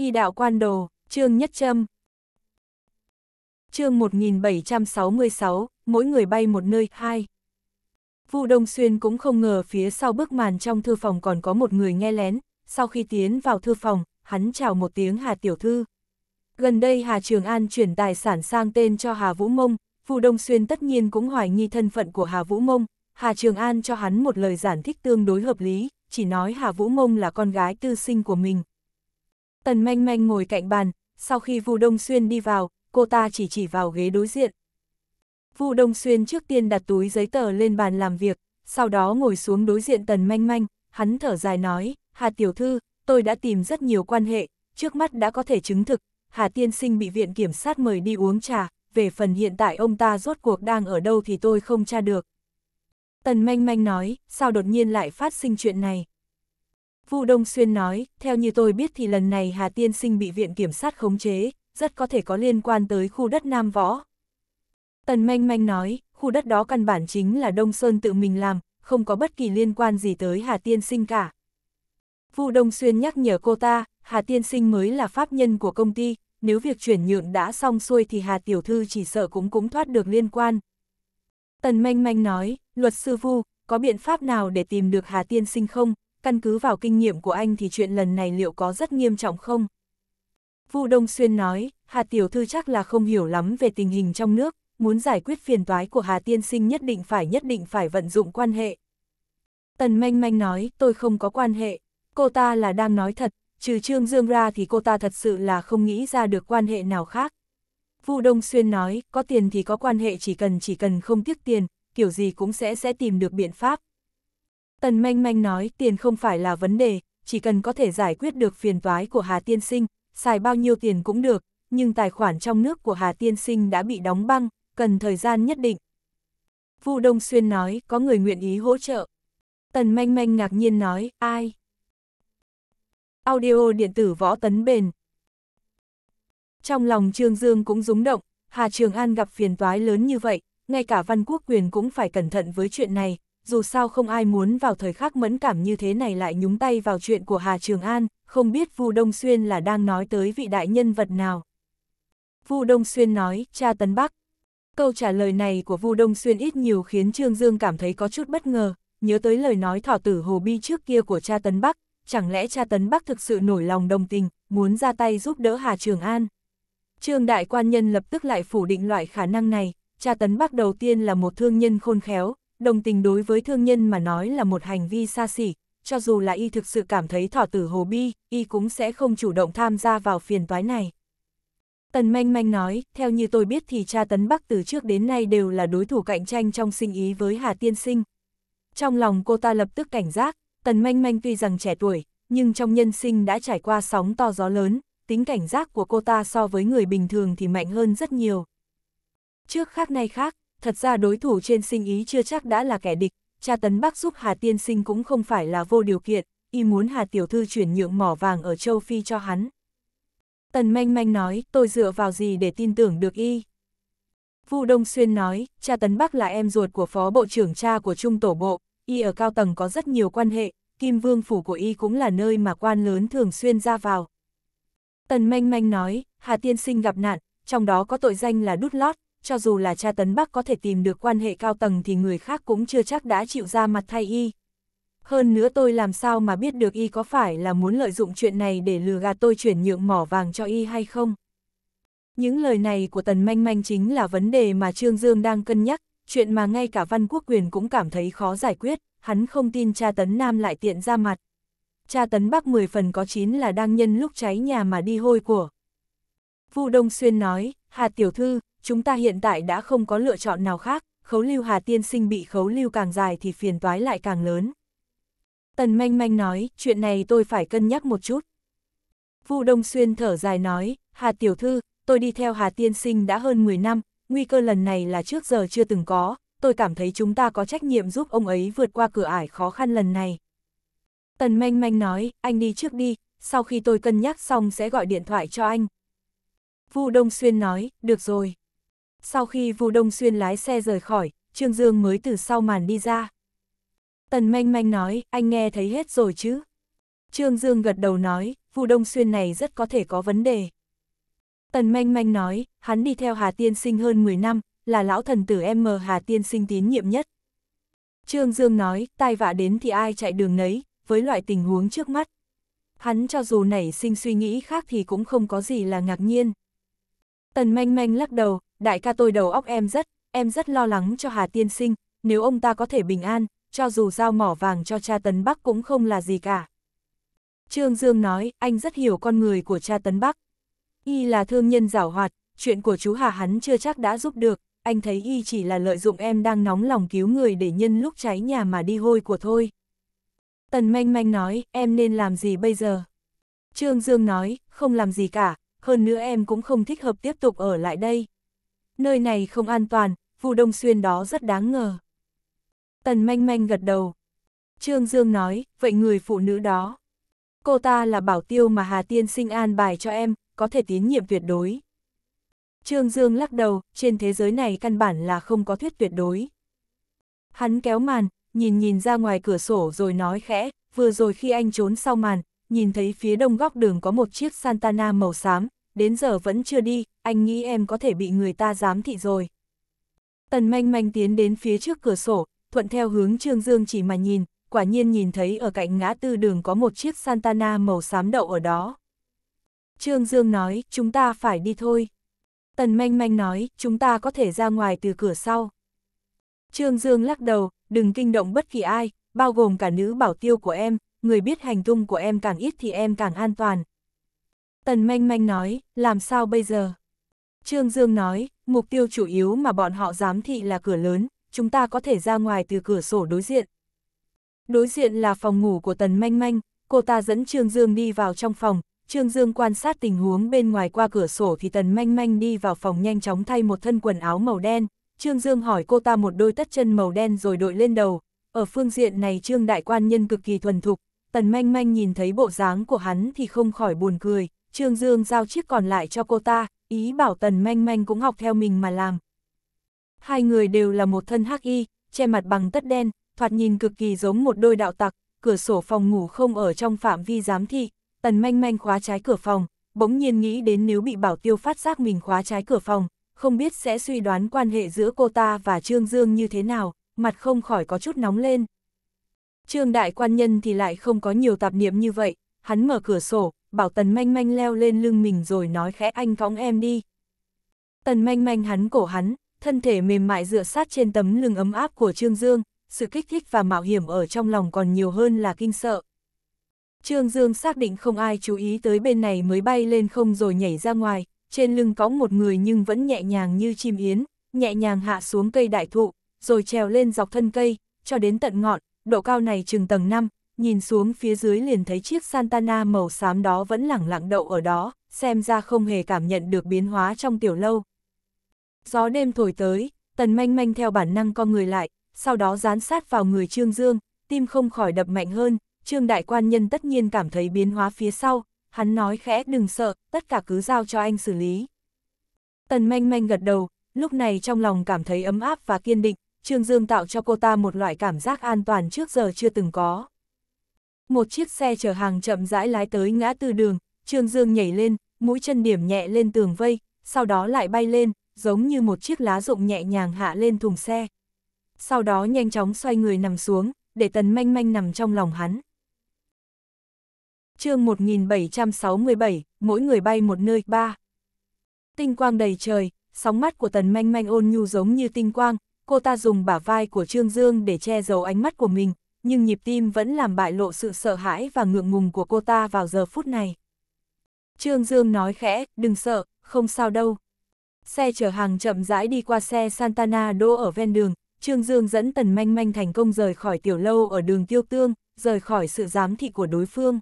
Y đạo quan đồ, chương nhất châm. Chương 1766, mỗi người bay một nơi, hai. Vu Đông Xuyên cũng không ngờ phía sau bức màn trong thư phòng còn có một người nghe lén, sau khi tiến vào thư phòng, hắn chào một tiếng Hà Tiểu Thư. Gần đây Hà Trường An chuyển tài sản sang tên cho Hà Vũ Mông, Vu Đông Xuyên tất nhiên cũng hoài nghi thân phận của Hà Vũ Mông, Hà Trường An cho hắn một lời giản thích tương đối hợp lý, chỉ nói Hà Vũ Mông là con gái tư sinh của mình, Tần manh manh ngồi cạnh bàn, sau khi Vu Đông Xuyên đi vào, cô ta chỉ chỉ vào ghế đối diện. Vu Đông Xuyên trước tiên đặt túi giấy tờ lên bàn làm việc, sau đó ngồi xuống đối diện tần manh manh, hắn thở dài nói, Hà Tiểu Thư, tôi đã tìm rất nhiều quan hệ, trước mắt đã có thể chứng thực, Hà Tiên Sinh bị viện kiểm sát mời đi uống trà, về phần hiện tại ông ta rốt cuộc đang ở đâu thì tôi không tra được. Tần manh manh nói, sao đột nhiên lại phát sinh chuyện này? Vu Đông Xuyên nói, theo như tôi biết thì lần này Hà Tiên Sinh bị viện kiểm sát khống chế, rất có thể có liên quan tới khu đất Nam Võ. Tần Manh Manh nói, khu đất đó căn bản chính là Đông Sơn tự mình làm, không có bất kỳ liên quan gì tới Hà Tiên Sinh cả. Vu Đông Xuyên nhắc nhở cô ta, Hà Tiên Sinh mới là pháp nhân của công ty, nếu việc chuyển nhượng đã xong xuôi thì Hà Tiểu Thư chỉ sợ cũng cũng thoát được liên quan. Tần Manh Manh nói, luật sư Vu, có biện pháp nào để tìm được Hà Tiên Sinh không? căn cứ vào kinh nghiệm của anh thì chuyện lần này liệu có rất nghiêm trọng không? Vu Đông Xuyên nói, Hà Tiểu Thư chắc là không hiểu lắm về tình hình trong nước, muốn giải quyết phiền toái của Hà Tiên Sinh nhất định phải nhất định phải vận dụng quan hệ. Tần Manh Manh nói, tôi không có quan hệ, cô ta là đang nói thật, trừ Trương Dương ra thì cô ta thật sự là không nghĩ ra được quan hệ nào khác. Vu Đông Xuyên nói, có tiền thì có quan hệ chỉ cần chỉ cần không tiếc tiền, kiểu gì cũng sẽ sẽ tìm được biện pháp. Tần manh manh nói tiền không phải là vấn đề, chỉ cần có thể giải quyết được phiền toái của Hà Tiên Sinh, xài bao nhiêu tiền cũng được, nhưng tài khoản trong nước của Hà Tiên Sinh đã bị đóng băng, cần thời gian nhất định. Vu Đông Xuyên nói có người nguyện ý hỗ trợ. Tần manh manh ngạc nhiên nói ai? Audio điện tử võ tấn bền. Trong lòng Trương Dương cũng rúng động, Hà Trường An gặp phiền toái lớn như vậy, ngay cả văn quốc quyền cũng phải cẩn thận với chuyện này, dù sao không ai muốn vào thời khắc mẫn cảm như thế này lại nhúng tay vào chuyện của Hà Trường An, không biết Vu Đông Xuyên là đang nói tới vị đại nhân vật nào. Vu Đông Xuyên nói, cha Tấn Bắc. Câu trả lời này của Vu Đông Xuyên ít nhiều khiến Trương Dương cảm thấy có chút bất ngờ, nhớ tới lời nói thỏ tử Hồ Bi trước kia của cha Tấn Bắc, chẳng lẽ cha Tấn Bắc thực sự nổi lòng đồng tình, muốn ra tay giúp đỡ Hà Trường An. Trương Đại Quan Nhân lập tức lại phủ định loại khả năng này, cha Tấn Bắc đầu tiên là một thương nhân khôn khéo, đồng tình đối với thương nhân mà nói là một hành vi xa xỉ, cho dù là y thực sự cảm thấy thỏ tử hồ bi, y cũng sẽ không chủ động tham gia vào phiền toái này. Tần Manh Manh nói, theo như tôi biết thì cha Tấn Bắc từ trước đến nay đều là đối thủ cạnh tranh trong sinh ý với Hà Tiên Sinh. Trong lòng cô ta lập tức cảnh giác, Tần Manh Manh tuy rằng trẻ tuổi, nhưng trong nhân sinh đã trải qua sóng to gió lớn, tính cảnh giác của cô ta so với người bình thường thì mạnh hơn rất nhiều. Trước khác nay khác, thật ra đối thủ trên sinh ý chưa chắc đã là kẻ địch, cha Tấn Bắc giúp Hà Tiên Sinh cũng không phải là vô điều kiện, y muốn Hà Tiểu Thư chuyển nhượng mỏ vàng ở châu Phi cho hắn. Tần Manh Manh nói, tôi dựa vào gì để tin tưởng được y? Vu Đông Xuyên nói, cha Tấn Bắc là em ruột của Phó Bộ trưởng cha của Trung Tổ Bộ, y ở cao tầng có rất nhiều quan hệ, Kim Vương Phủ của y cũng là nơi mà quan lớn thường xuyên ra vào. Tần Manh Manh nói, Hà Tiên Sinh gặp nạn, trong đó có tội danh là đút lót, cho dù là cha Tấn Bắc có thể tìm được quan hệ cao tầng thì người khác cũng chưa chắc đã chịu ra mặt thay y. Hơn nữa tôi làm sao mà biết được y có phải là muốn lợi dụng chuyện này để lừa gạt tôi chuyển nhượng mỏ vàng cho y hay không? Những lời này của Tần Manh Manh chính là vấn đề mà Trương Dương đang cân nhắc, chuyện mà ngay cả Văn Quốc Quyền cũng cảm thấy khó giải quyết, hắn không tin cha Tấn Nam lại tiện ra mặt. Cha Tấn Bắc 10 phần có 9 là đang nhân lúc cháy nhà mà đi hôi của. Vu Đông Xuyên nói, Hà tiểu thư, chúng ta hiện tại đã không có lựa chọn nào khác, khấu lưu Hà tiên sinh bị khấu lưu càng dài thì phiền toái lại càng lớn. Tần manh manh nói, chuyện này tôi phải cân nhắc một chút. Vu Đông Xuyên thở dài nói, Hà tiểu thư, tôi đi theo Hà tiên sinh đã hơn 10 năm, nguy cơ lần này là trước giờ chưa từng có, tôi cảm thấy chúng ta có trách nhiệm giúp ông ấy vượt qua cửa ải khó khăn lần này. Tần manh manh nói, anh đi trước đi, sau khi tôi cân nhắc xong sẽ gọi điện thoại cho anh, Vu Đông Xuyên nói, được rồi. Sau khi Vu Đông Xuyên lái xe rời khỏi, Trương Dương mới từ sau màn đi ra. Tần manh manh nói, anh nghe thấy hết rồi chứ. Trương Dương gật đầu nói, Vu Đông Xuyên này rất có thể có vấn đề. Tần manh manh nói, hắn đi theo Hà Tiên Sinh hơn 10 năm, là lão thần tử M Hà Tiên Sinh tín nhiệm nhất. Trương Dương nói, tai vạ đến thì ai chạy đường nấy, với loại tình huống trước mắt. Hắn cho dù nảy sinh suy nghĩ khác thì cũng không có gì là ngạc nhiên. Tần manh manh lắc đầu, đại ca tôi đầu óc em rất, em rất lo lắng cho Hà Tiên Sinh, nếu ông ta có thể bình an, cho dù giao mỏ vàng cho cha Tấn Bắc cũng không là gì cả. Trương Dương nói, anh rất hiểu con người của cha Tấn Bắc. Y là thương nhân giảo hoạt, chuyện của chú Hà hắn chưa chắc đã giúp được, anh thấy Y chỉ là lợi dụng em đang nóng lòng cứu người để nhân lúc cháy nhà mà đi hôi của thôi. Tần manh manh nói, em nên làm gì bây giờ? Trương Dương nói, không làm gì cả, hơn nữa em cũng không thích hợp tiếp tục ở lại đây. Nơi này không an toàn, Vu Đông Xuyên đó rất đáng ngờ. Tần manh manh gật đầu. Trương Dương nói, vậy người phụ nữ đó. Cô ta là bảo tiêu mà Hà Tiên sinh an bài cho em, có thể tín nhiệm tuyệt đối. Trương Dương lắc đầu, trên thế giới này căn bản là không có thuyết tuyệt đối. Hắn kéo màn, nhìn nhìn ra ngoài cửa sổ rồi nói khẽ, vừa rồi khi anh trốn sau màn, nhìn thấy phía đông góc đường có một chiếc Santana màu xám, đến giờ vẫn chưa đi, anh nghĩ em có thể bị người ta giám thị rồi. Tần manh manh tiến đến phía trước cửa sổ, thuận theo hướng Trương Dương chỉ mà nhìn, quả nhiên nhìn thấy ở cạnh ngã tư đường có một chiếc Santana màu xám đậu ở đó. Trương Dương nói, chúng ta phải đi thôi. Tần manh manh nói, chúng ta có thể ra ngoài từ cửa sau. Trương Dương lắc đầu, đừng kinh động bất kỳ ai, bao gồm cả nữ bảo tiêu của em, người biết hành tung của em càng ít thì em càng an toàn. Tần manh manh nói, làm sao bây giờ? Trương Dương nói, mục tiêu chủ yếu mà bọn họ giám thị là cửa lớn, chúng ta có thể ra ngoài từ cửa sổ đối diện. Đối diện là phòng ngủ của Tần Manh Manh, cô ta dẫn Trương Dương đi vào trong phòng, Trương Dương quan sát tình huống bên ngoài qua cửa sổ thì Tần Manh Manh đi vào phòng nhanh chóng thay một thân quần áo màu đen, Trương Dương hỏi cô ta một đôi tất chân màu đen rồi đội lên đầu, ở phương diện này Trương Đại Quan Nhân cực kỳ thuần thục, Tần manh manh nhìn thấy bộ dáng của hắn thì không khỏi buồn cười, Trương Dương giao chiếc còn lại cho cô ta, ý bảo tần manh manh cũng học theo mình mà làm. Hai người đều là một thân hắc y, che mặt bằng tất đen, thoạt nhìn cực kỳ giống một đôi đạo tặc, cửa sổ phòng ngủ không ở trong phạm vi giám thị, tần manh manh khóa trái cửa phòng, bỗng nhiên nghĩ đến nếu bị bảo tiêu phát giác mình khóa trái cửa phòng, không biết sẽ suy đoán quan hệ giữa cô ta và Trương Dương như thế nào, mặt không khỏi có chút nóng lên. Trương đại quan nhân thì lại không có nhiều tạp niệm như vậy, hắn mở cửa sổ, bảo tần manh manh leo lên lưng mình rồi nói khẽ anh phóng em đi. Tần manh manh hắn cổ hắn, thân thể mềm mại dựa sát trên tấm lưng ấm áp của Trương Dương, sự kích thích và mạo hiểm ở trong lòng còn nhiều hơn là kinh sợ. Trương Dương xác định không ai chú ý tới bên này mới bay lên không rồi nhảy ra ngoài, trên lưng có một người nhưng vẫn nhẹ nhàng như chim yến, nhẹ nhàng hạ xuống cây đại thụ, rồi trèo lên dọc thân cây, cho đến tận ngọn, độ cao này chừng tầng 5, nhìn xuống phía dưới liền thấy chiếc Santana màu xám đó vẫn lẳng lặng đậu ở đó, xem ra không hề cảm nhận được biến hóa trong tiểu lâu. Gió đêm thổi tới, tần manh manh theo bản năng con người lại, sau đó dán sát vào người Trương Dương, tim không khỏi đập mạnh hơn, Trương Đại Quan Nhân tất nhiên cảm thấy biến hóa phía sau, hắn nói khẽ đừng sợ, tất cả cứ giao cho anh xử lý. Tần manh manh gật đầu, lúc này trong lòng cảm thấy ấm áp và kiên định, Trương Dương tạo cho cô ta một loại cảm giác an toàn trước giờ chưa từng có. Một chiếc xe chở hàng chậm rãi lái tới ngã tư đường, Trương Dương nhảy lên, mũi chân điểm nhẹ lên tường vây, sau đó lại bay lên, giống như một chiếc lá rụng nhẹ nhàng hạ lên thùng xe. Sau đó nhanh chóng xoay người nằm xuống, để tần manh manh nằm trong lòng hắn. chương 1767, mỗi người bay một nơi, ba. Tinh quang đầy trời, sóng mắt của tần manh manh ôn nhu giống như tinh quang, cô ta dùng bả vai của Trương Dương để che giấu ánh mắt của mình, nhưng nhịp tim vẫn làm bại lộ sự sợ hãi và ngượng ngùng của cô ta vào giờ phút này. Trương Dương nói khẽ, đừng sợ, không sao đâu. Xe chở hàng chậm rãi đi qua xe Santana đỗ ở ven đường, Trương Dương dẫn Tần Manh Manh thành công rời khỏi tiểu lâu ở đường Tiêu Tương, rời khỏi sự giám thị của đối phương.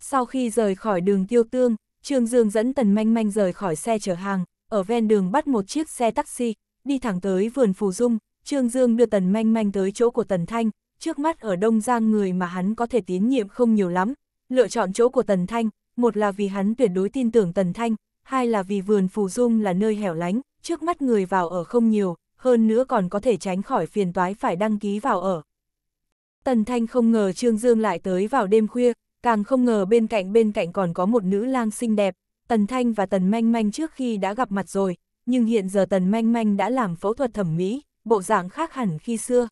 Sau khi rời khỏi đường Tiêu Tương, Trương Dương dẫn Tần Manh Manh rời khỏi xe chở hàng, ở ven đường bắt một chiếc xe taxi, đi thẳng tới vườn phù dung, Trương Dương đưa Tần Manh Manh tới chỗ của Tần Thanh, trước mắt ở Đông Giang người mà hắn có thể tiến nhiệm không nhiều lắm, lựa chọn chỗ của Tần Thanh, một là vì hắn tuyệt đối tin tưởng Tần Thanh, hai là vì vườn phù dung là nơi hẻo lánh, trước mắt người vào ở không nhiều, hơn nữa còn có thể tránh khỏi phiền toái phải đăng ký vào ở. Tần Thanh không ngờ Trương Dương lại tới vào đêm khuya, càng không ngờ bên cạnh bên cạnh còn có một nữ lang xinh đẹp, Tần Thanh và Tần Manh Manh trước khi đã gặp mặt rồi, nhưng hiện giờ Tần Manh Manh đã làm phẫu thuật thẩm mỹ, bộ dạng khác hẳn khi xưa.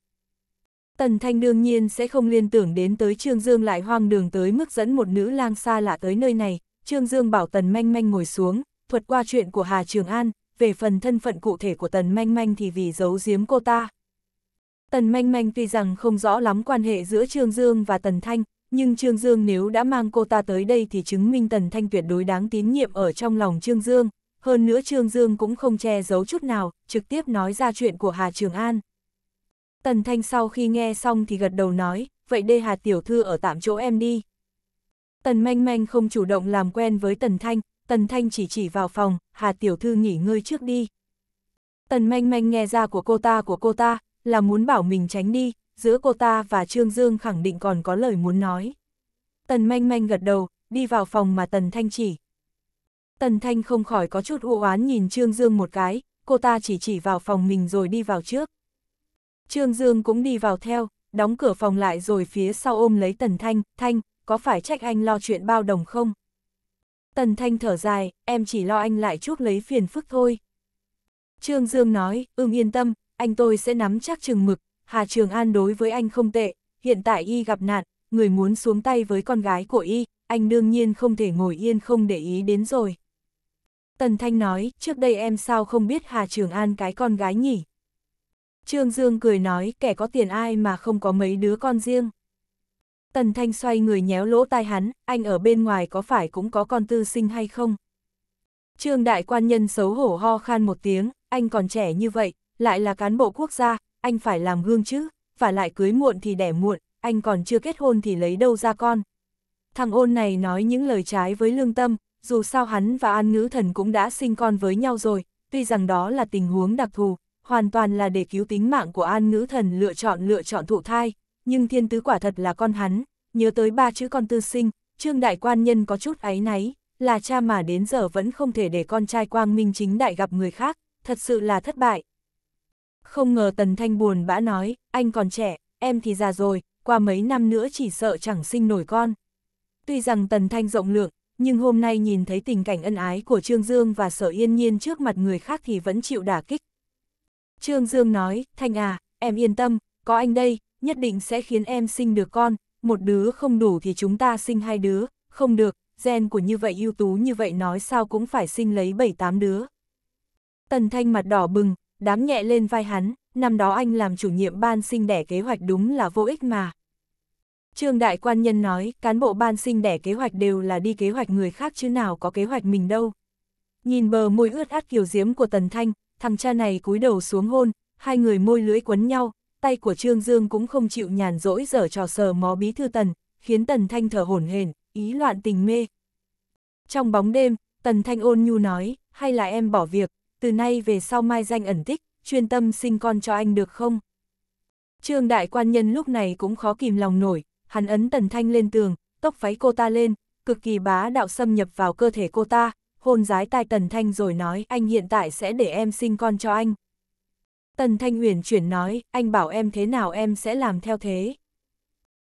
Tần Thanh đương nhiên sẽ không liên tưởng đến tới Trương Dương lại hoang đường tới mức dẫn một nữ lang xa lạ tới nơi này, Trương Dương bảo Tần Manh Manh ngồi xuống, thuật qua chuyện của Hà Trường An, về phần thân phận cụ thể của Tần Manh Manh thì vì giấu giếm cô ta. Tần Manh Manh tuy rằng không rõ lắm quan hệ giữa Trương Dương và Tần Thanh, nhưng Trương Dương nếu đã mang cô ta tới đây thì chứng minh Tần Thanh tuyệt đối đáng tín nhiệm ở trong lòng Trương Dương, hơn nữa Trương Dương cũng không che giấu chút nào, trực tiếp nói ra chuyện của Hà Trường An. Tần Thanh sau khi nghe xong thì gật đầu nói, vậy đê Hà Tiểu Thư ở tạm chỗ em đi. Tần Manh Manh không chủ động làm quen với Tần Thanh, Tần Thanh chỉ chỉ vào phòng, Hà Tiểu Thư nghỉ ngơi trước đi. Tần Manh Manh nghe ra của cô ta của cô ta, là muốn bảo mình tránh đi, giữa cô ta và Trương Dương khẳng định còn có lời muốn nói. Tần Manh Manh gật đầu, đi vào phòng mà Tần Thanh chỉ. Tần Thanh không khỏi có chút u oán nhìn Trương Dương một cái, cô ta chỉ chỉ vào phòng mình rồi đi vào trước. Trương Dương cũng đi vào theo, đóng cửa phòng lại rồi phía sau ôm lấy Tần Thanh, Thanh, có phải trách anh lo chuyện bao đồng không? Tần Thanh thở dài, em chỉ lo anh lại chuốc lấy phiền phức thôi. Trương Dương nói, ưng yên tâm, anh tôi sẽ nắm chắc chừng mực, Hà Trường An đối với anh không tệ, hiện tại y gặp nạn, người muốn xuống tay với con gái của y, anh đương nhiên không thể ngồi yên không để ý đến rồi. Tần Thanh nói, trước đây em sao không biết Hà Trường An cái con gái nhỉ? Trương Dương cười nói, kẻ có tiền ai mà không có mấy đứa con riêng. Tần Thanh xoay người nhéo lỗ tai hắn, anh ở bên ngoài có phải cũng có con tư sinh hay không? Trương đại quan nhân xấu hổ ho khan một tiếng, anh còn trẻ như vậy, lại là cán bộ quốc gia, anh phải làm gương chứ, và lại cưới muộn thì đẻ muộn, anh còn chưa kết hôn thì lấy đâu ra con. Thằng ôn này nói những lời trái với lương tâm, dù sao hắn và An Ngữ Thần cũng đã sinh con với nhau rồi, tuy rằng đó là tình huống đặc thù, hoàn toàn là để cứu tính mạng của An Ngữ Thần lựa chọn lựa chọn thụ thai, nhưng thiên tứ quả thật là con hắn, nhớ tới ba chữ con tư sinh, trương đại quan nhân có chút áy náy, là cha mà đến giờ vẫn không thể để con trai quang minh chính đại gặp người khác, thật sự là thất bại. Không ngờ Tần Thanh buồn bã nói, anh còn trẻ, em thì già rồi, qua mấy năm nữa chỉ sợ chẳng sinh nổi con. Tuy rằng Tần Thanh rộng lượng, nhưng hôm nay nhìn thấy tình cảnh ân ái của Trương Dương và Sở Yên Nhiên trước mặt người khác thì vẫn chịu đả kích. Trương Dương nói, Thanh à, em yên tâm, có anh đây, nhất định sẽ khiến em sinh được con, một đứa không đủ thì chúng ta sinh hai đứa, không được, gen của như vậy ưu tú như vậy nói sao cũng phải sinh lấy bảy tám đứa. Tần Thanh mặt đỏ bừng, đám nhẹ lên vai hắn, năm đó anh làm chủ nhiệm ban sinh đẻ kế hoạch đúng là vô ích mà, Trương Đại Quan Nhân nói, cán bộ ban sinh đẻ kế hoạch đều là đi kế hoạch người khác chứ nào có kế hoạch mình đâu. Nhìn bờ môi ướt át kiều diếm của Tần Thanh, thằng cha này cúi đầu xuống hôn, hai người môi lưỡi quấn nhau, tay của Trương Dương cũng không chịu nhàn rỗi dở trò sờ mó bí thư Tần, khiến Tần Thanh thở hổn hển, ý loạn tình mê. Trong bóng đêm, Tần Thanh ôn nhu nói, hay là em bỏ việc, từ nay về sau mai danh ẩn tích, chuyên tâm sinh con cho anh được không? Trương Đại Quan Nhân lúc này cũng khó kìm lòng nổi, hắn ấn tần thanh lên tường, tóc váy cô ta lên, cực kỳ bá đạo xâm nhập vào cơ thể cô ta, hôn giái tai tần thanh rồi nói anh hiện tại sẽ để em sinh con cho anh. Tần thanh huyền chuyển nói, anh bảo em thế nào em sẽ làm theo thế.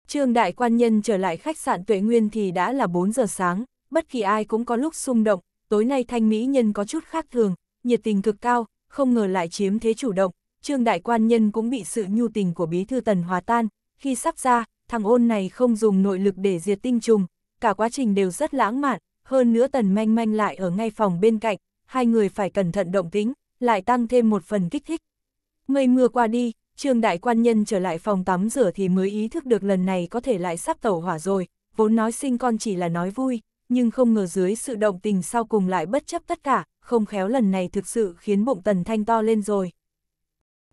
Trương đại quan nhân trở lại khách sạn tuệ nguyên thì đã là 4 giờ sáng, bất kỳ ai cũng có lúc xung động, tối nay thanh mỹ nhân có chút khác thường, nhiệt tình cực cao, không ngờ lại chiếm thế chủ động, trương đại quan nhân cũng bị sự nhu tình của bí thư tần hòa tan, khi sắp ra, thằng ôn này không dùng nội lực để diệt tinh trùng, cả quá trình đều rất lãng mạn, hơn nữa tần manh manh lại ở ngay phòng bên cạnh, hai người phải cẩn thận động tính, lại tăng thêm một phần kích thích. Mây mưa qua đi, Trương Đại Quan Nhân trở lại phòng tắm rửa thì mới ý thức được lần này có thể lại sắp tẩu hỏa rồi, vốn nói sinh con chỉ là nói vui, nhưng không ngờ dưới sự động tình sau cùng lại bất chấp tất cả, không khéo lần này thực sự khiến bụng Tần Thanh to lên rồi.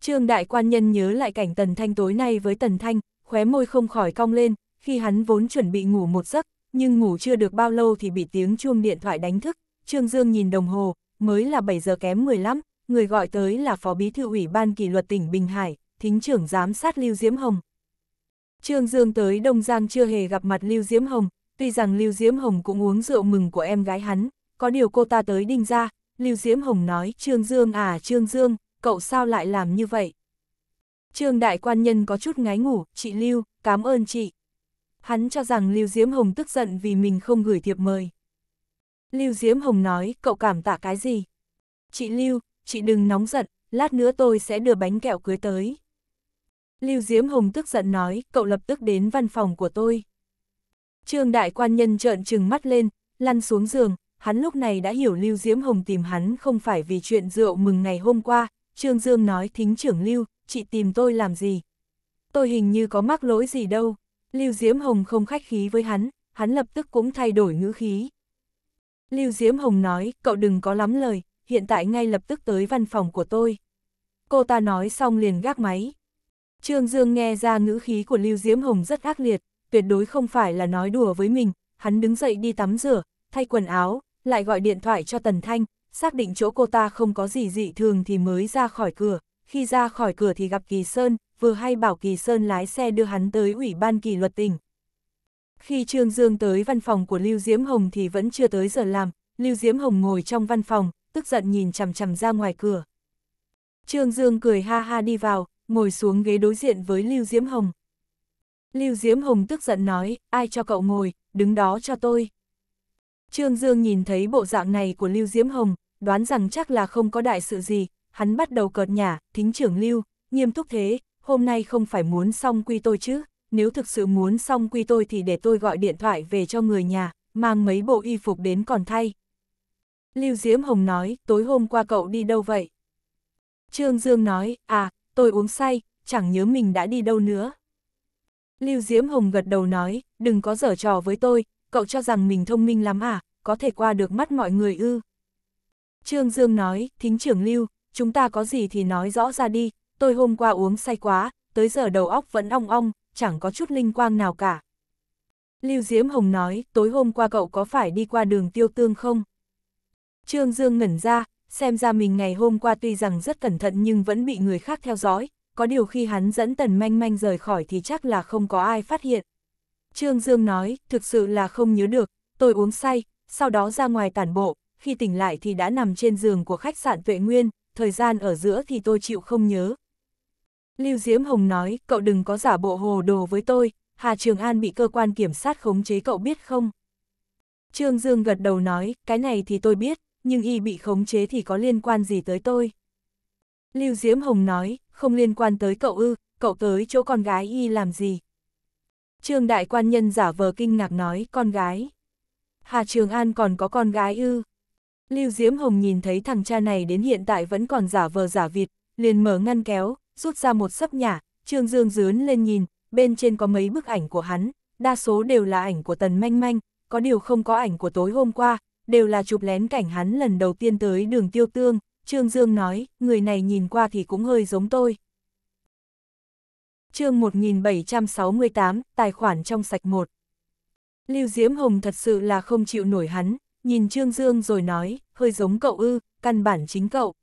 Trương Đại Quan Nhân nhớ lại cảnh Tần Thanh tối nay với Tần Thanh, khóe môi không khỏi cong lên, khi hắn vốn chuẩn bị ngủ một giấc, nhưng ngủ chưa được bao lâu thì bị tiếng chuông điện thoại đánh thức, Trương Dương nhìn đồng hồ, mới là 7 giờ kém 15, người gọi tới là Phó Bí Thư ủy ban kỷ luật tỉnh Bình Hải, Thính trưởng giám sát Lưu Diễm Hồng. Trương Dương tới Đông Giang chưa hề gặp mặt Lưu Diễm Hồng, tuy rằng Lưu Diễm Hồng cũng uống rượu mừng của em gái hắn, có điều cô ta tới đinh ra, Lưu Diễm Hồng nói Trương Dương à Trương Dương, cậu sao lại làm như vậy? Trương đại quan nhân có chút ngái ngủ, chị Lưu, cảm ơn chị. Hắn cho rằng Lưu Diễm Hồng tức giận vì mình không gửi thiệp mời. Lưu Diễm Hồng nói, cậu cảm tạ cái gì? Chị Lưu, chị đừng nóng giận, lát nữa tôi sẽ đưa bánh kẹo cưới tới. Lưu Diễm Hồng tức giận nói, cậu lập tức đến văn phòng của tôi. Trương đại quan nhân trợn trừng mắt lên, lăn xuống giường, hắn lúc này đã hiểu Lưu Diễm Hồng tìm hắn không phải vì chuyện rượu mừng ngày hôm qua, Trương Dương nói thính trưởng Lưu, chị tìm tôi làm gì? Tôi hình như có mắc lỗi gì đâu. Lưu Diễm Hồng không khách khí với hắn, hắn lập tức cũng thay đổi ngữ khí. Lưu Diễm Hồng nói, cậu đừng có lắm lời, hiện tại ngay lập tức tới văn phòng của tôi. Cô ta nói xong liền gác máy. Trương Dương nghe ra ngữ khí của Lưu Diễm Hồng rất ác liệt, tuyệt đối không phải là nói đùa với mình, hắn đứng dậy đi tắm rửa, thay quần áo, lại gọi điện thoại cho Tần Thanh, xác định chỗ cô ta không có gì dị thường thì mới ra khỏi cửa, khi ra khỏi cửa thì gặp Kỳ Sơn, vừa hay bảo Kỳ Sơn lái xe đưa hắn tới Ủy ban kỷ luật tỉnh. Khi Trương Dương tới văn phòng của Lưu Diễm Hồng thì vẫn chưa tới giờ làm, Lưu Diễm Hồng ngồi trong văn phòng, tức giận nhìn chằm chằm ra ngoài cửa. Trương Dương cười ha ha đi vào, ngồi xuống ghế đối diện với Lưu Diễm Hồng. Lưu Diễm Hồng tức giận nói, ai cho cậu ngồi, đứng đó cho tôi. Trương Dương nhìn thấy bộ dạng này của Lưu Diễm Hồng, đoán rằng chắc là không có đại sự gì, hắn bắt đầu cợt nhả, thính trưởng lưu, nghiêm túc thế, hôm nay không phải muốn xong quy tôi chứ, nếu thực sự muốn xong quy tôi thì để tôi gọi điện thoại về cho người nhà, mang mấy bộ y phục đến còn thay. Lưu Diễm Hồng nói, tối hôm qua cậu đi đâu vậy? Trương Dương nói, à, tôi uống say, chẳng nhớ mình đã đi đâu nữa. Lưu Diễm Hồng gật đầu nói, đừng có dở trò với tôi, cậu cho rằng mình thông minh lắm à, có thể qua được mắt mọi người ư. Trương Dương nói, thính trưởng Lưu, chúng ta có gì thì nói rõ ra đi, tôi hôm qua uống say quá, tới giờ đầu óc vẫn ong ong, chẳng có chút linh quang nào cả. Lưu Diễm Hồng nói, tối hôm qua cậu có phải đi qua đường tiêu tương không? Trương Dương ngẩn ra, xem ra mình ngày hôm qua tuy rằng rất cẩn thận nhưng vẫn bị người khác theo dõi, có điều khi hắn dẫn tần manh manh rời khỏi thì chắc là không có ai phát hiện. Trương Dương nói, thực sự là không nhớ được, tôi uống say, sau đó ra ngoài tản bộ, khi tỉnh lại thì đã nằm trên giường của khách sạn Tuệ Nguyên, thời gian ở giữa thì tôi chịu không nhớ. Lưu Diễm Hồng nói, cậu đừng có giả bộ hồ đồ với tôi, Hà Trường An bị cơ quan kiểm sát khống chế cậu biết không? Trương Dương gật đầu nói, cái này thì tôi biết, nhưng y bị khống chế thì có liên quan gì tới tôi? Lưu Diễm Hồng nói, không liên quan tới cậu ư, cậu tới chỗ con gái y làm gì? Trương Đại Quan Nhân giả vờ kinh ngạc nói, con gái. Hà Trường An còn có con gái ư? Lưu Diễm Hồng nhìn thấy thằng cha này đến hiện tại vẫn còn giả vờ giả vịt, liền mở ngăn kéo, rút ra một sấp nhả, Trương Dương dướn lên nhìn, bên trên có mấy bức ảnh của hắn, đa số đều là ảnh của Tần Manh Manh, có điều không có ảnh của tối hôm qua, đều là chụp lén cảnh hắn lần đầu tiên tới đường tiêu tương, Trương Dương nói, người này nhìn qua thì cũng hơi giống tôi. chương 1768, tài khoản trong sạch 1 Lưu Diễm Hồng thật sự là không chịu nổi hắn, nhìn Trương Dương rồi nói, hơi giống cậu ư, căn bản chính cậu.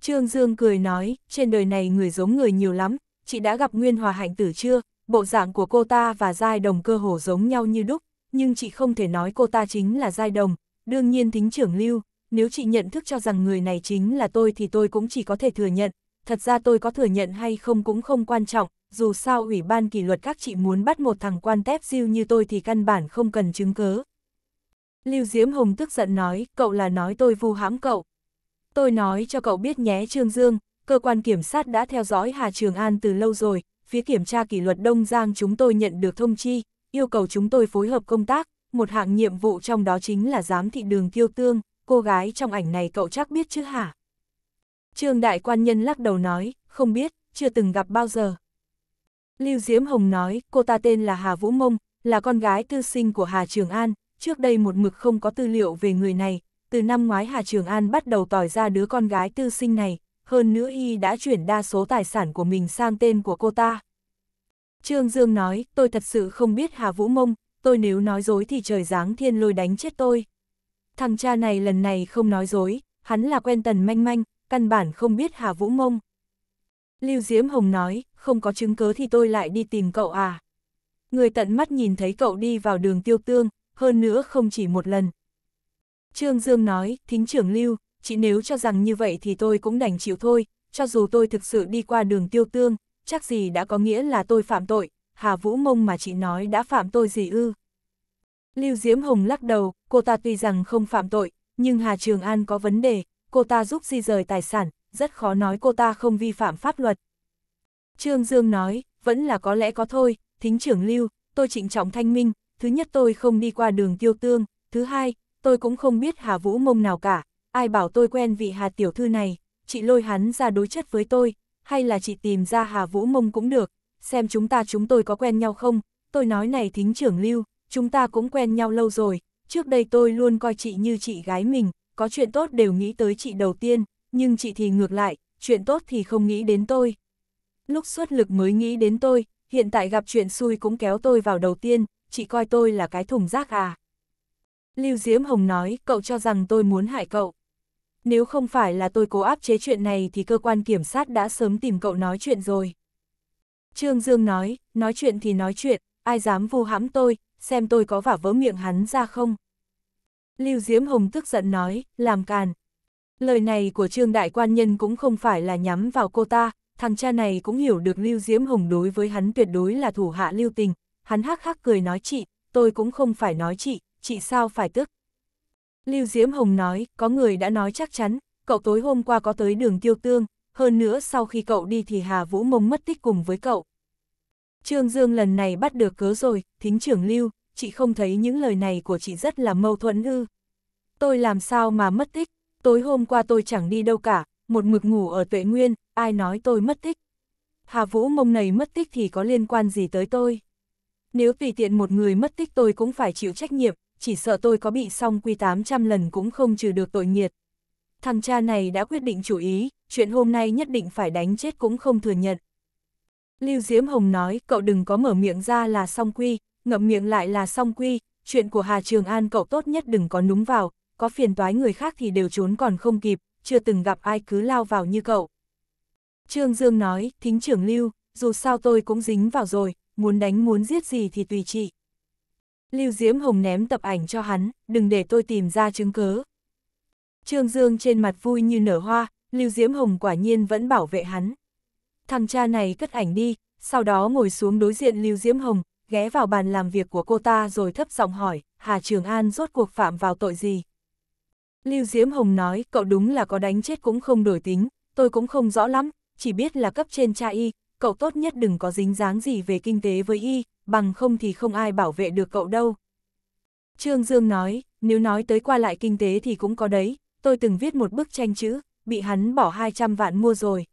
Trương Dương cười nói, trên đời này người giống người nhiều lắm, chị đã gặp Nguyên Hòa Hạnh Tử chưa, bộ dạng của cô ta và Giai Đồng cơ hồ giống nhau như đúc, nhưng chị không thể nói cô ta chính là Giai Đồng, đương nhiên thính trưởng lưu, nếu chị nhận thức cho rằng người này chính là tôi thì tôi cũng chỉ có thể thừa nhận, thật ra tôi có thừa nhận hay không cũng không quan trọng, dù sao ủy ban kỷ luật các chị muốn bắt một thằng quan tép diêu như tôi thì căn bản không cần chứng cứ Lưu Diễm Hồng tức giận nói, cậu là nói tôi vu hãm cậu. Tôi nói cho cậu biết nhé Trương Dương, cơ quan kiểm sát đã theo dõi Hà Trường An từ lâu rồi, phía kiểm tra kỷ luật Đông Giang chúng tôi nhận được thông chi, yêu cầu chúng tôi phối hợp công tác, một hạng nhiệm vụ trong đó chính là giám thị đường Tiêu tương, cô gái trong ảnh này cậu chắc biết chứ hả? Trương Đại Quan Nhân lắc đầu nói, không biết, chưa từng gặp bao giờ. Lưu Diễm Hồng nói, cô ta tên là Hà Vũ Mông, là con gái tư sinh của Hà Trường An, trước đây một mực không có tư liệu về người này, từ năm ngoái Hà Trường An bắt đầu tỏi ra đứa con gái tư sinh này, hơn nữa y đã chuyển đa số tài sản của mình sang tên của cô ta. Trương Dương nói, tôi thật sự không biết Hà Vũ Mông, tôi nếu nói dối thì trời giáng thiên lôi đánh chết tôi. Thằng cha này lần này không nói dối, hắn là quen tần manh manh, căn bản không biết Hà Vũ Mông. Lưu Diễm Hồng nói, không có chứng cứ thì tôi lại đi tìm cậu à. Người tận mắt nhìn thấy cậu đi vào đường tiêu tương, hơn nữa không chỉ một lần. Trương Dương nói, thính trưởng lưu, chị nếu cho rằng như vậy thì tôi cũng đành chịu thôi, cho dù tôi thực sự đi qua đường tiêu tương, chắc gì đã có nghĩa là tôi phạm tội, Hà Vũ Mông mà chị nói đã phạm tôi gì ư. Lưu Diễm Hồng lắc đầu, cô ta tuy rằng không phạm tội, nhưng Hà Trường An có vấn đề, cô ta giúp di rời tài sản, rất khó nói cô ta không vi phạm pháp luật. Trương Dương nói, vẫn là có lẽ có thôi, thính trưởng Lưu, tôi trịnh trọng thanh minh, thứ nhất tôi không đi qua đường tiêu tương, thứ hai, tôi cũng không biết Hà Vũ Mông nào cả, ai bảo tôi quen vị Hà Tiểu Thư này, chị lôi hắn ra đối chất với tôi, hay là chị tìm ra Hà Vũ Mông cũng được, xem chúng ta chúng tôi có quen nhau không, tôi nói này thính trưởng lưu, chúng ta cũng quen nhau lâu rồi, trước đây tôi luôn coi chị như chị gái mình, có chuyện tốt đều nghĩ tới chị đầu tiên, nhưng chị thì ngược lại, chuyện tốt thì không nghĩ đến tôi. Lúc xuất lực mới nghĩ đến tôi, hiện tại gặp chuyện xui cũng kéo tôi vào đầu tiên, chị coi tôi là cái thùng rác à. Lưu Diễm Hồng nói, cậu cho rằng tôi muốn hại cậu. Nếu không phải là tôi cố áp chế chuyện này thì cơ quan kiểm sát đã sớm tìm cậu nói chuyện rồi. Trương Dương nói, nói chuyện thì nói chuyện, ai dám vu hãm tôi, xem tôi có vả vỡ miệng hắn ra không. Lưu Diễm Hồng tức giận nói, làm càn. Lời này của Trương Đại Quan Nhân cũng không phải là nhắm vào cô ta, thằng cha này cũng hiểu được Lưu Diễm Hồng đối với hắn tuyệt đối là thủ hạ lưu tình, hắn hắc hắc cười nói chị, tôi cũng không phải nói chị, chị sao phải tức. Lưu Diễm Hồng nói, có người đã nói chắc chắn, cậu tối hôm qua có tới đường tiêu tương, hơn nữa sau khi cậu đi thì Hà Vũ Mông mất tích cùng với cậu. Trương Dương lần này bắt được cớ rồi, thính trưởng Lưu, chị không thấy những lời này của chị rất là mâu thuẫn ư. Tôi làm sao mà mất tích, tối hôm qua tôi chẳng đi đâu cả, một mực ngủ ở tuệ nguyên, ai nói tôi mất tích. Hà Vũ Mông này mất tích thì có liên quan gì tới tôi? Nếu tùy tiện một người mất tích tôi cũng phải chịu trách nhiệm, chỉ sợ tôi có bị xong quy 800 lần cũng không trừ được tội nghiệt. Thằng cha này đã quyết định chủ ý, chuyện hôm nay nhất định phải đánh chết cũng không thừa nhận. Lưu Diễm Hồng nói, cậu đừng có mở miệng ra là song quy, ngậm miệng lại là song quy, chuyện của Hà Trường An cậu tốt nhất đừng có núng vào, có phiền toái người khác thì đều trốn còn không kịp, chưa từng gặp ai cứ lao vào như cậu. Trương Dương nói, thính trưởng Lưu, dù sao tôi cũng dính vào rồi, muốn đánh muốn giết gì thì tùy chị. Lưu Diễm Hồng ném tập ảnh cho hắn, đừng để tôi tìm ra chứng cớ. Trương Dương trên mặt vui như nở hoa, Lưu Diễm Hồng quả nhiên vẫn bảo vệ hắn. Thằng cha này cất ảnh đi, sau đó ngồi xuống đối diện Lưu Diễm Hồng, ghé vào bàn làm việc của cô ta rồi thấp giọng hỏi, Hà Trường An rốt cuộc phạm vào tội gì? Lưu Diễm Hồng nói, cậu đúng là có đánh chết cũng không đổi tính, tôi cũng không rõ lắm, chỉ biết là cấp trên cha y, cậu tốt nhất đừng có dính dáng gì về kinh tế với y, bằng không thì không ai bảo vệ được cậu đâu. Trương Dương nói, nếu nói tới qua lại kinh tế thì cũng có đấy, tôi từng viết một bức tranh chữ, bị hắn bỏ 200 vạn mua rồi.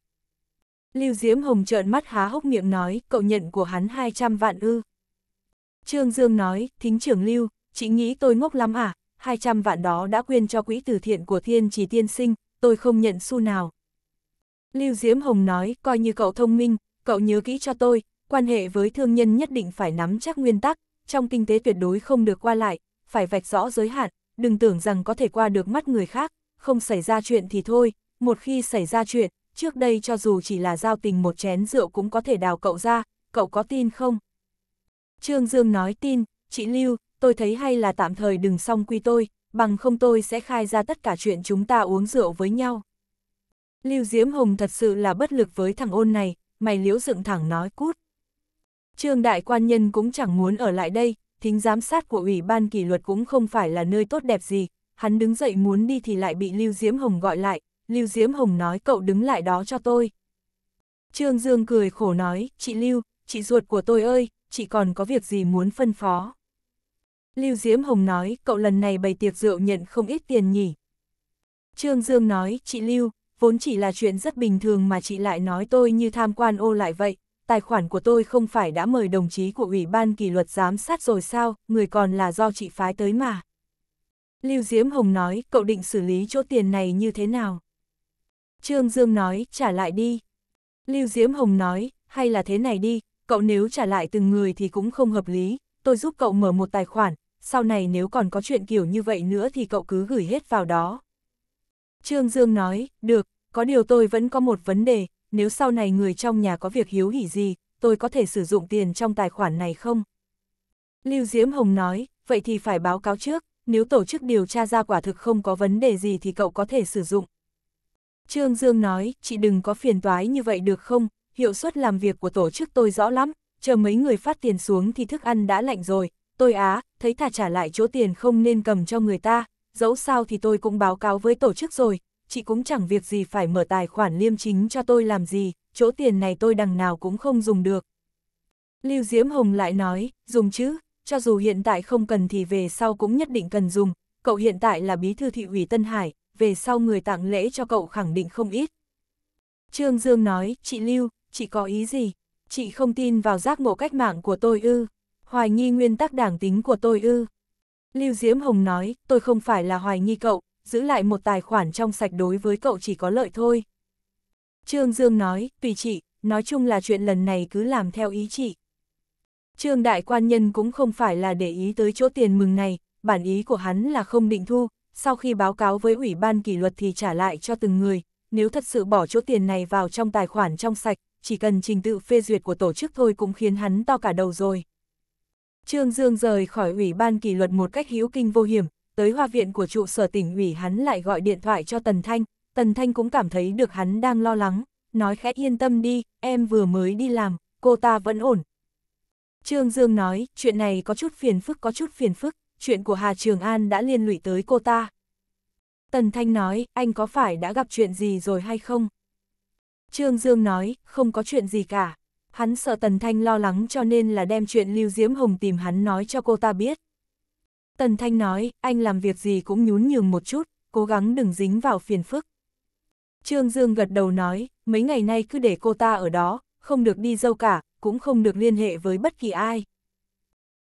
Lưu Diễm Hồng trợn mắt há hốc miệng nói, cậu nhận của hắn 200 vạn ư. Trương Dương nói, thính trưởng Lưu, chị nghĩ tôi ngốc lắm à, 200 vạn đó đã quyên cho quỹ từ thiện của thiên Chỉ tiên sinh, tôi không nhận xu nào. Lưu Diễm Hồng nói, coi như cậu thông minh, cậu nhớ kỹ cho tôi, quan hệ với thương nhân nhất định phải nắm chắc nguyên tắc, trong kinh tế tuyệt đối không được qua lại, phải vạch rõ giới hạn, đừng tưởng rằng có thể qua được mắt người khác, không xảy ra chuyện thì thôi, một khi xảy ra chuyện, trước đây cho dù chỉ là giao tình một chén rượu cũng có thể đào cậu ra, cậu có tin không? Trương Dương nói tin, chị Lưu, tôi thấy hay là tạm thời đừng xong quy tôi, bằng không tôi sẽ khai ra tất cả chuyện chúng ta uống rượu với nhau. Lưu Diễm Hồng thật sự là bất lực với thằng ôn này, mày liễu dựng thẳng nói cút. Trương đại quan nhân cũng chẳng muốn ở lại đây, thính giám sát của ủy ban kỷ luật cũng không phải là nơi tốt đẹp gì, hắn đứng dậy muốn đi thì lại bị Lưu Diễm Hồng gọi lại, Lưu Diễm Hồng nói cậu đứng lại đó cho tôi. Trương Dương cười khổ nói, chị Lưu, chị ruột của tôi ơi, chị còn có việc gì muốn phân phó. Lưu Diễm Hồng nói, cậu lần này bày tiệc rượu nhận không ít tiền nhỉ. Trương Dương nói, chị Lưu, vốn chỉ là chuyện rất bình thường mà chị lại nói tôi như tham quan ô lại vậy, tài khoản của tôi không phải đã mời đồng chí của Ủy ban kỷ luật giám sát rồi sao, người còn là do chị phái tới mà. Lưu Diễm Hồng nói, cậu định xử lý chỗ tiền này như thế nào? Trương Dương nói, trả lại đi. Lưu Diễm Hồng nói, hay là thế này đi, cậu nếu trả lại từng người thì cũng không hợp lý, tôi giúp cậu mở một tài khoản, sau này nếu còn có chuyện kiểu như vậy nữa thì cậu cứ gửi hết vào đó, Trương Dương nói, được, có điều tôi vẫn có một vấn đề, nếu sau này người trong nhà có việc hiếu hỉ gì, tôi có thể sử dụng tiền trong tài khoản này không? Lưu Diễm Hồng nói, vậy thì phải báo cáo trước, nếu tổ chức điều tra ra quả thực không có vấn đề gì thì cậu có thể sử dụng. Trương Dương nói, chị đừng có phiền toái như vậy được không, hiệu suất làm việc của tổ chức tôi rõ lắm, chờ mấy người phát tiền xuống thì thức ăn đã lạnh rồi, tôi á, thấy thà trả lại chỗ tiền không nên cầm cho người ta, dẫu sao thì tôi cũng báo cáo với tổ chức rồi, chị cũng chẳng việc gì phải mở tài khoản liêm chính cho tôi làm gì, chỗ tiền này tôi đằng nào cũng không dùng được. Lưu Diễm Hồng lại nói, dùng chứ, cho dù hiện tại không cần thì về sau cũng nhất định cần dùng, cậu hiện tại là bí thư thị ủy Tân Hải, về sau người tặng lễ cho cậu khẳng định không ít. Trương Dương nói, chị Lưu, chị có ý gì? Chị không tin vào giác ngộ cách mạng của tôi ư? Hoài nghi nguyên tắc đảng tính của tôi ư? Lưu Diễm Hồng nói, tôi không phải là hoài nghi cậu, giữ lại một tài khoản trong sạch đối với cậu chỉ có lợi thôi. Trương Dương nói, tùy chị, nói chung là chuyện lần này cứ làm theo ý chị. Trương Đại Quan Nhân cũng không phải là để ý tới chỗ tiền mừng này, bản ý của hắn là không định thu, sau khi báo cáo với Ủy ban kỷ luật thì trả lại cho từng người, nếu thật sự bỏ chỗ tiền này vào trong tài khoản trong sạch, chỉ cần trình tự phê duyệt của tổ chức thôi cũng khiến hắn to cả đầu rồi. Trương Dương rời khỏi ủy ban kỷ luật một cách hữu kinh vô hiểm, tới hoa viện của trụ sở tỉnh ủy hắn lại gọi điện thoại cho Tần Thanh, Tần Thanh cũng cảm thấy được hắn đang lo lắng, nói khẽ yên tâm đi, em vừa mới đi làm, cô ta vẫn ổn. Trương Dương nói, chuyện này có chút phiền phức có chút phiền phức, chuyện của Hà Trường An đã liên lụy tới cô ta. Tần Thanh nói, anh có phải đã gặp chuyện gì rồi hay không? Trương Dương nói, không có chuyện gì cả hắn sợ Tần Thanh lo lắng cho nên là đem chuyện Lưu Diễm Hồng tìm hắn nói cho cô ta biết. Tần Thanh nói, anh làm việc gì cũng nhún nhường một chút, cố gắng đừng dính vào phiền phức. Trương Dương gật đầu nói, mấy ngày nay cứ để cô ta ở đó, không được đi dâu cả, cũng không được liên hệ với bất kỳ ai.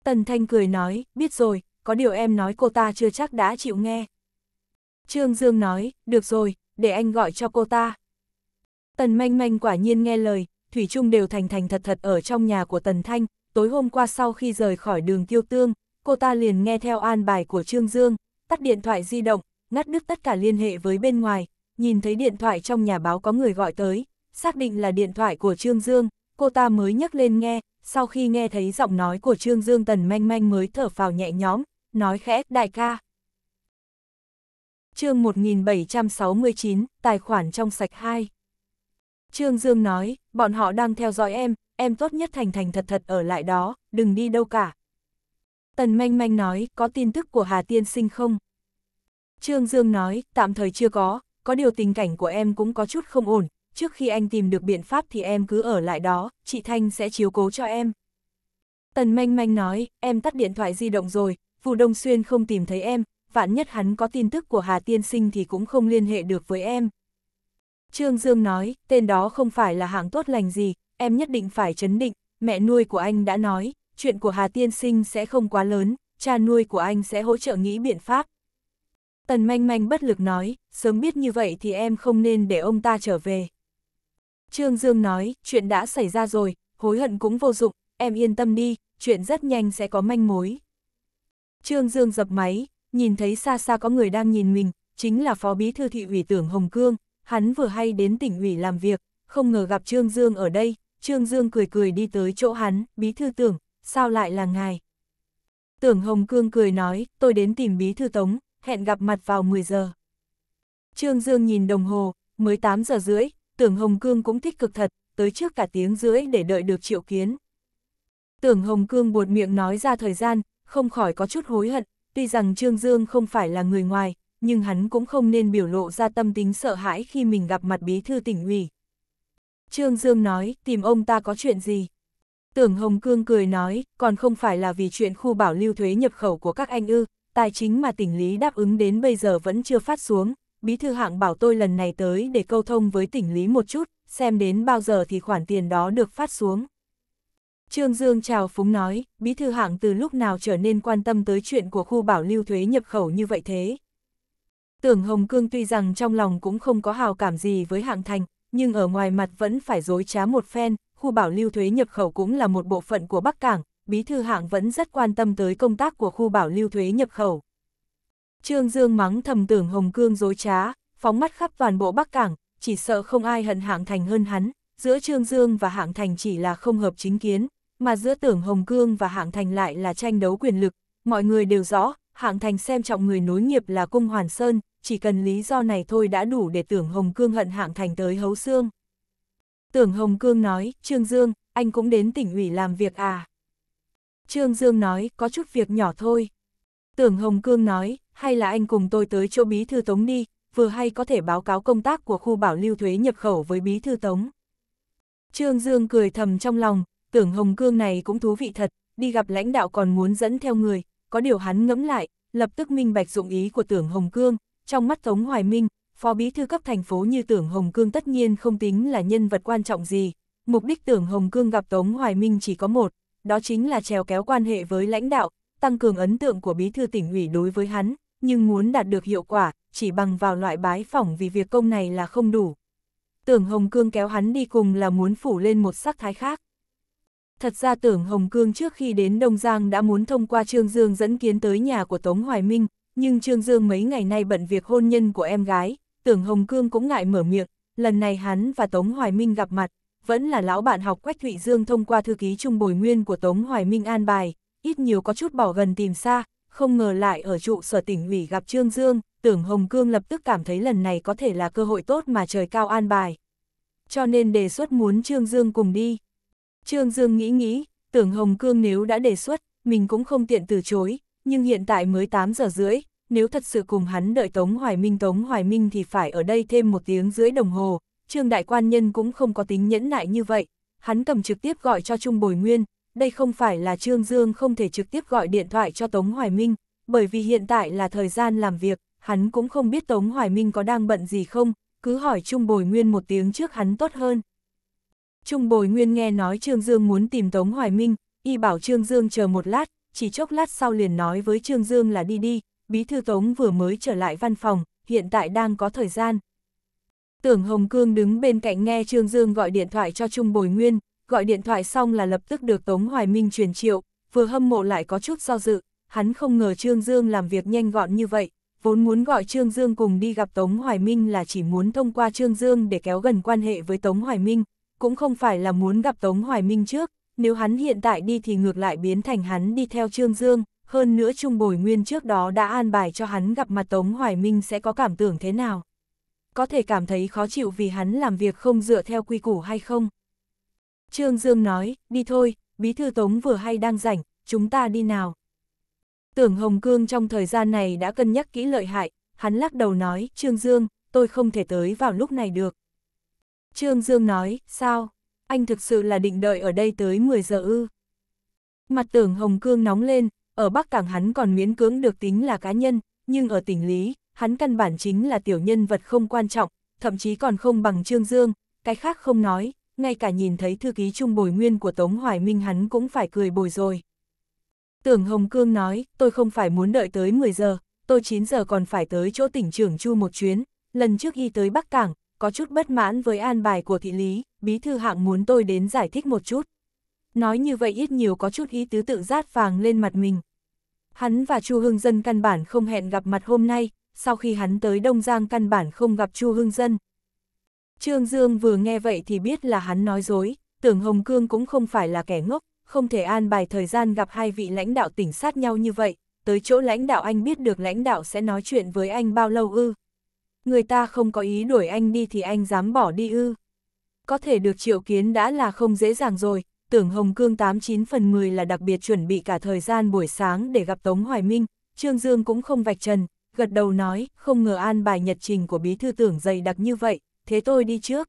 Tần Thanh cười nói, biết rồi, có điều em nói cô ta chưa chắc đã chịu nghe. Trương Dương nói, được rồi, để anh gọi cho cô ta. Tần Manh Manh quả nhiên nghe lời, Thủy Trung đều thành thành thật thật ở trong nhà của Tần Thanh, tối hôm qua sau khi rời khỏi đường tiêu tương, cô ta liền nghe theo an bài của Trương Dương, tắt điện thoại di động, ngắt đứt tất cả liên hệ với bên ngoài, nhìn thấy điện thoại trong nhà báo có người gọi tới, xác định là điện thoại của Trương Dương, cô ta mới nhấc lên nghe, sau khi nghe thấy giọng nói của Trương Dương Tần manh manh mới thở phào nhẹ nhõm, nói khẽ, đại ca. chương 1769, tài khoản trong sạch 2. Trương Dương nói, bọn họ đang theo dõi em, em tốt nhất thành thành thật thật ở lại đó, đừng đi đâu cả. Tần Manh Manh nói, có tin tức của Hà Tiên Sinh không? Trương Dương nói, tạm thời chưa có, có điều tình cảnh của em cũng có chút không ổn, trước khi anh tìm được biện pháp thì em cứ ở lại đó, chị Thanh sẽ chiếu cố cho em. Tần Manh Manh nói, em tắt điện thoại di động rồi, Phù Đông Xuyên không tìm thấy em, vạn nhất hắn có tin tức của Hà Tiên Sinh thì cũng không liên hệ được với em. Trương Dương nói, tên đó không phải là hạng tốt lành gì, em nhất định phải chấn định, mẹ nuôi của anh đã nói, chuyện của Hà Tiên Sinh sẽ không quá lớn, cha nuôi của anh sẽ hỗ trợ nghĩ biện pháp. Tần manh manh bất lực nói, sớm biết như vậy thì em không nên để ông ta trở về. Trương Dương nói, chuyện đã xảy ra rồi, hối hận cũng vô dụng, em yên tâm đi, chuyện rất nhanh sẽ có manh mối. Trương Dương dập máy, nhìn thấy xa xa có người đang nhìn mình, chính là phó bí thư thị ủy tưởng Hồng Cương, hắn vừa hay đến tỉnh ủy làm việc, không ngờ gặp Trương Dương ở đây, Trương Dương cười cười đi tới chỗ hắn, bí thư tưởng, sao lại là ngài? Tưởng Hồng Cương cười nói, tôi đến tìm bí thư tống, hẹn gặp mặt vào 10 giờ. Trương Dương nhìn đồng hồ, mới 8 giờ rưỡi, tưởng Hồng Cương cũng thích cực thật, tới trước cả tiếng rưỡi để đợi được triệu kiến. Tưởng Hồng Cương buột miệng nói ra thời gian, không khỏi có chút hối hận, tuy rằng Trương Dương không phải là người ngoài, nhưng hắn cũng không nên biểu lộ ra tâm tính sợ hãi khi mình gặp mặt bí thư tỉnh ủy. Trương Dương nói, tìm ông ta có chuyện gì? Tưởng Hồng Cương cười nói, còn không phải là vì chuyện khu bảo lưu thuế nhập khẩu của các anh ư, tài chính mà tỉnh lý đáp ứng đến bây giờ vẫn chưa phát xuống, bí thư hạng bảo tôi lần này tới để câu thông với tỉnh lý một chút, xem đến bao giờ thì khoản tiền đó được phát xuống. Trương Dương chào phúng nói, bí thư hạng từ lúc nào trở nên quan tâm tới chuyện của khu bảo lưu thuế nhập khẩu như vậy thế. Tưởng Hồng Cương tuy rằng trong lòng cũng không có hào cảm gì với hạng thành, nhưng ở ngoài mặt vẫn phải dối trá một phen, khu bảo lưu thuế nhập khẩu cũng là một bộ phận của Bắc Cảng, bí thư hạng vẫn rất quan tâm tới công tác của khu bảo lưu thuế nhập khẩu. Trương Dương mắng thầm tưởng Hồng Cương dối trá, phóng mắt khắp toàn bộ Bắc Cảng, chỉ sợ không ai hận hạng thành hơn hắn, giữa Trương Dương và hạng thành chỉ là không hợp chính kiến, mà giữa tưởng Hồng Cương và hạng thành lại là tranh đấu quyền lực, mọi người đều rõ, Hạng Thành xem trọng người nối nghiệp là Cung Hoàn Sơn, chỉ cần lý do này thôi đã đủ để tưởng Hồng Cương hận Hạng Thành tới hấu xương. Tưởng Hồng Cương nói, Trương Dương, anh cũng đến tỉnh ủy làm việc à? Trương Dương nói, có chút việc nhỏ thôi. Tưởng Hồng Cương nói, hay là anh cùng tôi tới chỗ Bí Thư Tống đi, vừa hay có thể báo cáo công tác của khu bảo lưu thuế nhập khẩu với Bí Thư Tống. Trương Dương cười thầm trong lòng, tưởng Hồng Cương này cũng thú vị thật, đi gặp lãnh đạo còn muốn dẫn theo người, có điều hắn ngẫm lại, lập tức minh bạch dụng ý của tưởng Hồng Cương, trong mắt Tống Hoài Minh, phó bí thư cấp thành phố như tưởng Hồng Cương tất nhiên không tính là nhân vật quan trọng gì, mục đích tưởng Hồng Cương gặp Tống Hoài Minh chỉ có một, đó chính là trèo kéo quan hệ với lãnh đạo, tăng cường ấn tượng của bí thư tỉnh ủy đối với hắn, nhưng muốn đạt được hiệu quả, chỉ bằng vào loại bái phỏng vì việc công này là không đủ. Tưởng Hồng Cương kéo hắn đi cùng là muốn phủ lên một sắc thái khác. Thật ra tưởng Hồng Cương trước khi đến Đông Giang đã muốn thông qua Trương Dương dẫn kiến tới nhà của Tống Hoài Minh, nhưng Trương Dương mấy ngày nay bận việc hôn nhân của em gái, tưởng Hồng Cương cũng ngại mở miệng, lần này hắn và Tống Hoài Minh gặp mặt, vẫn là lão bạn học Quách Thụy Dương thông qua thư ký trung bồi nguyên của Tống Hoài Minh an bài, ít nhiều có chút bỏ gần tìm xa, không ngờ lại ở trụ sở tỉnh ủy gặp Trương Dương, tưởng Hồng Cương lập tức cảm thấy lần này có thể là cơ hội tốt mà trời cao an bài. Cho nên đề xuất muốn Trương Dương cùng đi. Trương Dương nghĩ nghĩ, tưởng Hồng Cương nếu đã đề xuất, mình cũng không tiện từ chối, nhưng hiện tại mới 8 giờ rưỡi, nếu thật sự cùng hắn đợi Tống Hoài Minh Tống Hoài Minh thì phải ở đây thêm một tiếng rưỡi đồng hồ, Trương Đại Quan Nhân cũng không có tính nhẫn nại như vậy, hắn cầm trực tiếp gọi cho Trung Bồi Nguyên, đây không phải là Trương Dương không thể trực tiếp gọi điện thoại cho Tống Hoài Minh, bởi vì hiện tại là thời gian làm việc, hắn cũng không biết Tống Hoài Minh có đang bận gì không, cứ hỏi Trung Bồi Nguyên một tiếng trước hắn tốt hơn. Trung Bồi Nguyên nghe nói Trương Dương muốn tìm Tống Hoài Minh, y bảo Trương Dương chờ một lát, chỉ chốc lát sau liền nói với Trương Dương là đi đi, Bí Thư Tống vừa mới trở lại văn phòng, hiện tại đang có thời gian. Tưởng Hồng Cương đứng bên cạnh nghe Trương Dương gọi điện thoại cho Trung Bồi Nguyên, gọi điện thoại xong là lập tức được Tống Hoài Minh truyền triệu, vừa hâm mộ lại có chút do dự, hắn không ngờ Trương Dương làm việc nhanh gọn như vậy, vốn muốn gọi Trương Dương cùng đi gặp Tống Hoài Minh là chỉ muốn thông qua Trương Dương để kéo gần quan hệ với Tống Hoài Minh, cũng không phải là muốn gặp Tống Hoài Minh trước, nếu hắn hiện tại đi thì ngược lại biến thành hắn đi theo Trương Dương, hơn nữa Trung Bồi Nguyên trước đó đã an bài cho hắn gặp mặt Tống Hoài Minh sẽ có cảm tưởng thế nào. Có thể cảm thấy khó chịu vì hắn làm việc không dựa theo quy củ hay không. Trương Dương nói, đi thôi, Bí Thư Tống vừa hay đang rảnh, chúng ta đi nào. Tưởng Hồng Cương trong thời gian này đã cân nhắc kỹ lợi hại, hắn lắc đầu nói, Trương Dương, tôi không thể tới vào lúc này được. Trương Dương nói, sao? Anh thực sự là định đợi ở đây tới 10 giờ ư? Mặt tưởng Hồng Cương nóng lên, ở Bắc Cảng hắn còn miễn cưỡng được tính là cá nhân, nhưng ở tỉnh Lý, hắn căn bản chính là tiểu nhân vật không quan trọng, thậm chí còn không bằng Trương Dương, cái khác không nói, ngay cả nhìn thấy thư ký trung bồi nguyên của Tống Hoài Minh hắn cũng phải cười bồi rồi. Tưởng Hồng Cương nói, tôi không phải muốn đợi tới 10 giờ, tôi 9 giờ còn phải tới chỗ tỉnh trưởng Chu một chuyến, lần trước y tới Bắc Cảng, có chút bất mãn với an bài của thị lý, bí thư hạng muốn tôi đến giải thích một chút. Nói như vậy ít nhiều có chút ý tứ tự rát vàng lên mặt mình. Hắn và Chu Hưng Dân căn bản không hẹn gặp mặt hôm nay, sau khi hắn tới Đông Giang căn bản không gặp Chu Hưng Dân. Trương Dương vừa nghe vậy thì biết là hắn nói dối, tưởng Hồng Cương cũng không phải là kẻ ngốc, không thể an bài thời gian gặp hai vị lãnh đạo tỉnh sát nhau như vậy, tới chỗ lãnh đạo anh biết được lãnh đạo sẽ nói chuyện với anh bao lâu ư người ta không có ý đuổi anh đi thì anh dám bỏ đi ư. Có thể được triệu kiến đã là không dễ dàng rồi, tưởng Hồng Cương 89 phần 10 là đặc biệt chuẩn bị cả thời gian buổi sáng để gặp Tống Hoài Minh, Trương Dương cũng không vạch trần, gật đầu nói, không ngờ an bài nhật trình của bí thư tưởng dày đặc như vậy, thế tôi đi trước.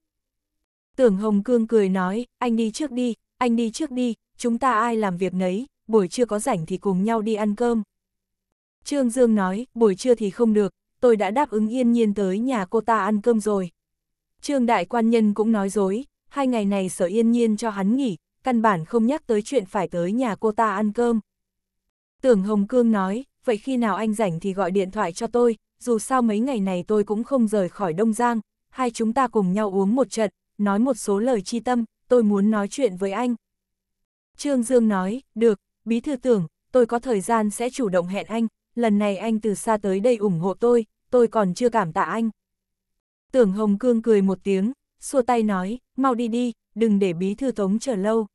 Tưởng Hồng Cương cười nói, anh đi trước đi, anh đi trước đi, chúng ta ai làm việc nấy, buổi trưa có rảnh thì cùng nhau đi ăn cơm. Trương Dương nói, buổi trưa thì không được, tôi đã đáp ứng yên nhiên tới nhà cô ta ăn cơm rồi. Trương đại quan nhân cũng nói dối, hai ngày này sở yên nhiên cho hắn nghỉ, căn bản không nhắc tới chuyện phải tới nhà cô ta ăn cơm. Tưởng Hồng Cương nói, vậy khi nào anh rảnh thì gọi điện thoại cho tôi, dù sao mấy ngày này tôi cũng không rời khỏi Đông Giang, hai chúng ta cùng nhau uống một trận, nói một số lời chi tâm, tôi muốn nói chuyện với anh. Trương Dương nói, được, bí thư tưởng, tôi có thời gian sẽ chủ động hẹn anh, lần này anh từ xa tới đây ủng hộ tôi, tôi còn chưa cảm tạ anh. Tưởng Hồng Cương cười một tiếng, xua tay nói, mau đi đi, đừng để bí thư tống chờ lâu.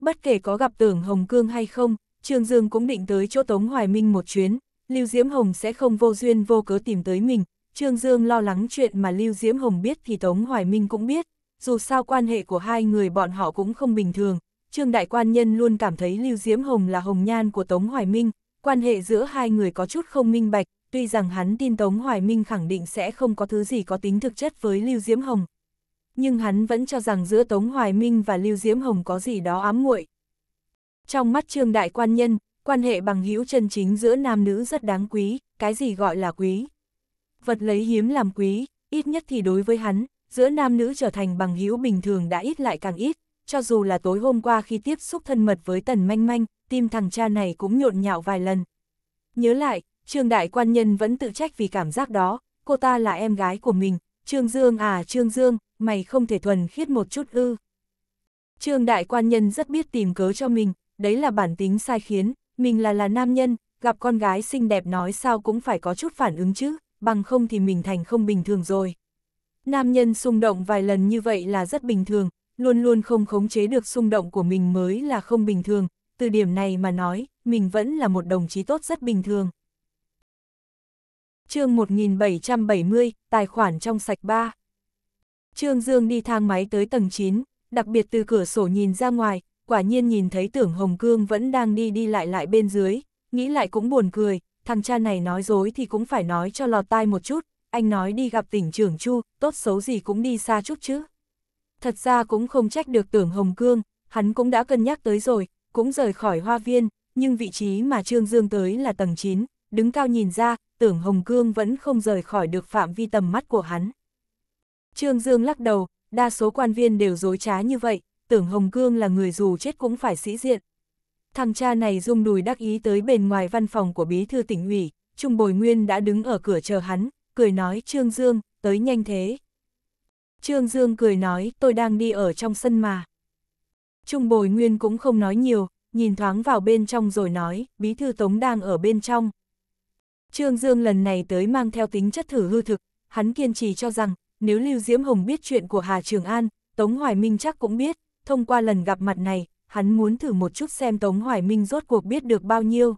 Bất kể có gặp tưởng Hồng Cương hay không, Trương Dương cũng định tới chỗ Tống Hoài Minh một chuyến, Lưu Diễm Hồng sẽ không vô duyên vô cớ tìm tới mình, Trương Dương lo lắng chuyện mà Lưu Diễm Hồng biết thì Tống Hoài Minh cũng biết, dù sao quan hệ của hai người bọn họ cũng không bình thường, Trương Đại Quan Nhân luôn cảm thấy Lưu Diễm Hồng là hồng nhan của Tống Hoài Minh, quan hệ giữa hai người có chút không minh bạch, tuy rằng hắn tin Tống Hoài Minh khẳng định sẽ không có thứ gì có tính thực chất với Lưu Diễm Hồng. Nhưng hắn vẫn cho rằng giữa Tống Hoài Minh và Lưu Diễm Hồng có gì đó ám muội. Trong mắt Trương Đại Quan Nhân, quan hệ bằng hữu chân chính giữa nam nữ rất đáng quý, cái gì gọi là quý? Vật lấy hiếm làm quý, ít nhất thì đối với hắn, giữa nam nữ trở thành bằng hữu bình thường đã ít lại càng ít, cho dù là tối hôm qua khi tiếp xúc thân mật với Tần Manh Manh, tim thằng cha này cũng nhộn nhạo vài lần. Nhớ lại, Trương Đại Quan Nhân vẫn tự trách vì cảm giác đó, cô ta là em gái của mình, Trương Dương à Trương Dương, mày không thể thuần khiết một chút ư. Trương Đại Quan Nhân rất biết tìm cớ cho mình, đấy là bản tính sai khiến, mình là là nam nhân, gặp con gái xinh đẹp nói sao cũng phải có chút phản ứng chứ, bằng không thì mình thành không bình thường rồi. Nam nhân xung động vài lần như vậy là rất bình thường, luôn luôn không khống chế được xung động của mình mới là không bình thường, từ điểm này mà nói, mình vẫn là một đồng chí tốt rất bình thường. chương 1770, tài khoản trong sạch 3 Trương Dương đi thang máy tới tầng 9, đặc biệt từ cửa sổ nhìn ra ngoài, quả nhiên nhìn thấy tưởng Hồng Cương vẫn đang đi đi lại lại bên dưới, nghĩ lại cũng buồn cười, thằng cha này nói dối thì cũng phải nói cho lọt tai một chút, anh nói đi gặp tỉnh trưởng Chu, tốt xấu gì cũng đi xa chút chứ. Thật ra cũng không trách được tưởng Hồng Cương, hắn cũng đã cân nhắc tới rồi, cũng rời khỏi hoa viên, nhưng vị trí mà Trương Dương tới là tầng 9, đứng cao nhìn ra, tưởng Hồng Cương vẫn không rời khỏi được phạm vi tầm mắt của hắn. Trương Dương lắc đầu, đa số quan viên đều dối trá như vậy, tưởng Hồng Cương là người dù chết cũng phải sĩ diện. Thằng cha này rung đùi đắc ý tới bên ngoài văn phòng của bí thư tỉnh ủy, Trung Bồi Nguyên đã đứng ở cửa chờ hắn, cười nói Trương Dương, tới nhanh thế. Trương Dương cười nói tôi đang đi ở trong sân mà. Trung Bồi Nguyên cũng không nói nhiều, nhìn thoáng vào bên trong rồi nói, bí thư Tống đang ở bên trong. Trương Dương lần này tới mang theo tính chất thử hư thực, hắn kiên trì cho rằng, nếu Lưu Diễm Hồng biết chuyện của Hà Trường An, Tống Hoài Minh chắc cũng biết, thông qua lần gặp mặt này, hắn muốn thử một chút xem Tống Hoài Minh rốt cuộc biết được bao nhiêu.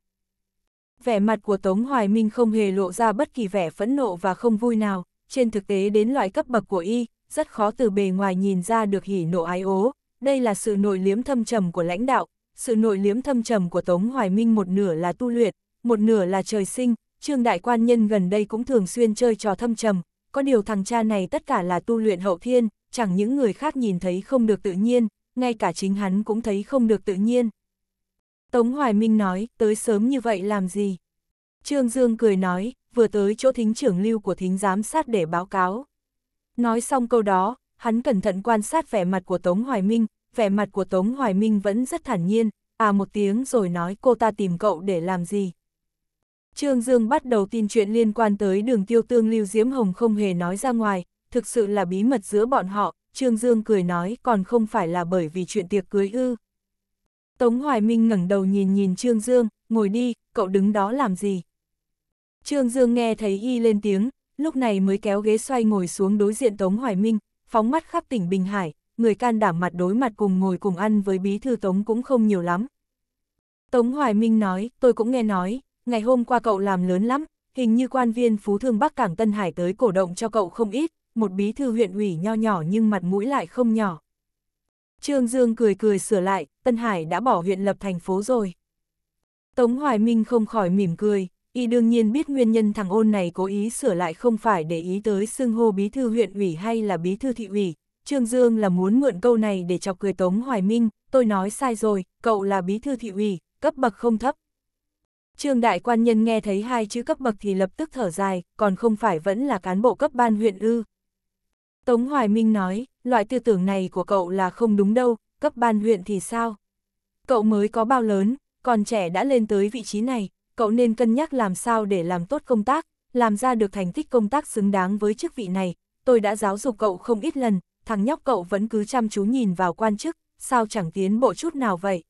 Vẻ mặt của Tống Hoài Minh không hề lộ ra bất kỳ vẻ phẫn nộ và không vui nào, trên thực tế đến loại cấp bậc của y, rất khó từ bề ngoài nhìn ra được hỉ nộ ái ố, đây là sự nội liếm thâm trầm của lãnh đạo, sự nội liếm thâm trầm của Tống Hoài Minh một nửa là tu luyện, một nửa là trời sinh, Trương đại quan nhân gần đây cũng thường xuyên chơi trò thâm trầm, có điều thằng cha này tất cả là tu luyện hậu thiên, chẳng những người khác nhìn thấy không được tự nhiên, ngay cả chính hắn cũng thấy không được tự nhiên. Tống Hoài Minh nói, tới sớm như vậy làm gì? Trương Dương cười nói, vừa tới chỗ thính trưởng lưu của thính giám sát để báo cáo. Nói xong câu đó, hắn cẩn thận quan sát vẻ mặt của Tống Hoài Minh, vẻ mặt của Tống Hoài Minh vẫn rất thản nhiên, à một tiếng rồi nói cô ta tìm cậu để làm gì. Trương Dương bắt đầu tin chuyện liên quan tới đường tiêu tương Lưu Diễm Hồng không hề nói ra ngoài, thực sự là bí mật giữa bọn họ, Trương Dương cười nói còn không phải là bởi vì chuyện tiệc cưới ư. Tống Hoài Minh ngẩng đầu nhìn nhìn Trương Dương, ngồi đi, cậu đứng đó làm gì? Trương Dương nghe thấy y lên tiếng, lúc này mới kéo ghế xoay ngồi xuống đối diện Tống Hoài Minh, phóng mắt khắp tỉnh Bình Hải, người can đảm mặt đối mặt cùng ngồi cùng ăn với bí thư Tống cũng không nhiều lắm. Tống Hoài Minh nói, tôi cũng nghe nói, ngày hôm qua cậu làm lớn lắm, hình như quan viên Phú Thương Bắc Cảng Tân Hải tới cổ động cho cậu không ít, một bí thư huyện ủy nho nhỏ nhưng mặt mũi lại không nhỏ. Trương Dương cười cười sửa lại, Tân Hải đã bỏ huyện lập thành phố rồi. Tống Hoài Minh không khỏi mỉm cười, y đương nhiên biết nguyên nhân thằng ôn này cố ý sửa lại không phải để ý tới xưng hô bí thư huyện ủy hay là bí thư thị ủy. Trương Dương là muốn mượn câu này để chọc cười Tống Hoài Minh, tôi nói sai rồi, cậu là bí thư thị ủy, cấp bậc không thấp. Trương Đại Quan Nhân nghe thấy hai chữ cấp bậc thì lập tức thở dài, còn không phải vẫn là cán bộ cấp ban huyện ư. Tống Hoài Minh nói, loại tư tưởng này của cậu là không đúng đâu, cấp ban huyện thì sao? Cậu mới có bao lớn, còn trẻ đã lên tới vị trí này, cậu nên cân nhắc làm sao để làm tốt công tác, làm ra được thành tích công tác xứng đáng với chức vị này. Tôi đã giáo dục cậu không ít lần, thằng nhóc cậu vẫn cứ chăm chú nhìn vào quan chức, sao chẳng tiến bộ chút nào vậy.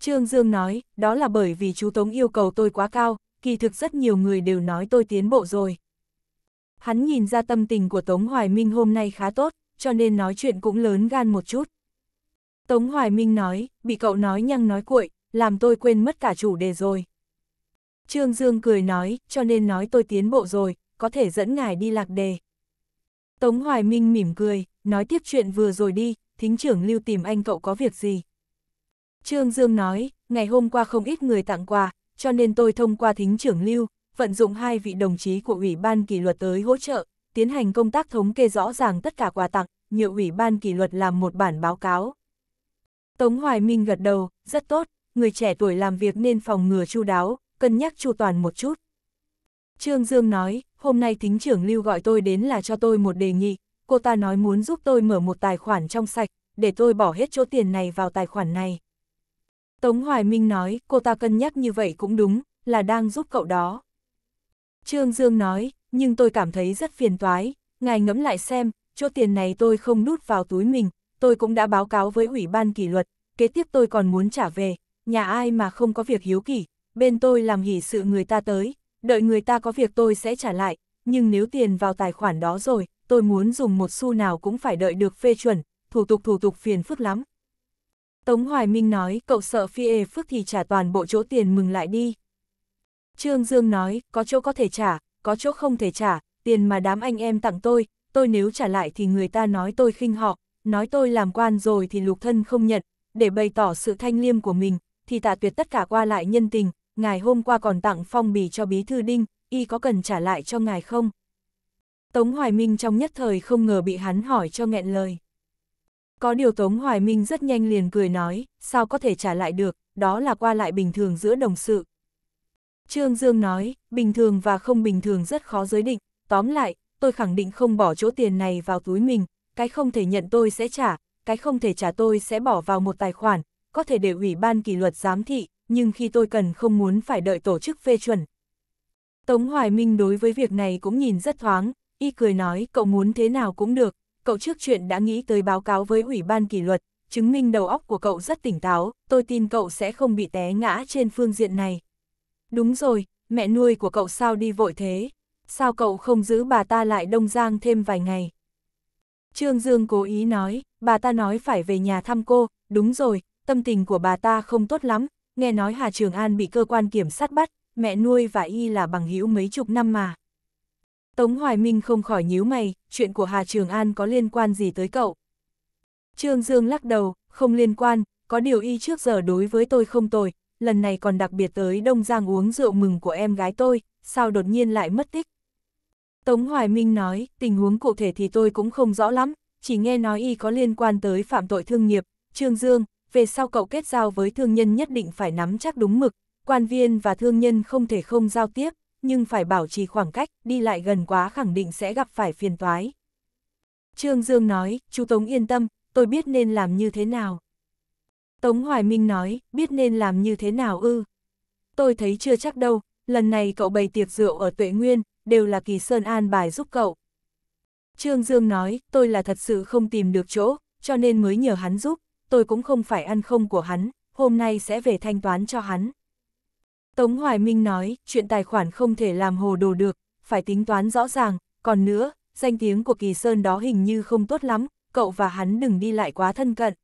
Trương Dương nói, đó là bởi vì chú Tống yêu cầu tôi quá cao, kỳ thực rất nhiều người đều nói tôi tiến bộ rồi. Hắn nhìn ra tâm tình của Tống Hoài Minh hôm nay khá tốt, cho nên nói chuyện cũng lớn gan một chút. Tống Hoài Minh nói, bị cậu nói nhăng nói cuội, làm tôi quên mất cả chủ đề rồi. Trương Dương cười nói, cho nên nói tôi tiến bộ rồi, có thể dẫn ngài đi lạc đề. Tống Hoài Minh mỉm cười, nói tiếp chuyện vừa rồi đi, thính trưởng lưu tìm anh cậu có việc gì. Trương Dương nói, ngày hôm qua không ít người tặng quà, cho nên tôi thông qua thính trưởng lưu, vận dụng hai vị đồng chí của Ủy ban kỷ luật tới hỗ trợ, tiến hành công tác thống kê rõ ràng tất cả quà tặng, nhựa Ủy ban kỷ luật làm một bản báo cáo. Tống Hoài Minh gật đầu, rất tốt, người trẻ tuổi làm việc nên phòng ngừa chu đáo, cân nhắc chu toàn một chút. Trương Dương nói, hôm nay thính trưởng lưu gọi tôi đến là cho tôi một đề nghị, cô ta nói muốn giúp tôi mở một tài khoản trong sạch, để tôi bỏ hết chỗ tiền này vào tài khoản này. Tống Hoài Minh nói, cô ta cân nhắc như vậy cũng đúng, là đang giúp cậu đó. Trương Dương nói, nhưng tôi cảm thấy rất phiền toái, ngài ngẫm lại xem, chỗ tiền này tôi không đút vào túi mình, tôi cũng đã báo cáo với ủy ban kỷ luật, kế tiếp tôi còn muốn trả về, nhà ai mà không có việc hiếu kỷ, bên tôi làm hỷ sự người ta tới, đợi người ta có việc tôi sẽ trả lại, nhưng nếu tiền vào tài khoản đó rồi, tôi muốn dùng một xu nào cũng phải đợi được phê chuẩn, thủ tục thủ tục phiền phức lắm. Tống Hoài Minh nói, cậu sợ phi ê phức thì trả toàn bộ chỗ tiền mừng lại đi. Trương Dương nói, có chỗ có thể trả, có chỗ không thể trả, tiền mà đám anh em tặng tôi, tôi nếu trả lại thì người ta nói tôi khinh họ, nói tôi làm quan rồi thì lục thân không nhận, để bày tỏ sự thanh liêm của mình, thì tạ tuyệt tất cả qua lại nhân tình, ngài hôm qua còn tặng phong bì cho bí thư đinh, y có cần trả lại cho ngài không? Tống Hoài Minh trong nhất thời không ngờ bị hắn hỏi cho nghẹn lời. Có điều Tống Hoài Minh rất nhanh liền cười nói, sao có thể trả lại được, đó là qua lại bình thường giữa đồng sự. Trương Dương nói, bình thường và không bình thường rất khó giới định, tóm lại, tôi khẳng định không bỏ chỗ tiền này vào túi mình, cái không thể nhận tôi sẽ trả, cái không thể trả tôi sẽ bỏ vào một tài khoản, có thể để ủy ban kỷ luật giám thị, nhưng khi tôi cần không muốn phải đợi tổ chức phê chuẩn. Tống Hoài Minh đối với việc này cũng nhìn rất thoáng, y cười nói cậu muốn thế nào cũng được, cậu trước chuyện đã nghĩ tới báo cáo với Ủy ban kỷ luật, chứng minh đầu óc của cậu rất tỉnh táo, tôi tin cậu sẽ không bị té ngã trên phương diện này. Đúng rồi, mẹ nuôi của cậu sao đi vội thế? Sao cậu không giữ bà ta lại Đông Giang thêm vài ngày? Trương Dương cố ý nói, bà ta nói phải về nhà thăm cô, đúng rồi, tâm tình của bà ta không tốt lắm, nghe nói Hà Trường An bị cơ quan kiểm sát bắt, mẹ nuôi và y là bằng hữu mấy chục năm mà. Tống Hoài Minh không khỏi nhíu mày, chuyện của Hà Trường An có liên quan gì tới cậu? Trương Dương lắc đầu, không liên quan, có điều y trước giờ đối với tôi không tồi, lần này còn đặc biệt tới Đông Giang uống rượu mừng của em gái tôi, sao đột nhiên lại mất tích? Tống Hoài Minh nói, tình huống cụ thể thì tôi cũng không rõ lắm, chỉ nghe nói y có liên quan tới phạm tội thương nghiệp, Trương Dương, về sau cậu kết giao với thương nhân nhất định phải nắm chắc đúng mực, quan viên và thương nhân không thể không giao tiếp, nhưng phải bảo trì khoảng cách, đi lại gần quá khẳng định sẽ gặp phải phiền toái. Trương Dương nói, chú Tống yên tâm, tôi biết nên làm như thế nào. Tống Hoài Minh nói, biết nên làm như thế nào ư. Tôi thấy chưa chắc đâu, lần này cậu bày tiệc rượu ở Tuệ Nguyên, đều là Kỳ Sơn An bài giúp cậu. Trương Dương nói, tôi là thật sự không tìm được chỗ, cho nên mới nhờ hắn giúp, tôi cũng không phải ăn không của hắn, hôm nay sẽ về thanh toán cho hắn. Tống Hoài Minh nói, chuyện tài khoản không thể làm hồ đồ được, phải tính toán rõ ràng, còn nữa, danh tiếng của Kỳ Sơn đó hình như không tốt lắm, cậu và hắn đừng đi lại quá thân cận.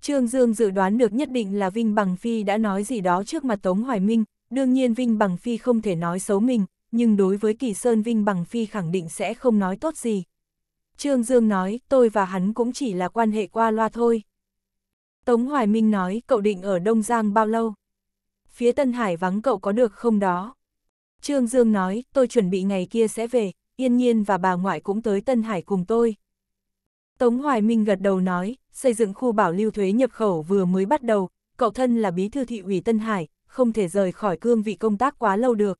Trương Dương dự đoán được nhất định là Vinh Bằng Phi đã nói gì đó trước mặt Tống Hoài Minh, đương nhiên Vinh Bằng Phi không thể nói xấu mình, nhưng đối với Kỳ Sơn Vinh Bằng Phi khẳng định sẽ không nói tốt gì. Trương Dương nói, tôi và hắn cũng chỉ là quan hệ qua loa thôi. Tống Hoài Minh nói cậu định ở Đông Giang bao lâu? Phía Tân Hải vắng cậu có được không đó? Trương Dương nói tôi chuẩn bị ngày kia sẽ về, yên nhiên và bà ngoại cũng tới Tân Hải cùng tôi. Tống Hoài Minh gật đầu nói, xây dựng khu bảo lưu thuế nhập khẩu vừa mới bắt đầu, cậu thân là bí thư thị ủy Tân Hải, không thể rời khỏi cương vị công tác quá lâu được.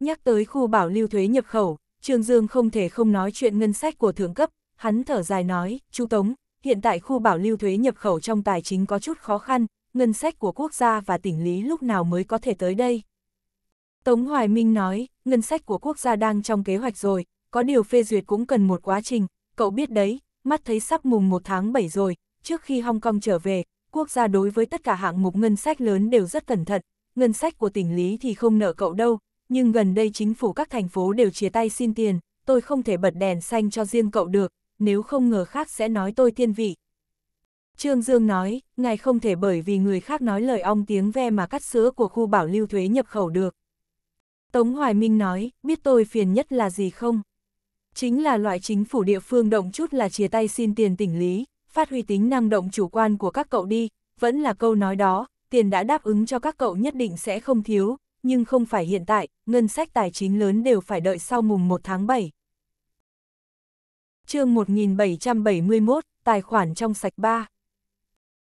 Nhắc tới khu bảo lưu thuế nhập khẩu, Trương Dương không thể không nói chuyện ngân sách của thượng cấp, hắn thở dài nói, chú Tống, hiện tại khu bảo lưu thuế nhập khẩu trong tài chính có chút khó khăn, ngân sách của quốc gia và tỉnh lý lúc nào mới có thể tới đây. Tống Hoài Minh nói, ngân sách của quốc gia đang trong kế hoạch rồi, có điều phê duyệt cũng cần một quá trình, cậu biết đấy, mắt thấy sắp mùng 1 tháng 7 rồi, trước khi Hong Kong trở về, quốc gia đối với tất cả hạng mục ngân sách lớn đều rất cẩn thận, ngân sách của tỉnh lý thì không nợ cậu đâu, nhưng gần đây chính phủ các thành phố đều chia tay xin tiền, tôi không thể bật đèn xanh cho riêng cậu được, nếu không ngờ khác sẽ nói tôi thiên vị. Trương Dương nói, ngài không thể bởi vì người khác nói lời ong tiếng ve mà cắt sữa của khu bảo lưu thuế nhập khẩu được. Tống Hoài Minh nói, biết tôi phiền nhất là gì không? Chính là loại chính phủ địa phương động chút là chia tay xin tiền tỉnh lý, phát huy tính năng động chủ quan của các cậu đi, vẫn là câu nói đó, tiền đã đáp ứng cho các cậu nhất định sẽ không thiếu, nhưng không phải hiện tại, ngân sách tài chính lớn đều phải đợi sau mùng 1 tháng 7 chương 1771, tài khoản trong sạch ba.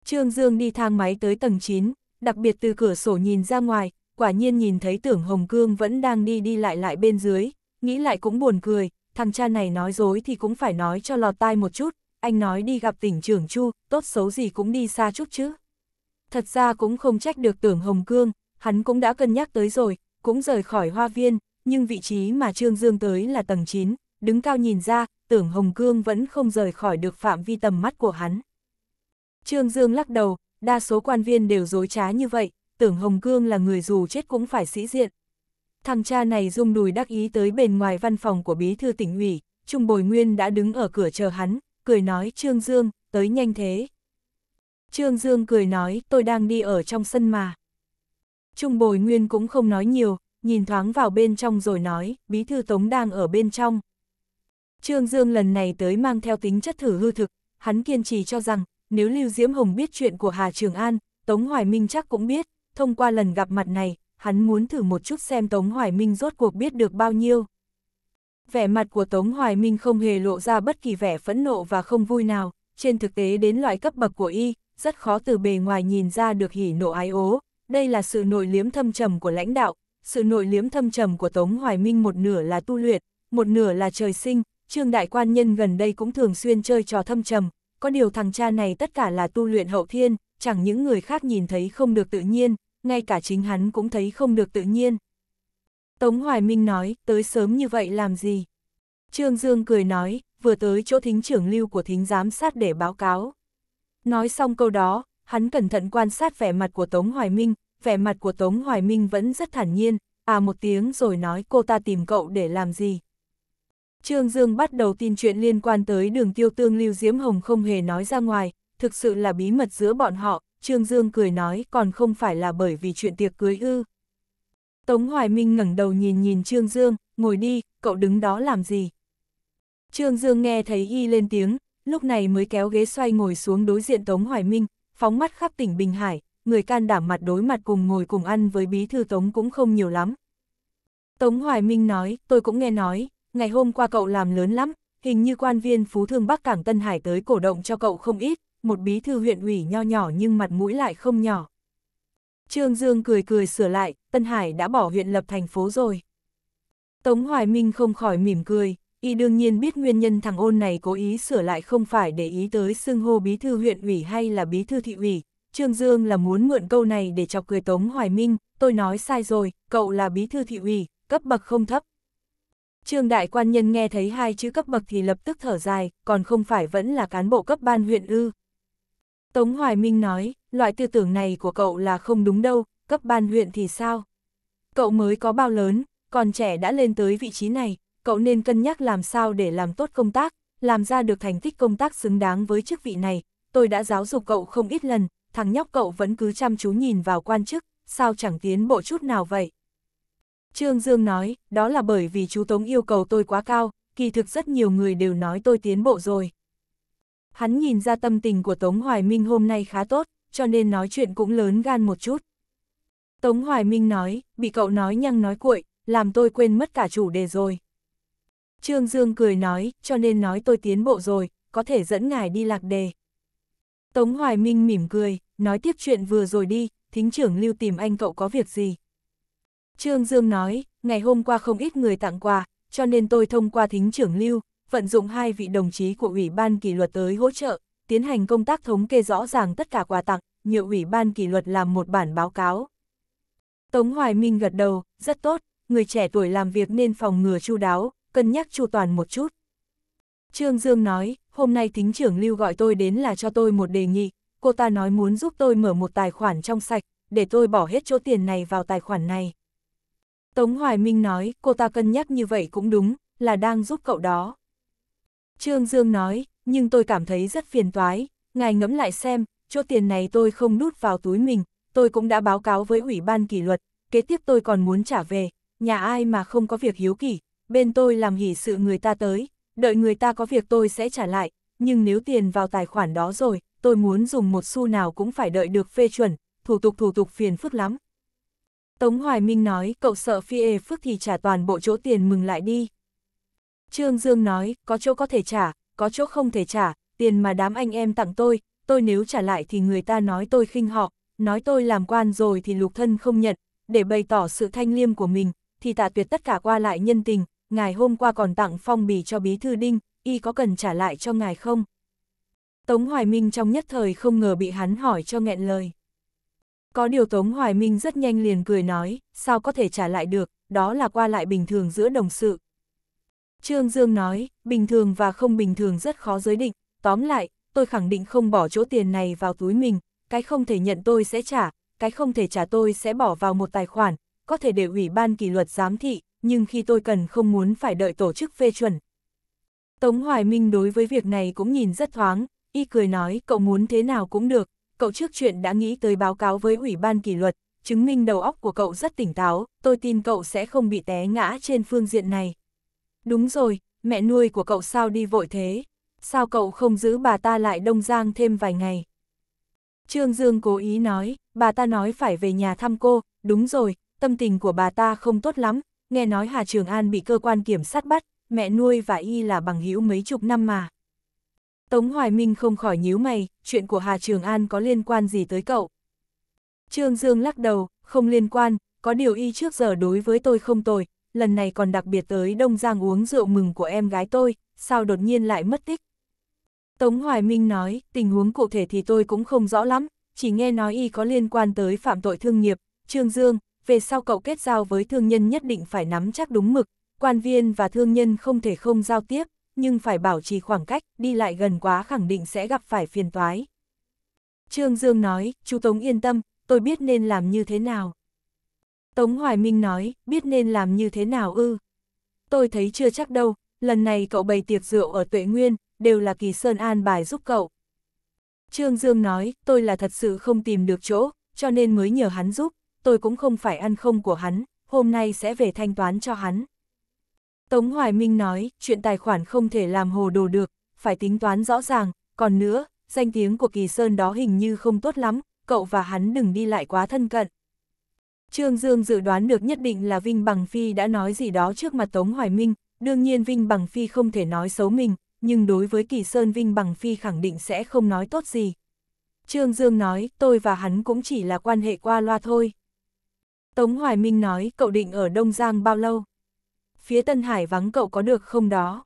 Trương Dương đi thang máy tới tầng 9, đặc biệt từ cửa sổ nhìn ra ngoài, quả nhiên nhìn thấy tưởng Hồng Cương vẫn đang đi đi lại lại bên dưới, nghĩ lại cũng buồn cười, thằng cha này nói dối thì cũng phải nói cho lọt tai một chút, anh nói đi gặp tỉnh trưởng Chu, tốt xấu gì cũng đi xa chút chứ. Thật ra cũng không trách được tưởng Hồng Cương, hắn cũng đã cân nhắc tới rồi, cũng rời khỏi hoa viên, nhưng vị trí mà Trương Dương tới là tầng 9, đứng cao nhìn ra, tưởng Hồng Cương vẫn không rời khỏi được phạm vi tầm mắt của hắn. Trương Dương lắc đầu, đa số quan viên đều dối trá như vậy, tưởng Hồng Cương là người dù chết cũng phải sĩ diện. Thằng cha này rung đùi đắc ý tới bên ngoài văn phòng của bí thư tỉnh ủy, Trung Bồi Nguyên đã đứng ở cửa chờ hắn, cười nói Trương Dương, tới nhanh thế. Trương Dương cười nói tôi đang đi ở trong sân mà. Trung Bồi Nguyên cũng không nói nhiều, nhìn thoáng vào bên trong rồi nói, bí thư Tống đang ở bên trong. Trương Dương lần này tới mang theo tính chất thử hư thực, hắn kiên trì cho rằng, nếu Lưu Diễm Hồng biết chuyện của Hà Trường An, Tống Hoài Minh chắc cũng biết, thông qua lần gặp mặt này, hắn muốn thử một chút xem Tống Hoài Minh rốt cuộc biết được bao nhiêu. Vẻ mặt của Tống Hoài Minh không hề lộ ra bất kỳ vẻ phẫn nộ và không vui nào, trên thực tế đến loại cấp bậc của y, rất khó từ bề ngoài nhìn ra được hỉ nộ ái ố, đây là sự nội liếm thâm trầm của lãnh đạo, sự nội liếm thâm trầm của Tống Hoài Minh một nửa là tu luyện, một nửa là trời sinh, Trương đại quan nhân gần đây cũng thường xuyên chơi trò thâm trầm, có điều thằng cha này tất cả là tu luyện hậu thiên, chẳng những người khác nhìn thấy không được tự nhiên, ngay cả chính hắn cũng thấy không được tự nhiên. Tống Hoài Minh nói, tới sớm như vậy làm gì? Trương Dương cười nói, vừa tới chỗ thính trưởng lưu của thính giám sát để báo cáo. Nói xong câu đó, hắn cẩn thận quan sát vẻ mặt của Tống Hoài Minh, vẻ mặt của Tống Hoài Minh vẫn rất thản nhiên, à một tiếng rồi nói cô ta tìm cậu để làm gì. Trương Dương bắt đầu tin chuyện liên quan tới đường tiêu tương Lưu Diễm Hồng không hề nói ra ngoài, thực sự là bí mật giữa bọn họ, Trương Dương cười nói còn không phải là bởi vì chuyện tiệc cưới ư. Tống Hoài Minh ngẩng đầu nhìn nhìn Trương Dương, ngồi đi, cậu đứng đó làm gì? Trương Dương nghe thấy y lên tiếng, lúc này mới kéo ghế xoay ngồi xuống đối diện Tống Hoài Minh, phóng mắt khắp tỉnh Bình Hải, người can đảm mặt đối mặt cùng ngồi cùng ăn với bí thư Tống cũng không nhiều lắm. Tống Hoài Minh nói, tôi cũng nghe nói, ngày hôm qua cậu làm lớn lắm, hình như quan viên Phú Thương Bắc Cảng Tân Hải tới cổ động cho cậu không ít, một bí thư huyện ủy nho nhỏ nhưng mặt mũi lại không nhỏ. Trương Dương cười cười sửa lại, Tân Hải đã bỏ huyện lập thành phố rồi. Tống Hoài Minh không khỏi mỉm cười, y đương nhiên biết nguyên nhân thằng ôn này cố ý sửa lại không phải để ý tới xưng hô bí thư huyện ủy hay là bí thư thị ủy. Trương Dương là muốn mượn câu này để chọc cười Tống Hoài Minh, tôi nói sai rồi, cậu là bí thư thị ủy, cấp bậc không thấp, Trương đại quan nhân nghe thấy hai chữ cấp bậc thì lập tức thở dài, còn không phải vẫn là cán bộ cấp ban huyện ư. Tống Hoài Minh nói, loại tư tưởng này của cậu là không đúng đâu, cấp ban huyện thì sao? Cậu mới có bao lớn, còn trẻ đã lên tới vị trí này, cậu nên cân nhắc làm sao để làm tốt công tác, làm ra được thành tích công tác xứng đáng với chức vị này. Tôi đã giáo dục cậu không ít lần, thằng nhóc cậu vẫn cứ chăm chú nhìn vào quan chức, sao chẳng tiến bộ chút nào vậy? Trương Dương nói, đó là bởi vì chú Tống yêu cầu tôi quá cao, kỳ thực rất nhiều người đều nói tôi tiến bộ rồi. Hắn nhìn ra tâm tình của Tống Hoài Minh hôm nay khá tốt, cho nên nói chuyện cũng lớn gan một chút. Tống Hoài Minh nói, bị cậu nói nhăng nói cuội, làm tôi quên mất cả chủ đề rồi. Trương Dương cười nói, cho nên nói tôi tiến bộ rồi, có thể dẫn ngài đi lạc đề. Tống Hoài Minh mỉm cười, nói tiếp chuyện vừa rồi đi, thính trưởng lưu tìm anh cậu có việc gì. Trương Dương nói, ngày hôm qua không ít người tặng quà, cho nên tôi thông qua thính trưởng lưu, vận dụng hai vị đồng chí của Ủy ban kỷ luật tới hỗ trợ, tiến hành công tác thống kê rõ ràng tất cả quà tặng, Nhiều Ủy ban kỷ luật làm một bản báo cáo. Tống Hoài Minh gật đầu, rất tốt, người trẻ tuổi làm việc nên phòng ngừa chu đáo, cân nhắc chu toàn một chút. Trương Dương nói, hôm nay thính trưởng lưu gọi tôi đến là cho tôi một đề nghị, cô ta nói muốn giúp tôi mở một tài khoản trong sạch, để tôi bỏ hết chỗ tiền này vào tài khoản này. Tống Hoài Minh nói, cô ta cân nhắc như vậy cũng đúng, là đang giúp cậu đó. Trương Dương nói, nhưng tôi cảm thấy rất phiền toái, ngài ngẫm lại xem, chỗ tiền này tôi không nút vào túi mình, tôi cũng đã báo cáo với ủy ban kỷ luật, kế tiếp tôi còn muốn trả về, nhà ai mà không có việc hiếu kỷ, bên tôi làm hỷ sự người ta tới, đợi người ta có việc tôi sẽ trả lại, nhưng nếu tiền vào tài khoản đó rồi, tôi muốn dùng một xu nào cũng phải đợi được phê chuẩn, thủ tục thủ tục phiền phức lắm, Tống Hoài Minh nói, cậu sợ phi ê phước thì trả toàn bộ chỗ tiền mừng lại đi. Trương Dương nói, có chỗ có thể trả, có chỗ không thể trả, tiền mà đám anh em tặng tôi, tôi nếu trả lại thì người ta nói tôi khinh họ, nói tôi làm quan rồi thì lục thân không nhận, để bày tỏ sự thanh liêm của mình, thì tạ tuyệt tất cả qua lại nhân tình, ngài hôm qua còn tặng phong bì cho bí thư đinh, y có cần trả lại cho ngài không? Tống Hoài Minh trong nhất thời không ngờ bị hắn hỏi cho nghẹn lời. Có điều Tống Hoài Minh rất nhanh liền cười nói, sao có thể trả lại được, đó là qua lại bình thường giữa đồng sự. Trương Dương nói, bình thường và không bình thường rất khó giới định, tóm lại, tôi khẳng định không bỏ chỗ tiền này vào túi mình, cái không thể nhận tôi sẽ trả, cái không thể trả tôi sẽ bỏ vào một tài khoản, có thể để ủy ban kỷ luật giám thị, nhưng khi tôi cần không muốn phải đợi tổ chức phê chuẩn. Tống Hoài Minh đối với việc này cũng nhìn rất thoáng, y cười nói cậu muốn thế nào cũng được, cậu trước chuyện đã nghĩ tới báo cáo với Ủy ban kỷ luật, chứng minh đầu óc của cậu rất tỉnh táo, tôi tin cậu sẽ không bị té ngã trên phương diện này. Đúng rồi, mẹ nuôi của cậu sao đi vội thế? Sao cậu không giữ bà ta lại Đông Giang thêm vài ngày? Trương Dương cố ý nói, bà ta nói phải về nhà thăm cô, đúng rồi, tâm tình của bà ta không tốt lắm, nghe nói Hà Trường An bị cơ quan kiểm sát bắt, mẹ nuôi và y là bằng hữu mấy chục năm mà. Tống Hoài Minh không khỏi nhíu mày, chuyện của Hà Trường An có liên quan gì tới cậu? Trương Dương lắc đầu, không liên quan, có điều y trước giờ đối với tôi không tồi, lần này còn đặc biệt tới Đông Giang uống rượu mừng của em gái tôi, sao đột nhiên lại mất tích? Tống Hoài Minh nói, tình huống cụ thể thì tôi cũng không rõ lắm, chỉ nghe nói y có liên quan tới phạm tội thương nghiệp, Trương Dương, về sau cậu kết giao với thương nhân nhất định phải nắm chắc đúng mực, quan viên và thương nhân không thể không giao tiếp, nhưng phải bảo trì khoảng cách, đi lại gần quá khẳng định sẽ gặp phải phiền toái. Trương Dương nói, chú Tống yên tâm, tôi biết nên làm như thế nào. Tống Hoài Minh nói, biết nên làm như thế nào ư. Tôi thấy chưa chắc đâu, lần này cậu bày tiệc rượu ở Tuệ Nguyên, đều là Kỳ Sơn an bài giúp cậu. Trương Dương nói, tôi là thật sự không tìm được chỗ, cho nên mới nhờ hắn giúp, tôi cũng không phải ăn không của hắn, hôm nay sẽ về thanh toán cho hắn. Tống Hoài Minh nói, chuyện tài khoản không thể làm hồ đồ được, phải tính toán rõ ràng, còn nữa, danh tiếng của Kỳ Sơn đó hình như không tốt lắm, cậu và hắn đừng đi lại quá thân cận. Trương Dương dự đoán được nhất định là Vinh Bằng Phi đã nói gì đó trước mặt Tống Hoài Minh, đương nhiên Vinh Bằng Phi không thể nói xấu mình, nhưng đối với Kỳ Sơn Vinh Bằng Phi khẳng định sẽ không nói tốt gì. Trương Dương nói, tôi và hắn cũng chỉ là quan hệ qua loa thôi. Tống Hoài Minh nói, cậu định ở Đông Giang bao lâu? phía Tân Hải vắng cậu có được không đó?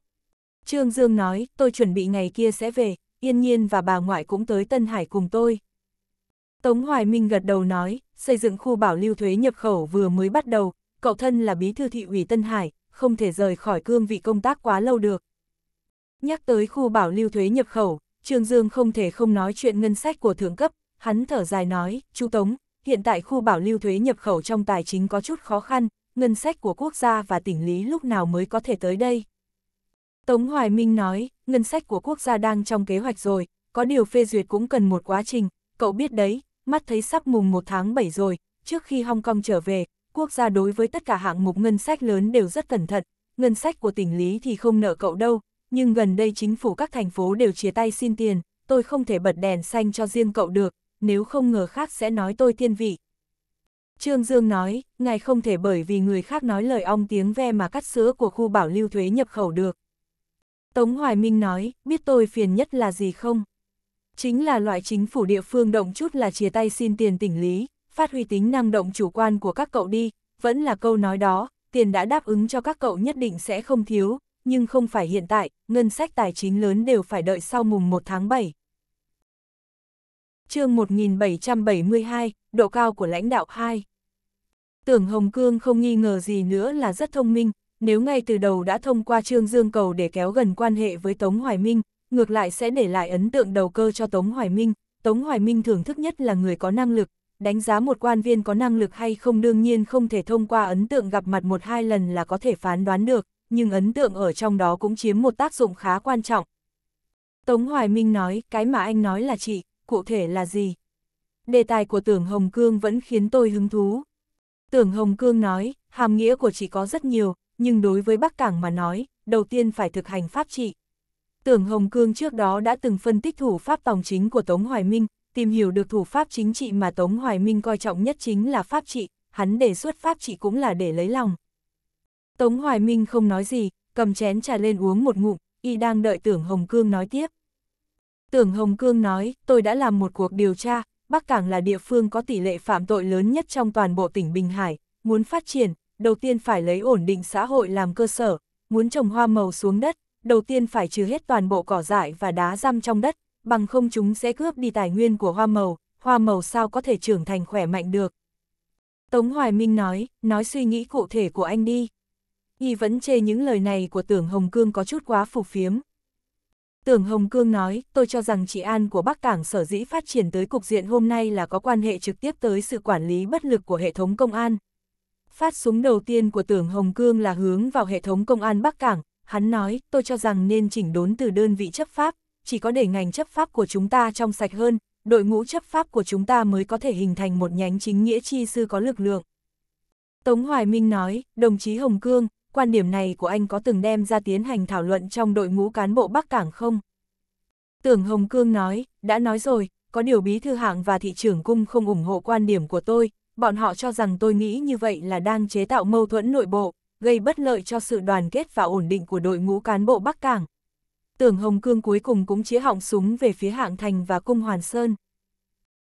Trương Dương nói, tôi chuẩn bị ngày kia sẽ về, yên nhiên và bà ngoại cũng tới Tân Hải cùng tôi. Tống Hoài Minh gật đầu nói, xây dựng khu bảo lưu thuế nhập khẩu vừa mới bắt đầu, cậu thân là bí thư thị ủy Tân Hải, không thể rời khỏi cương vị công tác quá lâu được. Nhắc tới khu bảo lưu thuế nhập khẩu, Trương Dương không thể không nói chuyện ngân sách của thượng cấp, hắn thở dài nói, chú Tống, hiện tại khu bảo lưu thuế nhập khẩu trong tài chính có chút khó khăn, ngân sách của quốc gia và tỉnh lý lúc nào mới có thể tới đây. Tống Hoài Minh nói, ngân sách của quốc gia đang trong kế hoạch rồi, có điều phê duyệt cũng cần một quá trình, cậu biết đấy, mắt thấy sắp mùng 1 tháng 7 rồi, trước khi Hong Kong trở về, quốc gia đối với tất cả hạng mục ngân sách lớn đều rất cẩn thận, ngân sách của tỉnh lý thì không nợ cậu đâu, nhưng gần đây chính phủ các thành phố đều chia tay xin tiền, tôi không thể bật đèn xanh cho riêng cậu được, nếu không ngờ khác sẽ nói tôi thiên vị, Trương Dương nói, ngài không thể bởi vì người khác nói lời ong tiếng ve mà cắt sữa của khu bảo lưu thuế nhập khẩu được. Tống Hoài Minh nói, biết tôi phiền nhất là gì không? Chính là loại chính phủ địa phương động chút là chia tay xin tiền tỉnh lý, phát huy tính năng động chủ quan của các cậu đi, vẫn là câu nói đó, tiền đã đáp ứng cho các cậu nhất định sẽ không thiếu, nhưng không phải hiện tại, ngân sách tài chính lớn đều phải đợi sau mùng 1 tháng 7. chương 1772, độ cao của lãnh đạo 2 Tưởng Hồng Cương không nghi ngờ gì nữa là rất thông minh, nếu ngay từ đầu đã thông qua Trương Dương Cầu để kéo gần quan hệ với Tống Hoài Minh, ngược lại sẽ để lại ấn tượng đầu cơ cho Tống Hoài Minh. Tống Hoài Minh thưởng thức nhất là người có năng lực, đánh giá một quan viên có năng lực hay không đương nhiên không thể thông qua ấn tượng gặp mặt một hai lần là có thể phán đoán được, nhưng ấn tượng ở trong đó cũng chiếm một tác dụng khá quan trọng. Tống Hoài Minh nói, cái mà anh nói là chị, cụ thể là gì? Đề tài của tưởng Hồng Cương vẫn khiến tôi hứng thú. Tưởng Hồng Cương nói, hàm nghĩa của chỉ có rất nhiều, nhưng đối với Bắc Cảng mà nói, đầu tiên phải thực hành pháp trị. Tưởng Hồng Cương trước đó đã từng phân tích thủ pháp tòng chính của Tống Hoài Minh, tìm hiểu được thủ pháp chính trị mà Tống Hoài Minh coi trọng nhất chính là pháp trị, hắn đề xuất pháp trị cũng là để lấy lòng. Tống Hoài Minh không nói gì, cầm chén trà lên uống một ngụm, y đang đợi tưởng Hồng Cương nói tiếp. Tưởng Hồng Cương nói, tôi đã làm một cuộc điều tra, Bắc Cảng là địa phương có tỷ lệ phạm tội lớn nhất trong toàn bộ tỉnh Bình Hải, muốn phát triển, đầu tiên phải lấy ổn định xã hội làm cơ sở, muốn trồng hoa màu xuống đất, đầu tiên phải trừ hết toàn bộ cỏ dại và đá răm trong đất, bằng không chúng sẽ cướp đi tài nguyên của hoa màu, hoa màu sao có thể trưởng thành khỏe mạnh được. Tống Hoài Minh nói, nói suy nghĩ cụ thể của anh đi. Y vẫn chê những lời này của tưởng Hồng Cương có chút quá phục phiếm, Tưởng Hồng Cương nói, tôi cho rằng chị an của Bắc Cảng sở dĩ phát triển tới cục diện hôm nay là có quan hệ trực tiếp tới sự quản lý bất lực của hệ thống công an. Phát súng đầu tiên của tưởng Hồng Cương là hướng vào hệ thống công an Bắc Cảng, hắn nói, tôi cho rằng nên chỉnh đốn từ đơn vị chấp pháp, chỉ có để ngành chấp pháp của chúng ta trong sạch hơn, đội ngũ chấp pháp của chúng ta mới có thể hình thành một nhánh chính nghĩa chi sư có lực lượng. Tống Hoài Minh nói, đồng chí Hồng Cương, quan điểm này của anh có từng đem ra tiến hành thảo luận trong đội ngũ cán bộ Bắc Cảng không? Tưởng Hồng Cương nói, đã nói rồi, có điều bí thư hạng và thị trưởng cung không ủng hộ quan điểm của tôi, bọn họ cho rằng tôi nghĩ như vậy là đang chế tạo mâu thuẫn nội bộ, gây bất lợi cho sự đoàn kết và ổn định của đội ngũ cán bộ Bắc Cảng. Tưởng Hồng Cương cuối cùng cũng chĩa họng súng về phía hạng thành và cung Hoàn Sơn.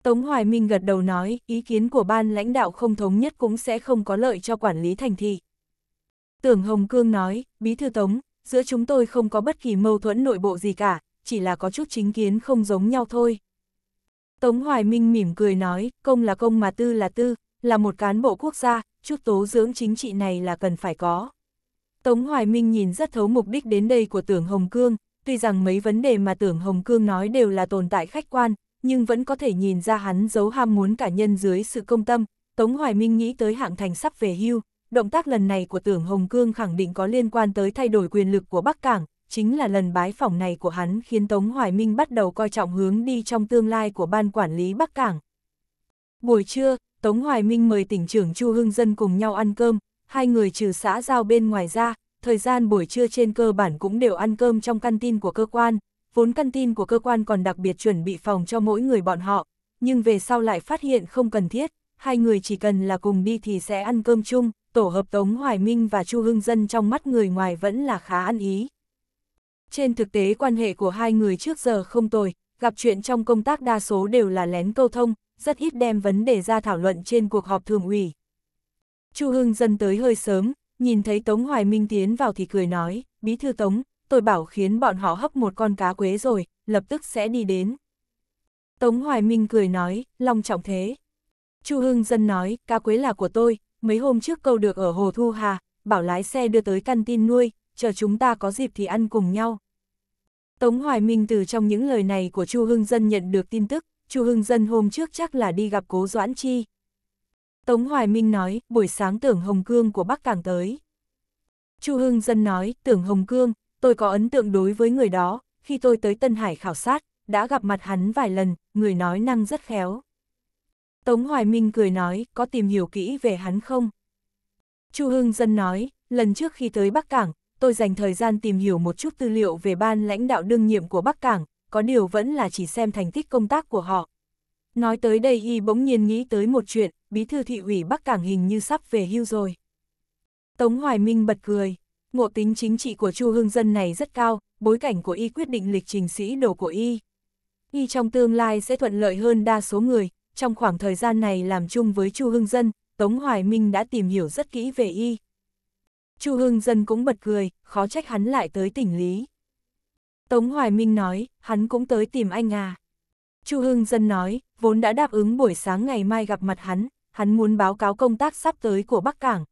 Tống Hoài Minh gật đầu nói, ý kiến của ban lãnh đạo không thống nhất cũng sẽ không có lợi cho quản lý thành thị. Tưởng Hồng Cương nói, Bí Thư Tống, giữa chúng tôi không có bất kỳ mâu thuẫn nội bộ gì cả, chỉ là có chút chính kiến không giống nhau thôi. Tống Hoài Minh mỉm cười nói, công là công mà tư là tư, là một cán bộ quốc gia, chút tố dưỡng chính trị này là cần phải có. Tống Hoài Minh nhìn rất thấu mục đích đến đây của tưởng Hồng Cương, tuy rằng mấy vấn đề mà tưởng Hồng Cương nói đều là tồn tại khách quan, nhưng vẫn có thể nhìn ra hắn giấu ham muốn cả nhân dưới sự công tâm. Tống Hoài Minh nghĩ tới hạng thành sắp về hưu, động tác lần này của tưởng Hồng Cương khẳng định có liên quan tới thay đổi quyền lực của Bắc Cảng, chính là lần bái phỏng này của hắn khiến Tống Hoài Minh bắt đầu coi trọng hướng đi trong tương lai của Ban Quản lý Bắc Cảng. Buổi trưa, Tống Hoài Minh mời tỉnh trưởng Chu Hưng Dân cùng nhau ăn cơm, hai người trừ xã giao bên ngoài ra, thời gian buổi trưa trên cơ bản cũng đều ăn cơm trong căn tin của cơ quan, vốn căn tin của cơ quan còn đặc biệt chuẩn bị phòng cho mỗi người bọn họ, nhưng về sau lại phát hiện không cần thiết, hai người chỉ cần là cùng đi thì sẽ ăn cơm chung, tổ hợp Tống Hoài Minh và Chu Hưng Dân trong mắt người ngoài vẫn là khá ăn ý. Trên thực tế quan hệ của hai người trước giờ không tồi, gặp chuyện trong công tác đa số đều là lén câu thông, rất ít đem vấn đề ra thảo luận trên cuộc họp thường ủy. Chu Hưng Dân tới hơi sớm, nhìn thấy Tống Hoài Minh tiến vào thì cười nói, bí thư Tống, tôi bảo khiến bọn họ hấp một con cá quế rồi, lập tức sẽ đi đến. Tống Hoài Minh cười nói, long trọng thế. Chu Hưng Dân nói, cá quế là của tôi, mấy hôm trước câu được ở Hồ Thu Hà, bảo lái xe đưa tới căn tin nuôi, chờ chúng ta có dịp thì ăn cùng nhau. Tống Hoài Minh từ trong những lời này của Chu Hưng Dân nhận được tin tức, Chu Hưng Dân hôm trước chắc là đi gặp Cố Doãn Chi. Tống Hoài Minh nói, buổi sáng tưởng Hồng Cương của Bắc cảng tới. Chu Hưng Dân nói, tưởng Hồng Cương, tôi có ấn tượng đối với người đó, khi tôi tới Tân Hải khảo sát, đã gặp mặt hắn vài lần, người nói năng rất khéo. Tống Hoài Minh cười nói, có tìm hiểu kỹ về hắn không? Chu Hưng Dân nói, lần trước khi tới Bắc Cảng, tôi dành thời gian tìm hiểu một chút tư liệu về ban lãnh đạo đương nhiệm của Bắc Cảng, có điều vẫn là chỉ xem thành tích công tác của họ. Nói tới đây y bỗng nhiên nghĩ tới một chuyện, bí thư thị ủy Bắc Cảng hình như sắp về hưu rồi. Tống Hoài Minh bật cười, ngộ tính chính trị của Chu Hưng Dân này rất cao, bối cảnh của y quyết định lịch trình sĩ đồ của y. Y trong tương lai sẽ thuận lợi hơn đa số người, trong khoảng thời gian này làm chung với Chu Hưng Dân, Tống Hoài Minh đã tìm hiểu rất kỹ về y. Chu Hưng Dân cũng bật cười, khó trách hắn lại tới tỉnh Lý. Tống Hoài Minh nói, hắn cũng tới tìm anh à. Chu Hưng Dân nói, vốn đã đáp ứng buổi sáng ngày mai gặp mặt hắn, hắn muốn báo cáo công tác sắp tới của Bắc Cảng.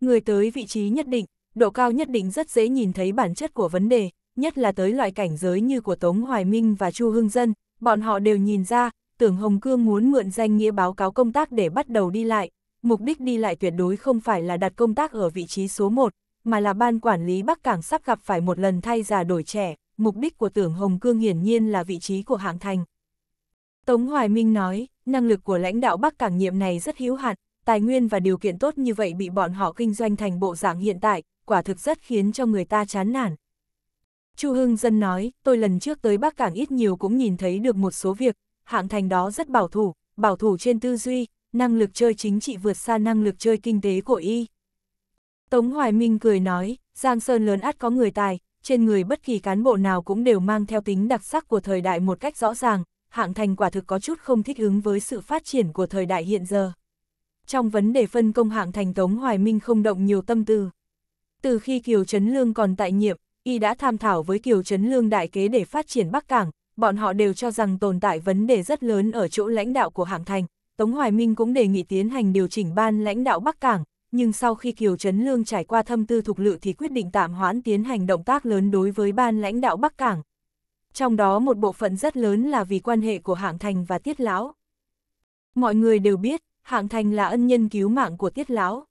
Người tới vị trí nhất định, độ cao nhất định rất dễ nhìn thấy bản chất của vấn đề, nhất là tới loại cảnh giới như của Tống Hoài Minh và Chu Hưng Dân, bọn họ đều nhìn ra, tưởng Hồng Cương muốn mượn danh nghĩa báo cáo công tác để bắt đầu đi lại, mục đích đi lại tuyệt đối không phải là đặt công tác ở vị trí số 1, mà là ban quản lý Bắc Cảng sắp gặp phải một lần thay già đổi trẻ, mục đích của tưởng Hồng Cương hiển nhiên là vị trí của hạng thành. Tống Hoài Minh nói, năng lực của lãnh đạo Bắc Cảng nhiệm này rất hữu hạn, tài nguyên và điều kiện tốt như vậy bị bọn họ kinh doanh thành bộ dạng hiện tại, quả thực rất khiến cho người ta chán nản. Chu Hưng Dân nói, tôi lần trước tới Bắc Cảng ít nhiều cũng nhìn thấy được một số việc, hạng thành đó rất bảo thủ, bảo thủ trên tư duy, năng lực chơi chính trị vượt xa năng lực chơi kinh tế của y. Tống Hoài Minh cười nói, Giang Sơn lớn át có người tài, trên người bất kỳ cán bộ nào cũng đều mang theo tính đặc sắc của thời đại một cách rõ ràng, hạng thành quả thực có chút không thích ứng với sự phát triển của thời đại hiện giờ. Trong vấn đề phân công hạng thành Tống Hoài Minh không động nhiều tâm tư. Từ khi Kiều Trấn Lương còn tại nhiệm, y đã tham thảo với Kiều Trấn Lương đại kế để phát triển Bắc Cảng, bọn họ đều cho rằng tồn tại vấn đề rất lớn ở chỗ lãnh đạo của hạng thành. Tống Hoài Minh cũng đề nghị tiến hành điều chỉnh ban lãnh đạo Bắc Cảng, nhưng sau khi Kiều Trấn Lương trải qua thâm tư thục lự thì quyết định tạm hoãn tiến hành động tác lớn đối với ban lãnh đạo Bắc Cảng. Trong đó một bộ phận rất lớn là vì quan hệ của Hạng Thành và Tiết Lão. Mọi người đều biết, Hạng Thành là ân nhân cứu mạng của Tiết Lão.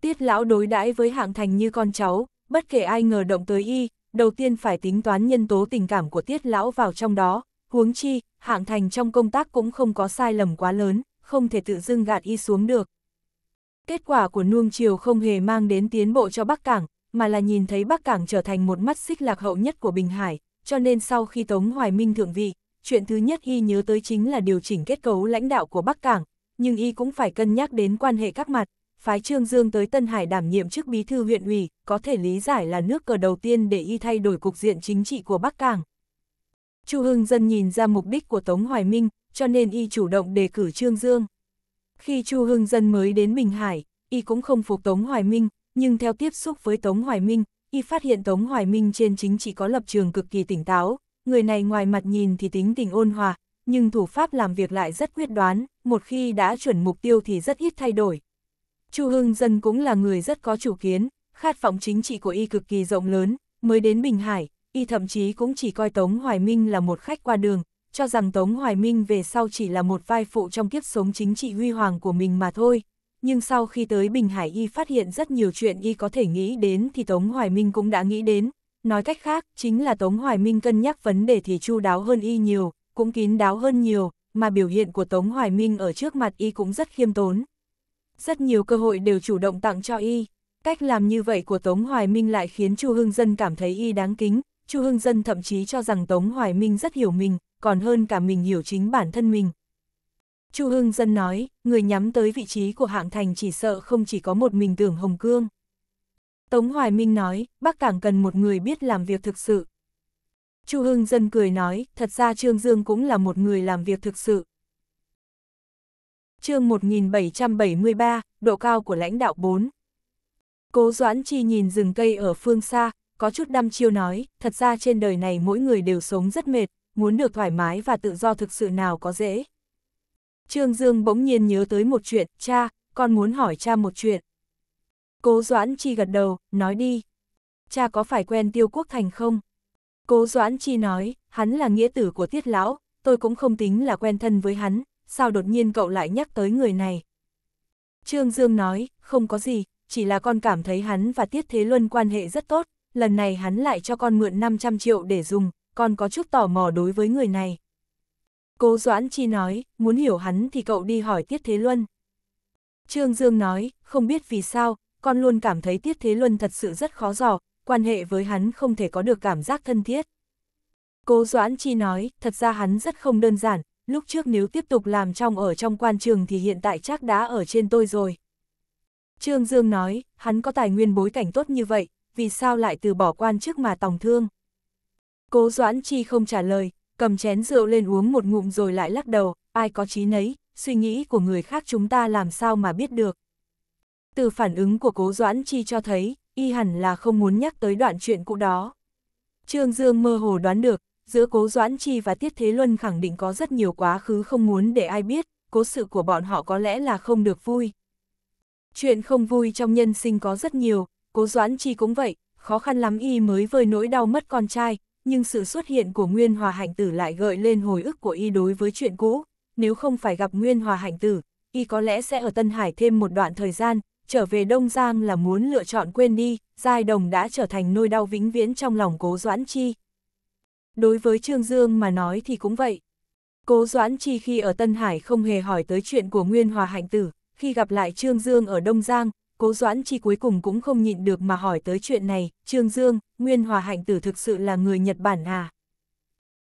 Tiết Lão đối đãi với Hạng Thành như con cháu, bất kể ai ngờ động tới y, đầu tiên phải tính toán nhân tố tình cảm của tiết lão vào trong đó, huống chi, hạng thành trong công tác cũng không có sai lầm quá lớn, không thể tự dưng gạt y xuống được. Kết quả của nuông chiều không hề mang đến tiến bộ cho Bắc Cảng, mà là nhìn thấy Bắc Cảng trở thành một mắt xích lạc hậu nhất của Bình Hải, cho nên sau khi Tống Hoài Minh thượng vị, chuyện thứ nhất y nhớ tới chính là điều chỉnh kết cấu lãnh đạo của Bắc Cảng, nhưng y cũng phải cân nhắc đến quan hệ các mặt, phái Trương Dương tới Tân Hải đảm nhiệm chức bí thư huyện ủy, có thể lý giải là nước cờ đầu tiên để y thay đổi cục diện chính trị của Bắc Cảng. Chu Hưng Dân nhìn ra mục đích của Tống Hoài Minh, cho nên y chủ động đề cử Trương Dương. Khi Chu Hưng Dân mới đến Bình Hải, y cũng không phục Tống Hoài Minh, nhưng theo tiếp xúc với Tống Hoài Minh, y phát hiện Tống Hoài Minh trên chính trị có lập trường cực kỳ tỉnh táo, người này ngoài mặt nhìn thì tính tình ôn hòa, nhưng thủ pháp làm việc lại rất quyết đoán, một khi đã chuẩn mục tiêu thì rất ít thay đổi. Chu Hưng Dân cũng là người rất có chủ kiến, khát vọng chính trị của y cực kỳ rộng lớn, mới đến Bình Hải, y thậm chí cũng chỉ coi Tống Hoài Minh là một khách qua đường, cho rằng Tống Hoài Minh về sau chỉ là một vai phụ trong kiếp sống chính trị huy hoàng của mình mà thôi. Nhưng sau khi tới Bình Hải y phát hiện rất nhiều chuyện y có thể nghĩ đến thì Tống Hoài Minh cũng đã nghĩ đến. Nói cách khác, chính là Tống Hoài Minh cân nhắc vấn đề thì chu đáo hơn y nhiều, cũng kín đáo hơn nhiều, mà biểu hiện của Tống Hoài Minh ở trước mặt y cũng rất khiêm tốn rất nhiều cơ hội đều chủ động tặng cho y. Cách làm như vậy của Tống Hoài Minh lại khiến Chu Hưng Dân cảm thấy y đáng kính, Chu Hưng Dân thậm chí cho rằng Tống Hoài Minh rất hiểu mình, còn hơn cả mình hiểu chính bản thân mình. Chu Hưng Dân nói, người nhắm tới vị trí của hạng thành chỉ sợ không chỉ có một mình tưởng Hồng Cương. Tống Hoài Minh nói, Bắc Cảng cần một người biết làm việc thực sự. Chu Hưng Dân cười nói, thật ra Trương Dương cũng là một người làm việc thực sự chương 1773, độ cao của lãnh đạo 4. Cố Doãn Chi nhìn rừng cây ở phương xa, có chút đăm chiêu nói, thật ra trên đời này mỗi người đều sống rất mệt, muốn được thoải mái và tự do thực sự nào có dễ. Trương Dương bỗng nhiên nhớ tới một chuyện, cha, con muốn hỏi cha một chuyện. Cố Doãn Chi gật đầu, nói đi. Cha có phải quen Tiêu Quốc Thành không? Cố Doãn Chi nói, hắn là nghĩa tử của Tiết Lão, tôi cũng không tính là quen thân với hắn, sao đột nhiên cậu lại nhắc tới người này? Trương Dương nói, không có gì, chỉ là con cảm thấy hắn và Tiết Thế Luân quan hệ rất tốt, lần này hắn lại cho con mượn 500 triệu để dùng, con có chút tò mò đối với người này. Cố Doãn Chi nói, muốn hiểu hắn thì cậu đi hỏi Tiết Thế Luân. Trương Dương nói, không biết vì sao, con luôn cảm thấy Tiết Thế Luân thật sự rất khó dò, quan hệ với hắn không thể có được cảm giác thân thiết. Cố Doãn Chi nói, thật ra hắn rất không đơn giản, lúc trước nếu tiếp tục làm trong ở trong quan trường thì hiện tại chắc đã ở trên tôi rồi. Trương Dương nói, hắn có tài nguyên bối cảnh tốt như vậy, vì sao lại từ bỏ quan chức mà tòng thương. Cố Doãn Chi không trả lời, cầm chén rượu lên uống một ngụm rồi lại lắc đầu, ai có trí nấy, suy nghĩ của người khác chúng ta làm sao mà biết được. Từ phản ứng của Cố Doãn Chi cho thấy, y hẳn là không muốn nhắc tới đoạn chuyện cũ đó. Trương Dương mơ hồ đoán được, Giữa Cố Doãn Chi và Tiết Thế Luân khẳng định có rất nhiều quá khứ không muốn để ai biết, cố sự của bọn họ có lẽ là không được vui. Chuyện không vui trong nhân sinh có rất nhiều, Cố Doãn Chi cũng vậy, khó khăn lắm y mới vơi nỗi đau mất con trai, nhưng sự xuất hiện của Nguyên Hòa Hạnh Tử lại gợi lên hồi ức của y đối với chuyện cũ, nếu không phải gặp Nguyên Hòa Hạnh Tử, y có lẽ sẽ ở Tân Hải thêm một đoạn thời gian, trở về Đông Giang là muốn lựa chọn quên đi, Giai Đồng đã trở thành nỗi đau vĩnh viễn trong lòng Cố Doãn Chi đối với Trương Dương mà nói thì cũng vậy. Cố Doãn Chi khi ở Tân Hải không hề hỏi tới chuyện của Nguyên Hòa Hạnh Tử, khi gặp lại Trương Dương ở Đông Giang, Cố Doãn Chi cuối cùng cũng không nhịn được mà hỏi tới chuyện này, Trương Dương, Nguyên Hòa Hạnh Tử thực sự là người Nhật Bản à?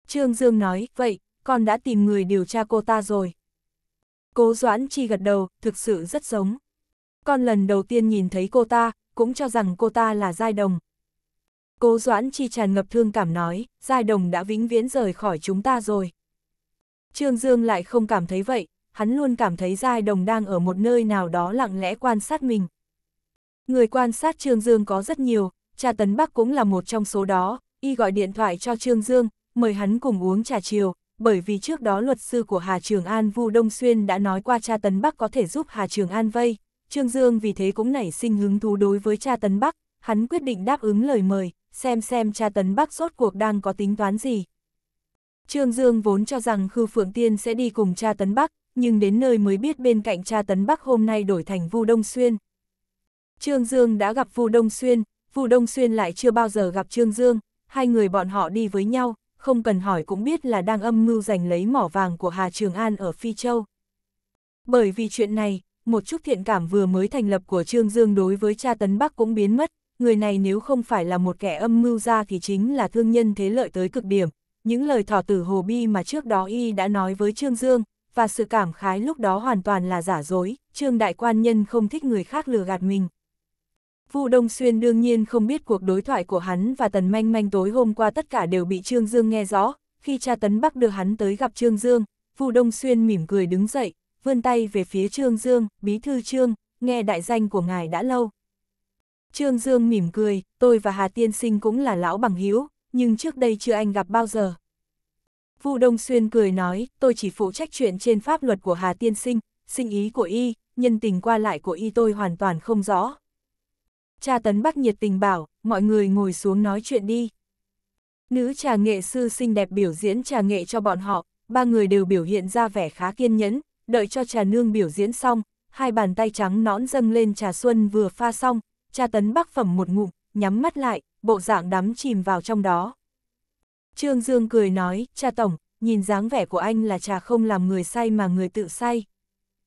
Trương Dương nói, vậy, con đã tìm người điều tra cô ta rồi. Cố Doãn Chi gật đầu, thực sự rất giống. Con lần đầu tiên nhìn thấy cô ta, cũng cho rằng cô ta là giai đồng, Cố Doãn Chi tràn ngập thương cảm nói, Giai Đồng đã vĩnh viễn rời khỏi chúng ta rồi. Trương Dương lại không cảm thấy vậy, hắn luôn cảm thấy Giai Đồng đang ở một nơi nào đó lặng lẽ quan sát mình. Người quan sát Trương Dương có rất nhiều, cha Tấn Bắc cũng là một trong số đó, y gọi điện thoại cho Trương Dương, mời hắn cùng uống trà chiều, bởi vì trước đó luật sư của Hà Trường An Vu Đông Xuyên đã nói qua cha Tấn Bắc có thể giúp Hà Trường An vây, Trương Dương vì thế cũng nảy sinh hứng thú đối với cha Tấn Bắc, hắn quyết định đáp ứng lời mời, xem xem cha tấn bắc rốt cuộc đang có tính toán gì. Trương Dương vốn cho rằng Khư Phượng Tiên sẽ đi cùng cha tấn bắc, nhưng đến nơi mới biết bên cạnh cha tấn bắc hôm nay đổi thành Vu Đông Xuyên. Trương Dương đã gặp Vu Đông Xuyên, Vu Đông Xuyên lại chưa bao giờ gặp Trương Dương, hai người bọn họ đi với nhau, không cần hỏi cũng biết là đang âm mưu giành lấy mỏ vàng của Hà Trường An ở Phi Châu. Bởi vì chuyện này, một chút thiện cảm vừa mới thành lập của Trương Dương đối với cha Tấn Bắc cũng biến mất, người này nếu không phải là một kẻ âm mưu ra thì chính là thương nhân thế lợi tới cực điểm. Những lời thỏ tử hồ bi mà trước đó y đã nói với Trương Dương, và sự cảm khái lúc đó hoàn toàn là giả dối, Trương Đại Quan Nhân không thích người khác lừa gạt mình. Vu Đông Xuyên đương nhiên không biết cuộc đối thoại của hắn và Tần Manh Manh tối hôm qua tất cả đều bị Trương Dương nghe rõ, khi cha Tấn Bắc đưa hắn tới gặp Trương Dương, Vu Đông Xuyên mỉm cười đứng dậy, vươn tay về phía Trương Dương, bí thư Trương, nghe đại danh của ngài đã lâu, Trương Dương mỉm cười, tôi và Hà Tiên Sinh cũng là lão bằng hữu nhưng trước đây chưa anh gặp bao giờ. Vu Đông Xuyên cười nói, tôi chỉ phụ trách chuyện trên pháp luật của Hà Tiên Sinh, sinh ý của y, nhân tình qua lại của y tôi hoàn toàn không rõ. Cha Tấn Bắc nhiệt tình bảo, mọi người ngồi xuống nói chuyện đi. Nữ trà nghệ sư xinh đẹp biểu diễn trà nghệ cho bọn họ, ba người đều biểu hiện ra vẻ khá kiên nhẫn, đợi cho trà nương biểu diễn xong, hai bàn tay trắng nõn dâng lên trà xuân vừa pha xong, tra tấn bắc phẩm một ngụm, nhắm mắt lại, bộ dạng đắm chìm vào trong đó. Trương Dương cười nói, cha tổng, nhìn dáng vẻ của anh là trà không làm người say mà người tự say.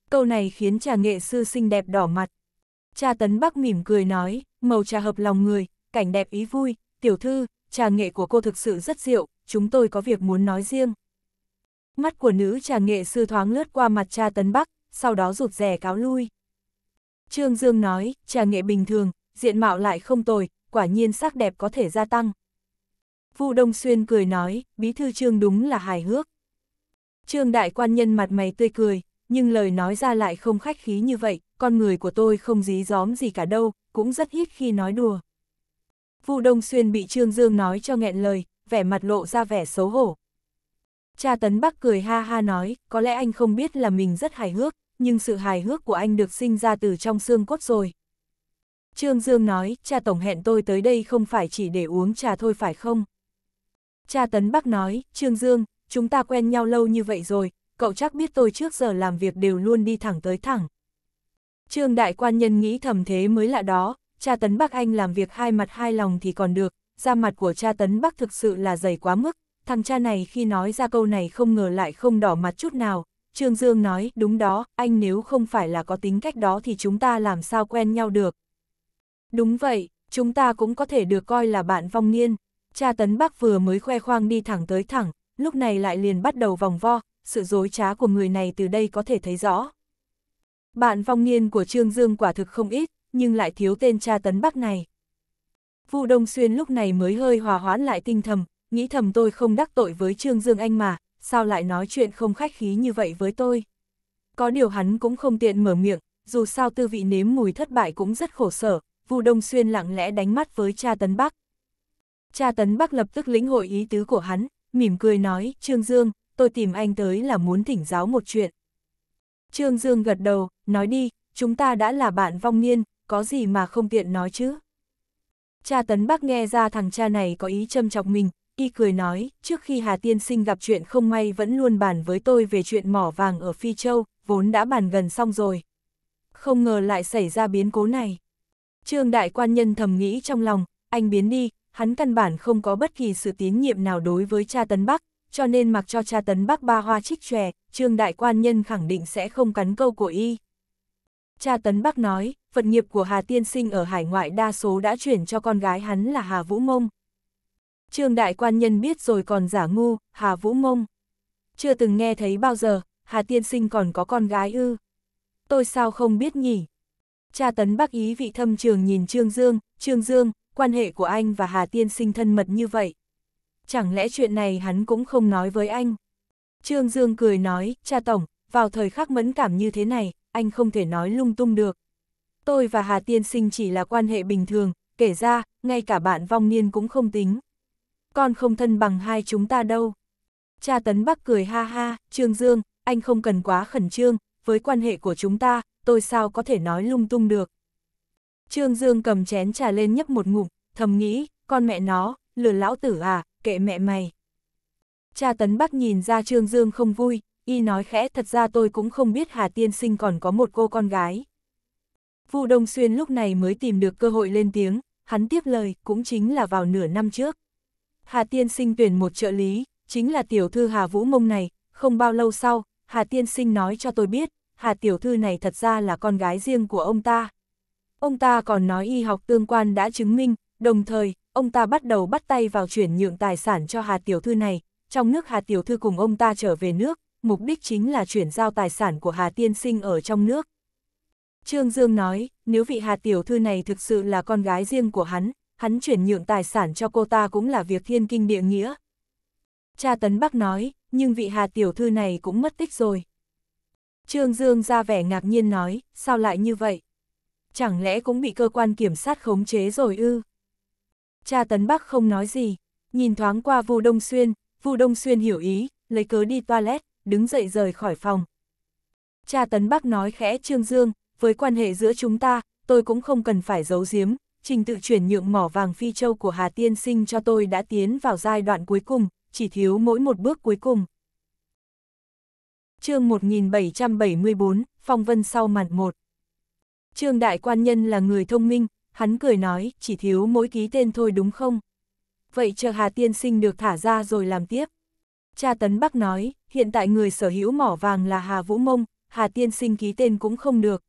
Câu này khiến trà nghệ sư xinh đẹp đỏ mặt. Cha tấn bắc mỉm cười nói, màu trà hợp lòng người, cảnh đẹp ý vui, tiểu thư, trà nghệ của cô thực sự rất diệu, chúng tôi có việc muốn nói riêng. Mắt của nữ trà nghệ sư thoáng lướt qua mặt cha tấn bắc, sau đó rụt rè cáo lui. Trương Dương nói, trà nghệ bình thường, diện mạo lại không tồi, quả nhiên sắc đẹp có thể gia tăng. Vu Đông Xuyên cười nói, bí thư Trương đúng là hài hước. Trương đại quan nhân mặt mày tươi cười, nhưng lời nói ra lại không khách khí như vậy, con người của tôi không dí gióm gì cả đâu, cũng rất hít khi nói đùa. Vu Đông Xuyên bị Trương Dương nói cho nghẹn lời, vẻ mặt lộ ra vẻ xấu hổ. Cha Tấn Bắc cười ha ha nói, có lẽ anh không biết là mình rất hài hước, nhưng sự hài hước của anh được sinh ra từ trong xương cốt rồi. Trương Dương nói, cha Tổng hẹn tôi tới đây không phải chỉ để uống trà thôi phải không? Cha Tấn Bắc nói, Trương Dương, chúng ta quen nhau lâu như vậy rồi, cậu chắc biết tôi trước giờ làm việc đều luôn đi thẳng tới thẳng. Trương Đại Quan Nhân nghĩ thầm thế mới lạ đó, cha Tấn Bắc Anh làm việc hai mặt hai lòng thì còn được, da mặt của cha Tấn Bắc thực sự là dày quá mức, thằng cha này khi nói ra câu này không ngờ lại không đỏ mặt chút nào, Trương Dương nói, đúng đó, anh nếu không phải là có tính cách đó thì chúng ta làm sao quen nhau được. Đúng vậy, chúng ta cũng có thể được coi là bạn vong niên. Cha Tấn Bắc vừa mới khoe khoang đi thẳng tới thẳng, lúc này lại liền bắt đầu vòng vo, sự dối trá của người này từ đây có thể thấy rõ. Bạn vong niên của Trương Dương quả thực không ít, nhưng lại thiếu tên cha Tấn Bắc này. Vu Đông Xuyên lúc này mới hơi hòa hoãn lại tinh thầm, nghĩ thầm tôi không đắc tội với Trương Dương anh mà, sao lại nói chuyện không khách khí như vậy với tôi. Có điều hắn cũng không tiện mở miệng, dù sao tư vị nếm mùi thất bại cũng rất khổ sở, Vu Đông Xuyên lặng lẽ đánh mắt với cha Tấn Bắc. Cha Tấn Bắc lập tức lĩnh hội ý tứ của hắn, mỉm cười nói, Trương Dương, tôi tìm anh tới là muốn thỉnh giáo một chuyện. Trương Dương gật đầu, nói đi, chúng ta đã là bạn vong niên, có gì mà không tiện nói chứ. Cha Tấn Bắc nghe ra thằng cha này có ý châm chọc mình, y cười nói, trước khi Hà Tiên Sinh gặp chuyện không may vẫn luôn bàn với tôi về chuyện mỏ vàng ở Phi Châu, vốn đã bàn gần xong rồi. Không ngờ lại xảy ra biến cố này. Trương Đại Quan Nhân thầm nghĩ trong lòng, anh biến đi, hắn căn bản không có bất kỳ sự tín nhiệm nào đối với cha Tấn Bắc, cho nên mặc cho cha Tấn Bắc ba hoa trích trè, Trương Đại Quan Nhân khẳng định sẽ không cắn câu của y. Cha Tấn Bắc nói, vật nghiệp của Hà Tiên Sinh ở hải ngoại đa số đã chuyển cho con gái hắn là Hà Vũ Mông. Trương đại quan nhân biết rồi còn giả ngu, Hà Vũ Mông. Chưa từng nghe thấy bao giờ, Hà Tiên Sinh còn có con gái ư. Tôi sao không biết nhỉ? Cha tấn bác ý vị thâm trường nhìn Trương Dương, Trương Dương, quan hệ của anh và Hà Tiên Sinh thân mật như vậy. Chẳng lẽ chuyện này hắn cũng không nói với anh? Trương Dương cười nói, cha tổng, vào thời khắc mẫn cảm như thế này, anh không thể nói lung tung được. Tôi và Hà Tiên Sinh chỉ là quan hệ bình thường, kể ra, ngay cả bạn vong niên cũng không tính con không thân bằng hai chúng ta đâu. Cha Tấn Bắc cười ha ha, Trương Dương, anh không cần quá khẩn trương, với quan hệ của chúng ta, tôi sao có thể nói lung tung được. Trương Dương cầm chén trà lên nhấp một ngụm, thầm nghĩ, con mẹ nó, lừa lão tử à, kệ mẹ mày. Cha Tấn Bắc nhìn ra Trương Dương không vui, y nói khẽ thật ra tôi cũng không biết Hà Tiên Sinh còn có một cô con gái. Vu Đông Xuyên lúc này mới tìm được cơ hội lên tiếng, hắn tiếp lời cũng chính là vào nửa năm trước. Hà Tiên Sinh tuyển một trợ lý, chính là tiểu thư Hà Vũ Mông này, không bao lâu sau, Hà Tiên Sinh nói cho tôi biết, Hà tiểu thư này thật ra là con gái riêng của ông ta. Ông ta còn nói y học tương quan đã chứng minh, đồng thời, ông ta bắt đầu bắt tay vào chuyển nhượng tài sản cho Hà tiểu thư này, trong nước Hà tiểu thư cùng ông ta trở về nước, mục đích chính là chuyển giao tài sản của Hà Tiên Sinh ở trong nước. Trương Dương nói, nếu vị Hà tiểu thư này thực sự là con gái riêng của hắn, hắn chuyển nhượng tài sản cho cô ta cũng là việc thiên kinh địa nghĩa. Cha Tấn Bắc nói, nhưng vị Hà Tiểu Thư này cũng mất tích rồi. Trương Dương ra vẻ ngạc nhiên nói, sao lại như vậy? Chẳng lẽ cũng bị cơ quan kiểm sát khống chế rồi ư? Cha Tấn Bắc không nói gì, nhìn thoáng qua Vu Đông Xuyên, Vu Đông Xuyên hiểu ý, lấy cớ đi toilet, đứng dậy rời khỏi phòng. Cha Tấn Bắc nói khẽ Trương Dương, với quan hệ giữa chúng ta, tôi cũng không cần phải giấu giếm, trình tự chuyển nhượng mỏ vàng phi châu của Hà Tiên Sinh cho tôi đã tiến vào giai đoạn cuối cùng, chỉ thiếu mỗi một bước cuối cùng. chương 1774, Phong Vân sau màn một Trương Đại Quan Nhân là người thông minh, hắn cười nói, chỉ thiếu mỗi ký tên thôi đúng không? Vậy chờ Hà Tiên Sinh được thả ra rồi làm tiếp. Cha Tấn Bắc nói, hiện tại người sở hữu mỏ vàng là Hà Vũ Mông, Hà Tiên Sinh ký tên cũng không được,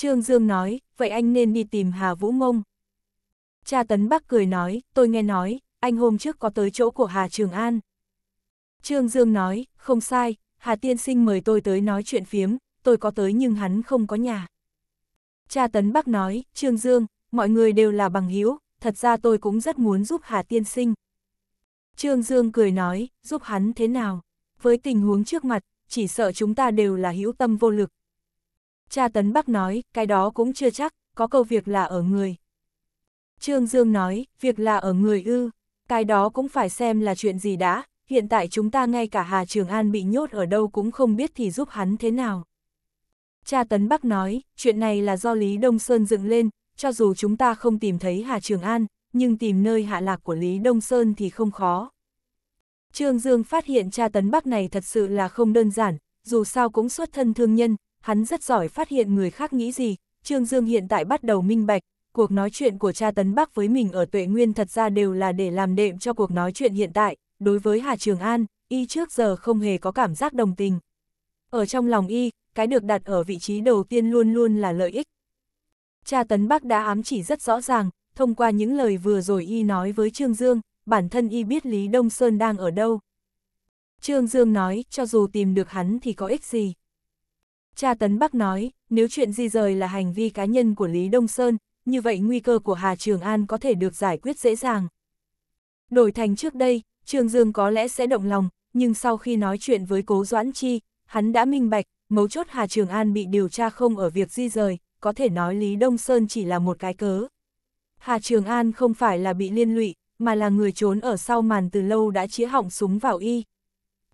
Trương Dương nói, vậy anh nên đi tìm Hà Vũ Ngông. Cha Tấn Bắc cười nói, tôi nghe nói, anh hôm trước có tới chỗ của Hà Trường An. Trương Dương nói, không sai, Hà Tiên Sinh mời tôi tới nói chuyện phiếm, tôi có tới nhưng hắn không có nhà. Cha Tấn Bắc nói, Trương Dương, mọi người đều là bằng hữu thật ra tôi cũng rất muốn giúp Hà Tiên Sinh. Trương Dương cười nói, giúp hắn thế nào? Với tình huống trước mặt, chỉ sợ chúng ta đều là hữu tâm vô lực, cha Tấn Bắc nói, cái đó cũng chưa chắc, có câu việc là ở người. Trương Dương nói, việc là ở người ư, cái đó cũng phải xem là chuyện gì đã, hiện tại chúng ta ngay cả Hà Trường An bị nhốt ở đâu cũng không biết thì giúp hắn thế nào. Cha Tấn Bắc nói, chuyện này là do Lý Đông Sơn dựng lên, cho dù chúng ta không tìm thấy Hà Trường An, nhưng tìm nơi hạ lạc của Lý Đông Sơn thì không khó. Trương Dương phát hiện cha Tấn Bắc này thật sự là không đơn giản, dù sao cũng xuất thân thương nhân, hắn rất giỏi phát hiện người khác nghĩ gì, Trương Dương hiện tại bắt đầu minh bạch, cuộc nói chuyện của cha Tấn Bắc với mình ở Tuệ Nguyên thật ra đều là để làm đệm cho cuộc nói chuyện hiện tại, đối với Hà Trường An, y trước giờ không hề có cảm giác đồng tình. Ở trong lòng y, cái được đặt ở vị trí đầu tiên luôn luôn là lợi ích. Cha Tấn Bắc đã ám chỉ rất rõ ràng, thông qua những lời vừa rồi y nói với Trương Dương, bản thân y biết Lý Đông Sơn đang ở đâu. Trương Dương nói, cho dù tìm được hắn thì có ích gì. Cha Tấn Bắc nói, nếu chuyện di rời là hành vi cá nhân của Lý Đông Sơn, như vậy nguy cơ của Hà Trường An có thể được giải quyết dễ dàng. Đổi thành trước đây, Trường Dương có lẽ sẽ động lòng, nhưng sau khi nói chuyện với Cố Doãn Chi, hắn đã minh bạch, mấu chốt Hà Trường An bị điều tra không ở việc di rời, có thể nói Lý Đông Sơn chỉ là một cái cớ. Hà Trường An không phải là bị liên lụy, mà là người trốn ở sau màn từ lâu đã chĩa hỏng súng vào y.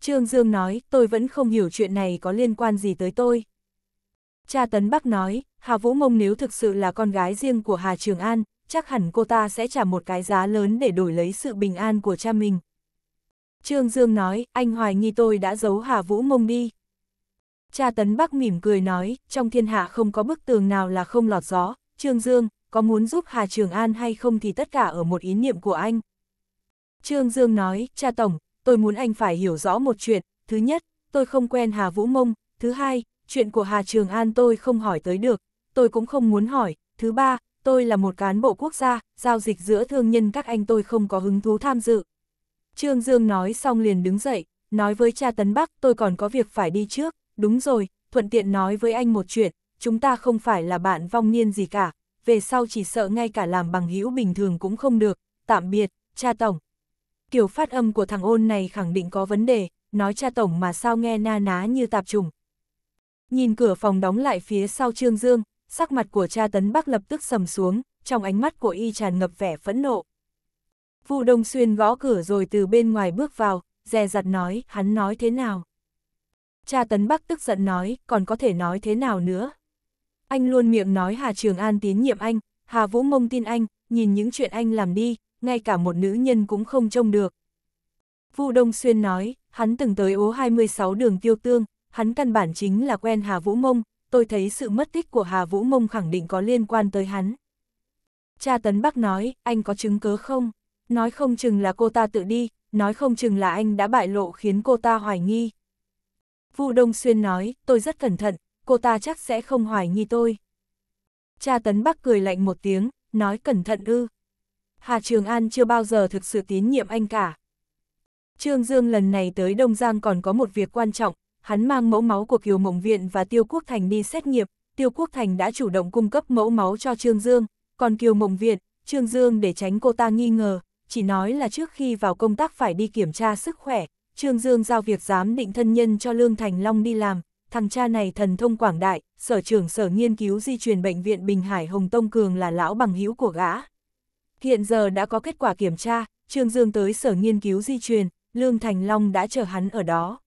Trương Dương nói, tôi vẫn không hiểu chuyện này có liên quan gì tới tôi. Cha Tấn Bắc nói, Hà Vũ Mông nếu thực sự là con gái riêng của Hà Trường An, chắc hẳn cô ta sẽ trả một cái giá lớn để đổi lấy sự bình an của cha mình. Trương Dương nói, anh hoài nghi tôi đã giấu Hà Vũ Mông đi. Cha Tấn Bắc mỉm cười nói, trong thiên hạ không có bức tường nào là không lọt gió, Trương Dương, có muốn giúp Hà Trường An hay không thì tất cả ở một ý niệm của anh. Trương Dương nói, cha Tổng, tôi muốn anh phải hiểu rõ một chuyện, thứ nhất, tôi không quen Hà Vũ Mông, thứ hai, chuyện của Hà Trường An tôi không hỏi tới được, tôi cũng không muốn hỏi. Thứ ba, tôi là một cán bộ quốc gia, giao dịch giữa thương nhân các anh tôi không có hứng thú tham dự. Trương Dương nói xong liền đứng dậy, nói với cha Tấn Bắc tôi còn có việc phải đi trước, đúng rồi, thuận tiện nói với anh một chuyện, chúng ta không phải là bạn vong niên gì cả, về sau chỉ sợ ngay cả làm bằng hữu bình thường cũng không được, tạm biệt, cha Tổng. Kiểu phát âm của thằng ôn này khẳng định có vấn đề, nói cha Tổng mà sao nghe na ná như tạp trùng, Nhìn cửa phòng đóng lại phía sau Trương Dương, sắc mặt của cha tấn bắc lập tức sầm xuống, trong ánh mắt của y tràn ngập vẻ phẫn nộ. Vu Đông Xuyên gõ cửa rồi từ bên ngoài bước vào, dè dặt nói, hắn nói thế nào? Cha tấn bắc tức giận nói, còn có thể nói thế nào nữa? Anh luôn miệng nói Hà Trường An tín nhiệm anh, Hà Vũ Mông tin anh, nhìn những chuyện anh làm đi, ngay cả một nữ nhân cũng không trông được. Vu Đông Xuyên nói, hắn từng tới ố 26 đường tiêu tương, hắn căn bản chính là quen Hà Vũ Mông, tôi thấy sự mất tích của Hà Vũ Mông khẳng định có liên quan tới hắn. Cha Tấn Bắc nói, anh có chứng cứ không? Nói không chừng là cô ta tự đi, nói không chừng là anh đã bại lộ khiến cô ta hoài nghi. Vu Đông Xuyên nói, tôi rất cẩn thận, cô ta chắc sẽ không hoài nghi tôi. Cha Tấn Bắc cười lạnh một tiếng, nói cẩn thận ư. Hà Trường An chưa bao giờ thực sự tín nhiệm anh cả. Trương Dương lần này tới Đông Giang còn có một việc quan trọng, hắn mang mẫu máu của Kiều Mộng Viện và Tiêu Quốc Thành đi xét nghiệm, Tiêu Quốc Thành đã chủ động cung cấp mẫu máu cho Trương Dương, còn Kiều Mộng Viện, Trương Dương để tránh cô ta nghi ngờ, chỉ nói là trước khi vào công tác phải đi kiểm tra sức khỏe, Trương Dương giao việc giám định thân nhân cho Lương Thành Long đi làm, thằng cha này thần thông quảng đại, sở trưởng sở nghiên cứu di truyền bệnh viện Bình Hải Hồng Tông Cường là lão bằng hữu của gã. Hiện giờ đã có kết quả kiểm tra, Trương Dương tới sở nghiên cứu di truyền, Lương Thành Long đã chờ hắn ở đó.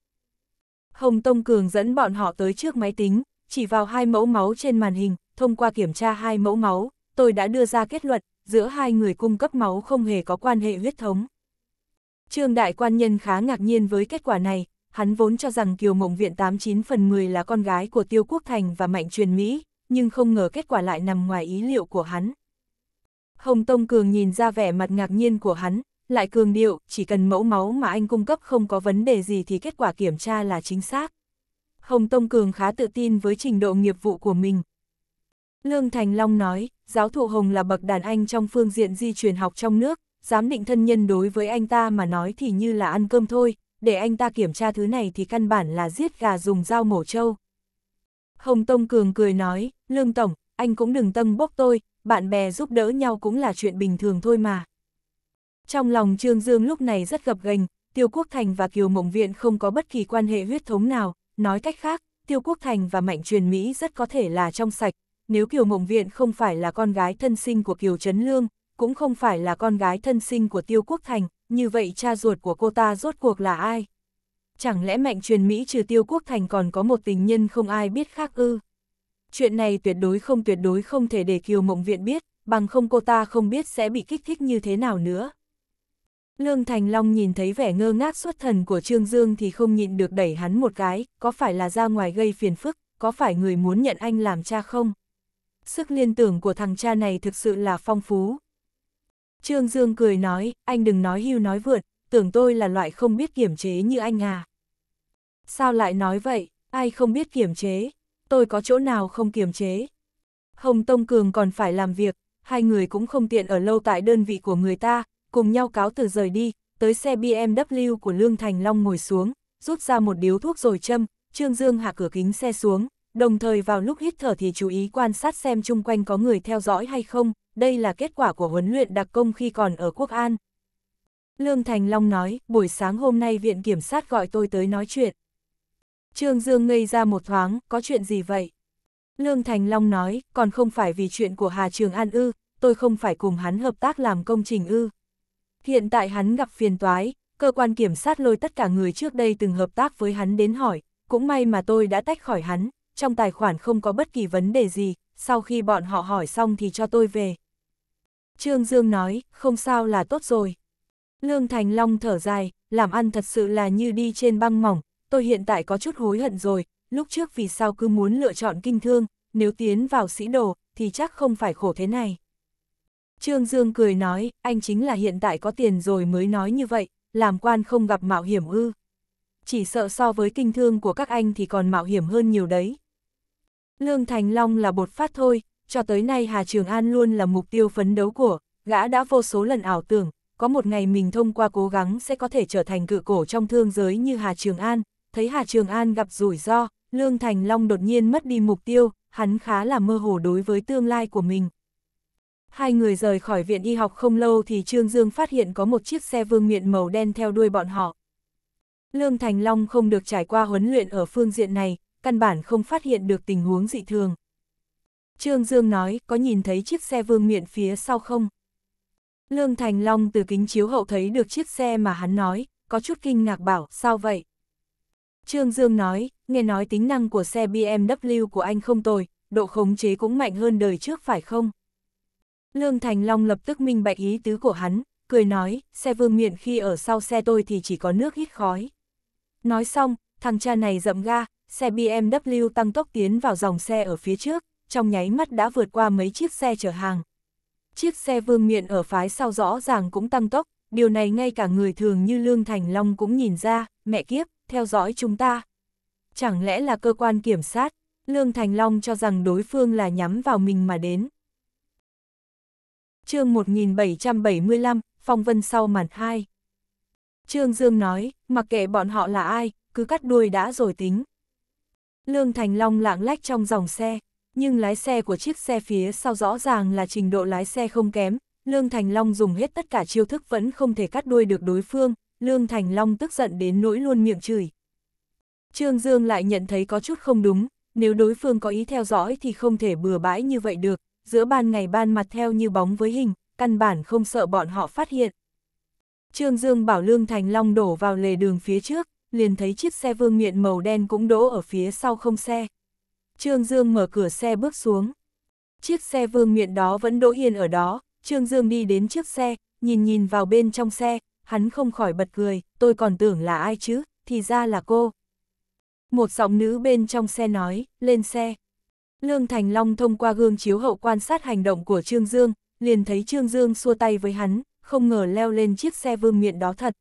Hồng Tông Cường dẫn bọn họ tới trước máy tính, chỉ vào hai mẫu máu trên màn hình, thông qua kiểm tra hai mẫu máu, tôi đã đưa ra kết luận, giữa hai người cung cấp máu không hề có quan hệ huyết thống. Trương Đại Quan Nhân khá ngạc nhiên với kết quả này, hắn vốn cho rằng Kiều Mộng Viện 89 phần 10 là con gái của Tiêu Quốc Thành và Mạnh Truyền Mỹ, nhưng không ngờ kết quả lại nằm ngoài ý liệu của hắn. Hồng Tông Cường nhìn ra vẻ mặt ngạc nhiên của hắn, lại cường điệu, chỉ cần mẫu máu mà anh cung cấp không có vấn đề gì thì kết quả kiểm tra là chính xác. Hồng Tông Cường khá tự tin với trình độ nghiệp vụ của mình. Lương Thành Long nói, giáo thụ Hồng là bậc đàn anh trong phương diện di truyền học trong nước, giám định thân nhân đối với anh ta mà nói thì như là ăn cơm thôi, để anh ta kiểm tra thứ này thì căn bản là giết gà dùng dao mổ trâu. Hồng Tông Cường cười nói, Lương Tổng, anh cũng đừng tâm bốc tôi, bạn bè giúp đỡ nhau cũng là chuyện bình thường thôi mà. Trong lòng Trương Dương lúc này rất gập gành, Tiêu Quốc Thành và Kiều Mộng Viện không có bất kỳ quan hệ huyết thống nào, nói cách khác, Tiêu Quốc Thành và Mạnh Truyền Mỹ rất có thể là trong sạch, nếu Kiều Mộng Viện không phải là con gái thân sinh của Kiều Trấn Lương, cũng không phải là con gái thân sinh của Tiêu Quốc Thành, như vậy cha ruột của cô ta rốt cuộc là ai? Chẳng lẽ Mạnh Truyền Mỹ trừ Tiêu Quốc Thành còn có một tình nhân không ai biết khác ư? Chuyện này tuyệt đối không tuyệt đối không thể để Kiều Mộng Viện biết, bằng không cô ta không biết sẽ bị kích thích như thế nào nữa. Lương Thành Long nhìn thấy vẻ ngơ ngác xuất thần của Trương Dương thì không nhịn được đẩy hắn một cái, có phải là ra ngoài gây phiền phức, có phải người muốn nhận anh làm cha không? Sức liên tưởng của thằng cha này thực sự là phong phú. Trương Dương cười nói, anh đừng nói hưu nói vượt, tưởng tôi là loại không biết kiểm chế như anh à. Sao lại nói vậy, ai không biết kiểm chế, tôi có chỗ nào không kiểm chế. Hồng Tông Cường còn phải làm việc, hai người cũng không tiện ở lâu tại đơn vị của người ta, cùng nhau cáo từ rời đi, tới xe BMW của Lương Thành Long ngồi xuống, rút ra một điếu thuốc rồi châm, Trương Dương hạ cửa kính xe xuống, đồng thời vào lúc hít thở thì chú ý quan sát xem chung quanh có người theo dõi hay không, đây là kết quả của huấn luyện đặc công khi còn ở Quốc An. Lương Thành Long nói, buổi sáng hôm nay Viện Kiểm sát gọi tôi tới nói chuyện. Trương Dương ngây ra một thoáng, có chuyện gì vậy? Lương Thành Long nói, còn không phải vì chuyện của Hà Trường An ư, tôi không phải cùng hắn hợp tác làm công trình ư. Hiện tại hắn gặp phiền toái, cơ quan kiểm sát lôi tất cả người trước đây từng hợp tác với hắn đến hỏi, cũng may mà tôi đã tách khỏi hắn, trong tài khoản không có bất kỳ vấn đề gì, sau khi bọn họ hỏi xong thì cho tôi về. Trương Dương nói, không sao là tốt rồi. Lương Thành Long thở dài, làm ăn thật sự là như đi trên băng mỏng, tôi hiện tại có chút hối hận rồi, lúc trước vì sao cứ muốn lựa chọn kinh thương, nếu tiến vào sĩ đồ, thì chắc không phải khổ thế này. Trương Dương cười nói, anh chính là hiện tại có tiền rồi mới nói như vậy, làm quan không gặp mạo hiểm ư. Chỉ sợ so với kinh thương của các anh thì còn mạo hiểm hơn nhiều đấy. Lương Thành Long là bột phát thôi, cho tới nay Hà Trường An luôn là mục tiêu phấn đấu của, gã đã vô số lần ảo tưởng, có một ngày mình thông qua cố gắng sẽ có thể trở thành cự cổ trong thương giới như Hà Trường An, thấy Hà Trường An gặp rủi ro, Lương Thành Long đột nhiên mất đi mục tiêu, hắn khá là mơ hồ đối với tương lai của mình. Hai người rời khỏi viện y học không lâu thì Trương Dương phát hiện có một chiếc xe vương miện màu đen theo đuôi bọn họ. Lương Thành Long không được trải qua huấn luyện ở phương diện này, căn bản không phát hiện được tình huống dị thường. Trương Dương nói, có nhìn thấy chiếc xe vương miện phía sau không? Lương Thành Long từ kính chiếu hậu thấy được chiếc xe mà hắn nói, có chút kinh ngạc bảo, sao vậy? Trương Dương nói, nghe nói tính năng của xe BMW của anh không tồi, độ khống chế cũng mạnh hơn đời trước phải không? Lương Thành Long lập tức minh bạch ý tứ của hắn, cười nói, xe vương miện khi ở sau xe tôi thì chỉ có nước hít khói. Nói xong, thằng cha này dậm ga, xe BMW tăng tốc tiến vào dòng xe ở phía trước, trong nháy mắt đã vượt qua mấy chiếc xe chở hàng. Chiếc xe vương miện ở phái sau rõ ràng cũng tăng tốc, điều này ngay cả người thường như Lương Thành Long cũng nhìn ra, mẹ kiếp, theo dõi chúng ta. Chẳng lẽ là cơ quan kiểm sát, Lương Thành Long cho rằng đối phương là nhắm vào mình mà đến chương 1775, phong vân sau màn 2. Trương Dương nói, mặc kệ bọn họ là ai, cứ cắt đuôi đã rồi tính. Lương Thành Long lạng lách trong dòng xe, nhưng lái xe của chiếc xe phía sau rõ ràng là trình độ lái xe không kém. Lương Thành Long dùng hết tất cả chiêu thức vẫn không thể cắt đuôi được đối phương, Lương Thành Long tức giận đến nỗi luôn miệng chửi. Trương Dương lại nhận thấy có chút không đúng, nếu đối phương có ý theo dõi thì không thể bừa bãi như vậy được, giữa ban ngày ban mặt theo như bóng với hình, căn bản không sợ bọn họ phát hiện. Trương Dương bảo Lương Thành Long đổ vào lề đường phía trước, liền thấy chiếc xe vương miện màu đen cũng đỗ ở phía sau không xe. Trương Dương mở cửa xe bước xuống. Chiếc xe vương miện đó vẫn đỗ yên ở đó, Trương Dương đi đến chiếc xe, nhìn nhìn vào bên trong xe, hắn không khỏi bật cười, tôi còn tưởng là ai chứ, thì ra là cô. Một giọng nữ bên trong xe nói, lên xe. Lương Thành Long thông qua gương chiếu hậu quan sát hành động của Trương Dương, liền thấy Trương Dương xua tay với hắn, không ngờ leo lên chiếc xe vương miện đó thật.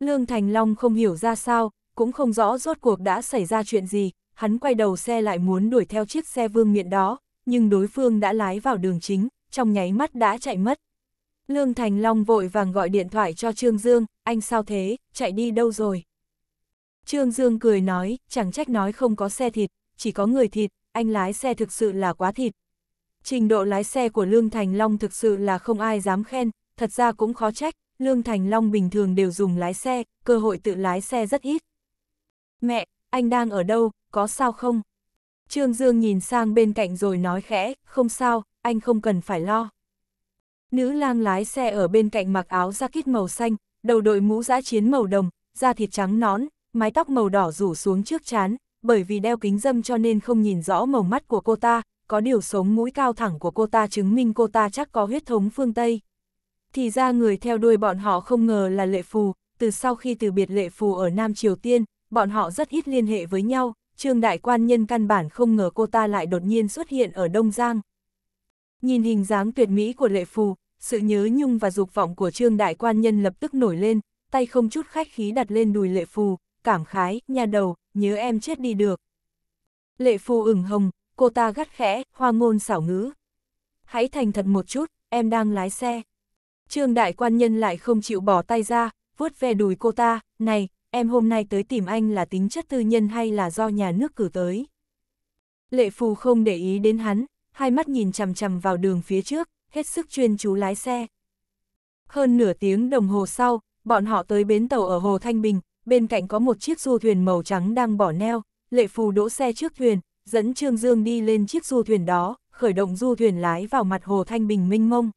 Lương Thành Long không hiểu ra sao, cũng không rõ rốt cuộc đã xảy ra chuyện gì, hắn quay đầu xe lại muốn đuổi theo chiếc xe vương miện đó, nhưng đối phương đã lái vào đường chính, trong nháy mắt đã chạy mất. Lương Thành Long vội vàng gọi điện thoại cho Trương Dương, anh sao thế, chạy đi đâu rồi? Trương Dương cười nói, chẳng trách nói không có xe thịt, chỉ có người thịt, anh lái xe thực sự là quá thịt. Trình độ lái xe của Lương Thành Long thực sự là không ai dám khen, thật ra cũng khó trách, Lương Thành Long bình thường đều dùng lái xe, cơ hội tự lái xe rất ít. Mẹ, anh đang ở đâu, có sao không? Trương Dương nhìn sang bên cạnh rồi nói khẽ, không sao, anh không cần phải lo. Nữ lang lái xe ở bên cạnh mặc áo jacket màu xanh, đầu đội mũ giã chiến màu đồng, da thịt trắng nón, mái tóc màu đỏ rủ xuống trước chán, bởi vì đeo kính dâm cho nên không nhìn rõ màu mắt của cô ta, có điều sống mũi cao thẳng của cô ta chứng minh cô ta chắc có huyết thống phương Tây. Thì ra người theo đuôi bọn họ không ngờ là Lệ Phù, từ sau khi từ biệt Lệ Phù ở Nam Triều Tiên, bọn họ rất ít liên hệ với nhau, Trương Đại Quan Nhân căn bản không ngờ cô ta lại đột nhiên xuất hiện ở Đông Giang. Nhìn hình dáng tuyệt mỹ của Lệ Phù, sự nhớ nhung và dục vọng của Trương Đại Quan Nhân lập tức nổi lên, tay không chút khách khí đặt lên đùi Lệ Phù, cảm khái, nhà đầu, nhớ em chết đi được. Lệ phu ửng hồng, cô ta gắt khẽ, hoa ngôn xảo ngữ. Hãy thành thật một chút, em đang lái xe. Trương đại quan nhân lại không chịu bỏ tay ra, vuốt ve đùi cô ta, này, em hôm nay tới tìm anh là tính chất tư nhân hay là do nhà nước cử tới. Lệ phu không để ý đến hắn, hai mắt nhìn chằm chằm vào đường phía trước, hết sức chuyên chú lái xe. Hơn nửa tiếng đồng hồ sau, bọn họ tới bến tàu ở Hồ Thanh Bình, bên cạnh có một chiếc du thuyền màu trắng đang bỏ neo, lệ phù đỗ xe trước thuyền, dẫn Trương Dương đi lên chiếc du thuyền đó, khởi động du thuyền lái vào mặt hồ thanh bình minh mông.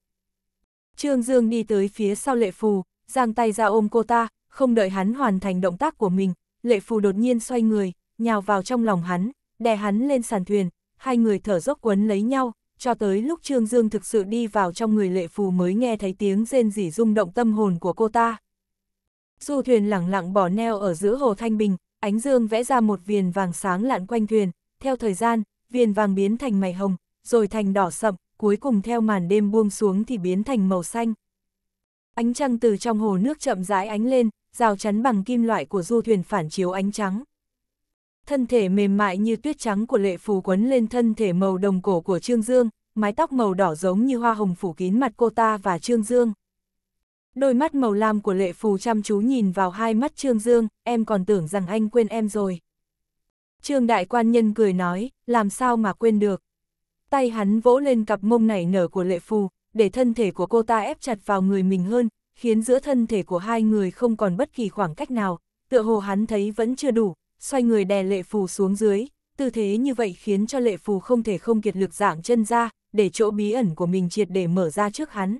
Trương Dương đi tới phía sau lệ phù, giang tay ra ôm cô ta, không đợi hắn hoàn thành động tác của mình, lệ phù đột nhiên xoay người, nhào vào trong lòng hắn, đè hắn lên sàn thuyền, hai người thở dốc quấn lấy nhau, cho tới lúc Trương Dương thực sự đi vào trong người lệ phù mới nghe thấy tiếng rên rỉ rung động tâm hồn của cô ta. Du thuyền lẳng lặng bỏ neo ở giữa hồ Thanh Bình, ánh dương vẽ ra một viền vàng sáng lạn quanh thuyền, theo thời gian, viền vàng biến thành mày hồng, rồi thành đỏ sậm, cuối cùng theo màn đêm buông xuống thì biến thành màu xanh. Ánh trăng từ trong hồ nước chậm rãi ánh lên, rào chắn bằng kim loại của du thuyền phản chiếu ánh trắng. Thân thể mềm mại như tuyết trắng của lệ phù quấn lên thân thể màu đồng cổ của Trương Dương, mái tóc màu đỏ giống như hoa hồng phủ kín mặt cô ta và Trương Dương. Đôi mắt màu lam của lệ phù chăm chú nhìn vào hai mắt Trương Dương, em còn tưởng rằng anh quên em rồi. Trương đại quan nhân cười nói, làm sao mà quên được. Tay hắn vỗ lên cặp mông nảy nở của lệ phù, để thân thể của cô ta ép chặt vào người mình hơn, khiến giữa thân thể của hai người không còn bất kỳ khoảng cách nào, tựa hồ hắn thấy vẫn chưa đủ, xoay người đè lệ phù xuống dưới, tư thế như vậy khiến cho lệ phù không thể không kiệt lực dạng chân ra, để chỗ bí ẩn của mình triệt để mở ra trước hắn.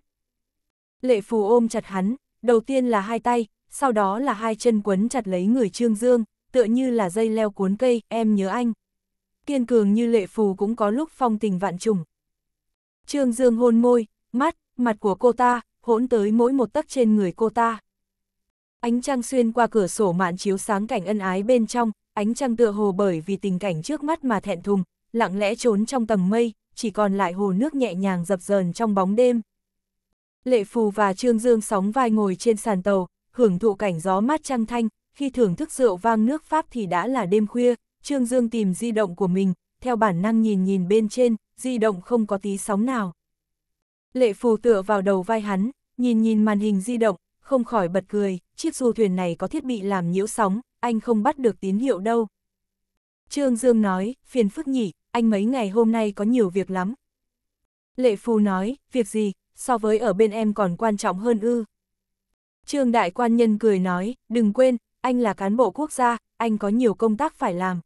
Lệ Phù ôm chặt hắn, đầu tiên là hai tay, sau đó là hai chân quấn chặt lấy người Trương Dương, tựa như là dây leo cuốn cây, em nhớ anh. Kiên cường như Lệ Phù cũng có lúc phong tình vạn trùng. Trương Dương hôn môi, mắt, mặt của cô ta, hỗn tới mỗi một tấc trên người cô ta. Ánh trăng xuyên qua cửa sổ mạn chiếu sáng cảnh ân ái bên trong, ánh trăng tựa hồ bởi vì tình cảnh trước mắt mà thẹn thùng, lặng lẽ trốn trong tầng mây, chỉ còn lại hồ nước nhẹ nhàng dập dờn trong bóng đêm. Lệ Phù và Trương Dương sóng vai ngồi trên sàn tàu, hưởng thụ cảnh gió mát trăng thanh, khi thưởng thức rượu vang nước Pháp thì đã là đêm khuya, Trương Dương tìm di động của mình, theo bản năng nhìn nhìn bên trên, di động không có tí sóng nào. Lệ Phù tựa vào đầu vai hắn, nhìn nhìn màn hình di động, không khỏi bật cười, chiếc du thuyền này có thiết bị làm nhiễu sóng, anh không bắt được tín hiệu đâu. Trương Dương nói, phiền phức nhỉ, anh mấy ngày hôm nay có nhiều việc lắm. Lệ Phù nói, việc gì, so với ở bên em còn quan trọng hơn ư. Trương Đại Quan Nhân cười nói, đừng quên, anh là cán bộ quốc gia, anh có nhiều công tác phải làm.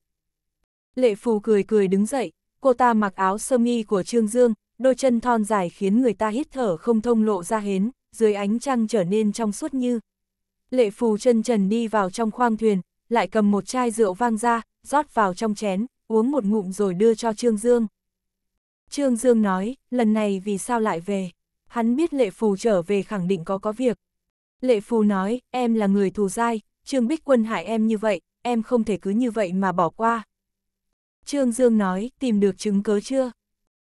Lệ Phù cười cười đứng dậy, cô ta mặc áo sơ mi của Trương Dương, đôi chân thon dài khiến người ta hít thở không thông lộ ra hến, dưới ánh trăng trở nên trong suốt như. Lệ Phù chân trần đi vào trong khoang thuyền, lại cầm một chai rượu vang ra, rót vào trong chén, uống một ngụm rồi đưa cho Trương Dương. Trương Dương nói, lần này vì sao lại về? hắn biết lệ phù trở về khẳng định có có việc. Lệ phù nói, em là người thù dai, Trương Bích Quân hại em như vậy, em không thể cứ như vậy mà bỏ qua. Trương Dương nói, tìm được chứng cứ chưa?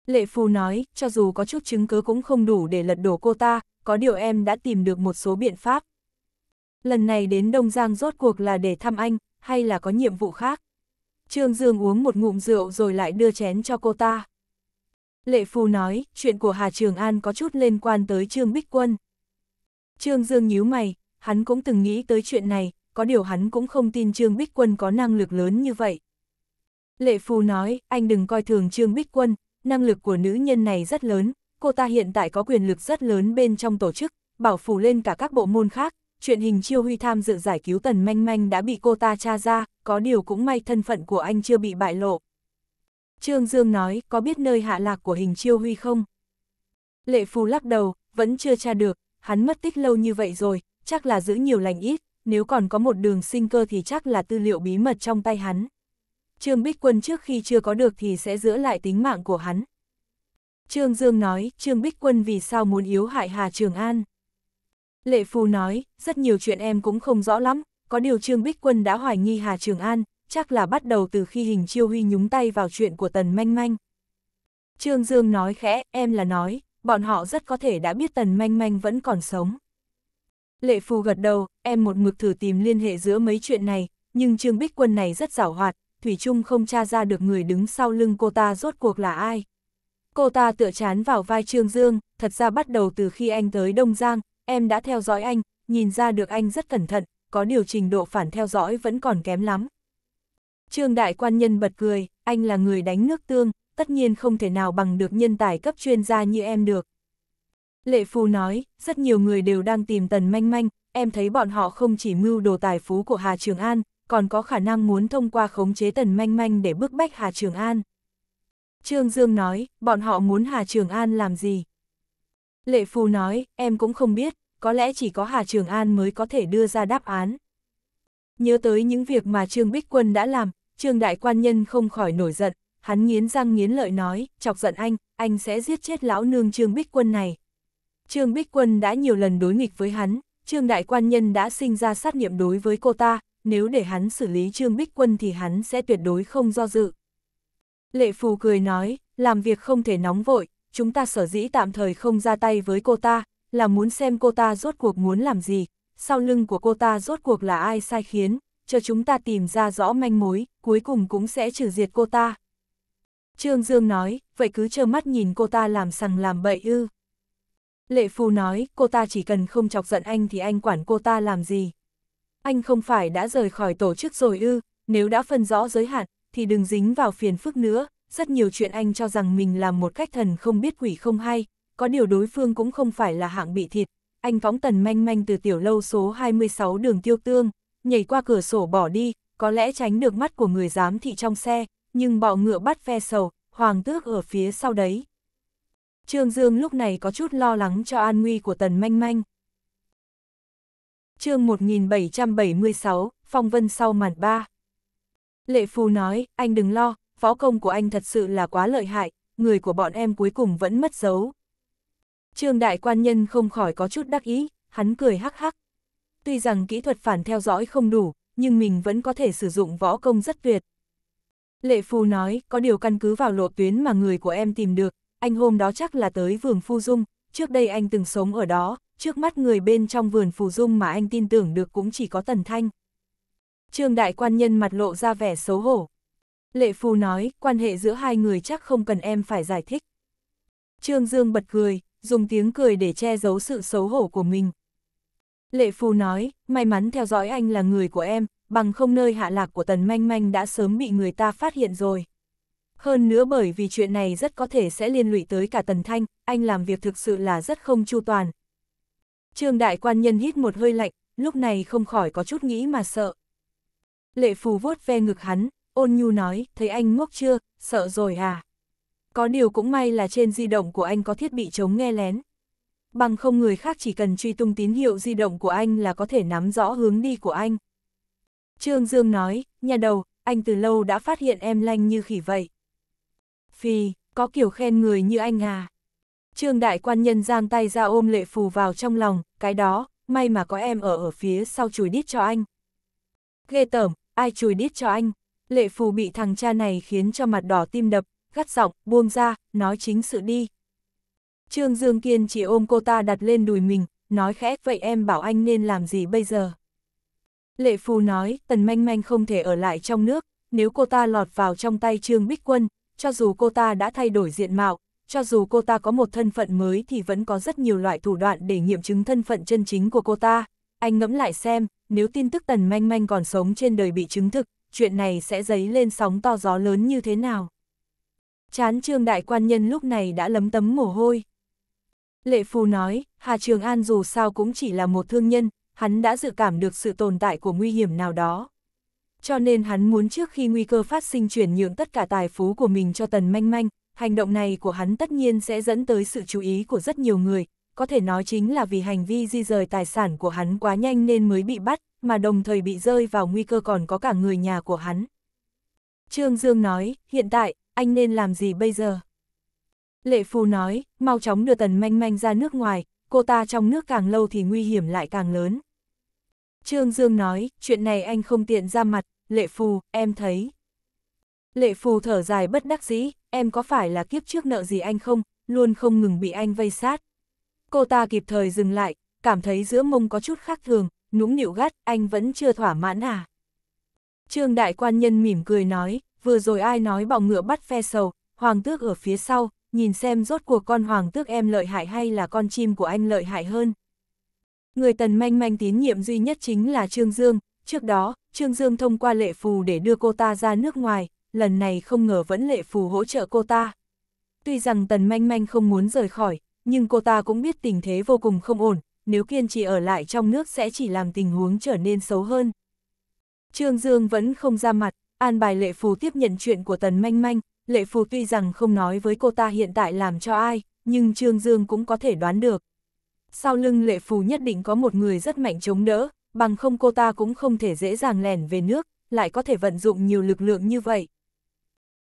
Lệ phù nói, cho dù có chút chứng cứ cũng không đủ để lật đổ cô ta, có điều em đã tìm được một số biện pháp. Lần này đến Đông Giang rốt cuộc là để thăm anh, hay là có nhiệm vụ khác? Trương Dương uống một ngụm rượu rồi lại đưa chén cho cô ta. Lệ Phu nói, chuyện của Hà Trường An có chút liên quan tới Trương Bích Quân. Trương Dương nhíu mày, hắn cũng từng nghĩ tới chuyện này, có điều hắn cũng không tin Trương Bích Quân có năng lực lớn như vậy. Lệ Phu nói, anh đừng coi thường Trương Bích Quân, năng lực của nữ nhân này rất lớn, cô ta hiện tại có quyền lực rất lớn bên trong tổ chức, bảo phủ lên cả các bộ môn khác, chuyện hình chiêu huy tham dự giải cứu tần manh manh đã bị cô ta tra ra, có điều cũng may thân phận của anh chưa bị bại lộ. Trương Dương nói, có biết nơi hạ lạc của hình chiêu huy không? Lệ Phù lắc đầu, vẫn chưa tra được, hắn mất tích lâu như vậy rồi, chắc là giữ nhiều lành ít, nếu còn có một đường sinh cơ thì chắc là tư liệu bí mật trong tay hắn. Trương Bích Quân trước khi chưa có được thì sẽ giữ lại tính mạng của hắn. Trương Dương nói, Trương Bích Quân vì sao muốn yếu hại Hà Trường An? Lệ Phù nói, rất nhiều chuyện em cũng không rõ lắm, có điều Trương Bích Quân đã hoài nghi Hà Trường An, chắc là bắt đầu từ khi hình chiêu huy nhúng tay vào chuyện của Tần Manh Manh. Trương Dương nói khẽ, em là nói, bọn họ rất có thể đã biết Tần Manh Manh vẫn còn sống. Lệ Phù gật đầu, em một mực thử tìm liên hệ giữa mấy chuyện này, nhưng Trương Bích Quân này rất giảo hoạt, Thủy Trung không tra ra được người đứng sau lưng cô ta rốt cuộc là ai. Cô ta tựa chán vào vai Trương Dương, thật ra bắt đầu từ khi anh tới Đông Giang, em đã theo dõi anh, nhìn ra được anh rất cẩn thận, có điều trình độ phản theo dõi vẫn còn kém lắm. Trương đại quan nhân bật cười, anh là người đánh nước tương, tất nhiên không thể nào bằng được nhân tài cấp chuyên gia như em được. Lệ Phu nói, rất nhiều người đều đang tìm tần manh manh, em thấy bọn họ không chỉ mưu đồ tài phú của Hà Trường An, còn có khả năng muốn thông qua khống chế tần manh manh để bức bách Hà Trường An. Trương Dương nói, bọn họ muốn Hà Trường An làm gì? Lệ Phu nói, em cũng không biết, có lẽ chỉ có Hà Trường An mới có thể đưa ra đáp án. Nhớ tới những việc mà Trương Bích Quân đã làm, Trương đại quan nhân không khỏi nổi giận, hắn nghiến răng nghiến lợi nói, chọc giận anh, anh sẽ giết chết lão nương Trương Bích Quân này. Trương Bích Quân đã nhiều lần đối nghịch với hắn, Trương đại quan nhân đã sinh ra sát niệm đối với cô ta, nếu để hắn xử lý Trương Bích Quân thì hắn sẽ tuyệt đối không do dự. Lệ Phù cười nói, làm việc không thể nóng vội, chúng ta sở dĩ tạm thời không ra tay với cô ta, là muốn xem cô ta rốt cuộc muốn làm gì, sau lưng của cô ta rốt cuộc là ai sai khiến, chờ chúng ta tìm ra rõ manh mối, cuối cùng cũng sẽ trừ diệt cô ta. Trương Dương nói, vậy cứ trơ mắt nhìn cô ta làm sằng làm bậy ư. Lệ Phu nói, cô ta chỉ cần không chọc giận anh thì anh quản cô ta làm gì. Anh không phải đã rời khỏi tổ chức rồi ư, nếu đã phân rõ giới hạn, thì đừng dính vào phiền phức nữa. Rất nhiều chuyện anh cho rằng mình làm một cách thần không biết quỷ không hay, có điều đối phương cũng không phải là hạng bị thịt. Anh phóng tần manh manh từ tiểu lâu số 26 đường tiêu tương, nhảy qua cửa sổ bỏ đi, có lẽ tránh được mắt của người giám thị trong xe, nhưng bọ ngựa bắt phe sầu, hoàng tước ở phía sau đấy. Trương Dương lúc này có chút lo lắng cho an nguy của tần manh manh. chương 1776, Phong Vân sau màn ba Lệ Phù nói, anh đừng lo, võ công của anh thật sự là quá lợi hại, người của bọn em cuối cùng vẫn mất dấu. Trương Đại Quan Nhân không khỏi có chút đắc ý, hắn cười hắc hắc, tuy rằng kỹ thuật phản theo dõi không đủ, nhưng mình vẫn có thể sử dụng võ công rất tuyệt. Lệ Phu nói, có điều căn cứ vào lộ tuyến mà người của em tìm được, anh hôm đó chắc là tới vườn Phu Dung, trước đây anh từng sống ở đó, trước mắt người bên trong vườn Phu Dung mà anh tin tưởng được cũng chỉ có Tần Thanh. Trương Đại Quan Nhân mặt lộ ra vẻ xấu hổ. Lệ Phu nói, quan hệ giữa hai người chắc không cần em phải giải thích. Trương Dương bật cười, dùng tiếng cười để che giấu sự xấu hổ của mình, Lệ Phù nói, may mắn theo dõi anh là người của em, bằng không nơi hạ lạc của tần manh manh đã sớm bị người ta phát hiện rồi. Hơn nữa bởi vì chuyện này rất có thể sẽ liên lụy tới cả tần thanh, anh làm việc thực sự là rất không chu toàn. Trương đại quan nhân hít một hơi lạnh, lúc này không khỏi có chút nghĩ mà sợ. Lệ Phù vuốt ve ngực hắn, ôn nhu nói, thấy anh ngốc chưa, sợ rồi à. Có điều cũng may là trên di động của anh có thiết bị chống nghe lén bằng không người khác chỉ cần truy tung tín hiệu di động của anh là có thể nắm rõ hướng đi của anh. Trương Dương nói, nhà đầu, anh từ lâu đã phát hiện em lanh như khỉ vậy. Phi, có kiểu khen người như anh à. Trương đại quan nhân giang tay ra ôm lệ phù vào trong lòng, cái đó, may mà có em ở ở phía sau chùi đít cho anh. Ghê tởm, ai chùi đít cho anh. Lệ phù bị thằng cha này khiến cho mặt đỏ tim đập, gắt giọng, buông ra, nói chính sự đi. Trương Dương Kiên chỉ ôm cô ta đặt lên đùi mình, nói khẽ vậy em bảo anh nên làm gì bây giờ. Lệ Phu nói, Tần Manh Manh không thể ở lại trong nước, nếu cô ta lọt vào trong tay Trương Bích Quân, cho dù cô ta đã thay đổi diện mạo, cho dù cô ta có một thân phận mới thì vẫn có rất nhiều loại thủ đoạn để nghiệm chứng thân phận chân chính của cô ta. Anh ngẫm lại xem, nếu tin tức Tần Manh Manh còn sống trên đời bị chứng thực, chuyện này sẽ dấy lên sóng to gió lớn như thế nào. Chán Trương Đại Quan Nhân lúc này đã lấm tấm mồ hôi. Lệ Phù nói, Hà Trường An dù sao cũng chỉ là một thương nhân, hắn đã dự cảm được sự tồn tại của nguy hiểm nào đó. Cho nên hắn muốn trước khi nguy cơ phát sinh chuyển nhượng tất cả tài phú của mình cho Tần Manh Manh, hành động này của hắn tất nhiên sẽ dẫn tới sự chú ý của rất nhiều người, có thể nói chính là vì hành vi di rời tài sản của hắn quá nhanh nên mới bị bắt, mà đồng thời bị rơi vào nguy cơ còn có cả người nhà của hắn. Trương Dương nói, hiện tại, anh nên làm gì bây giờ? Lệ Phu nói, mau chóng đưa Tần Manh Manh ra nước ngoài, cô ta trong nước càng lâu thì nguy hiểm lại càng lớn. Trương Dương nói, chuyện này anh không tiện ra mặt, Lệ Phu, em thấy. Lệ Phu thở dài bất đắc dĩ, em có phải là kiếp trước nợ gì anh không, luôn không ngừng bị anh vây sát. Cô ta kịp thời dừng lại, cảm thấy giữa mông có chút khác thường, nũng nịu gắt, anh vẫn chưa thỏa mãn à. Trương đại quan nhân mỉm cười nói, vừa rồi ai nói bọ ngựa bắt phe sầu, hoàng tước ở phía sau, nhìn xem rốt cuộc con hoàng tước em lợi hại hay là con chim của anh lợi hại hơn. Người tần manh manh tín nhiệm duy nhất chính là Trương Dương, trước đó, Trương Dương thông qua lệ phù để đưa cô ta ra nước ngoài, lần này không ngờ vẫn lệ phù hỗ trợ cô ta. Tuy rằng tần manh manh không muốn rời khỏi, nhưng cô ta cũng biết tình thế vô cùng không ổn, nếu kiên trì ở lại trong nước sẽ chỉ làm tình huống trở nên xấu hơn. Trương Dương vẫn không ra mặt, an bài lệ phù tiếp nhận chuyện của tần manh manh, Lệ Phù tuy rằng không nói với cô ta hiện tại làm cho ai, nhưng Trương Dương cũng có thể đoán được. Sau lưng Lệ Phù nhất định có một người rất mạnh chống đỡ, bằng không cô ta cũng không thể dễ dàng lẻn về nước, lại có thể vận dụng nhiều lực lượng như vậy.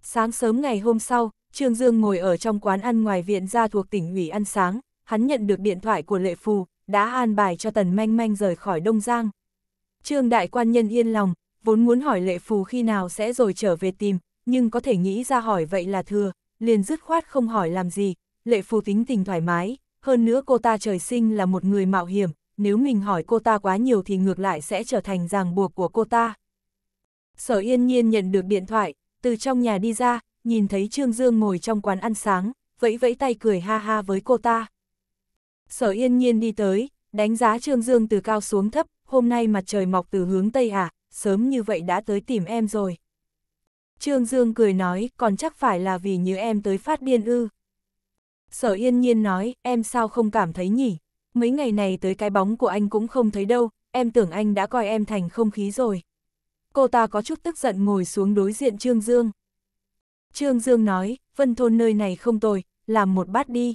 Sáng sớm ngày hôm sau, Trương Dương ngồi ở trong quán ăn ngoài viện ra thuộc tỉnh ủy ăn sáng, hắn nhận được điện thoại của Lệ Phù, đã an bài cho Tần Manh Manh rời khỏi Đông Giang. Trương Đại Quan Nhân yên lòng, vốn muốn hỏi Lệ Phù khi nào sẽ rồi trở về tìm, nhưng có thể nghĩ ra hỏi vậy là thừa, liền dứt khoát không hỏi làm gì, lệ phù tính tình thoải mái, hơn nữa cô ta trời sinh là một người mạo hiểm, nếu mình hỏi cô ta quá nhiều thì ngược lại sẽ trở thành ràng buộc của cô ta. Sở yên nhiên nhận được điện thoại, từ trong nhà đi ra, nhìn thấy Trương Dương ngồi trong quán ăn sáng, vẫy vẫy tay cười ha ha với cô ta. Sở yên nhiên đi tới, đánh giá Trương Dương từ cao xuống thấp, hôm nay mặt trời mọc từ hướng Tây à, sớm như vậy đã tới tìm em rồi. Trương Dương cười nói, còn chắc phải là vì như em tới phát điên ư. Sở yên nhiên nói, em sao không cảm thấy nhỉ? Mấy ngày này tới cái bóng của anh cũng không thấy đâu, em tưởng anh đã coi em thành không khí rồi. Cô ta có chút tức giận ngồi xuống đối diện Trương Dương. Trương Dương nói, vân thôn nơi này không tồi, làm một bát đi.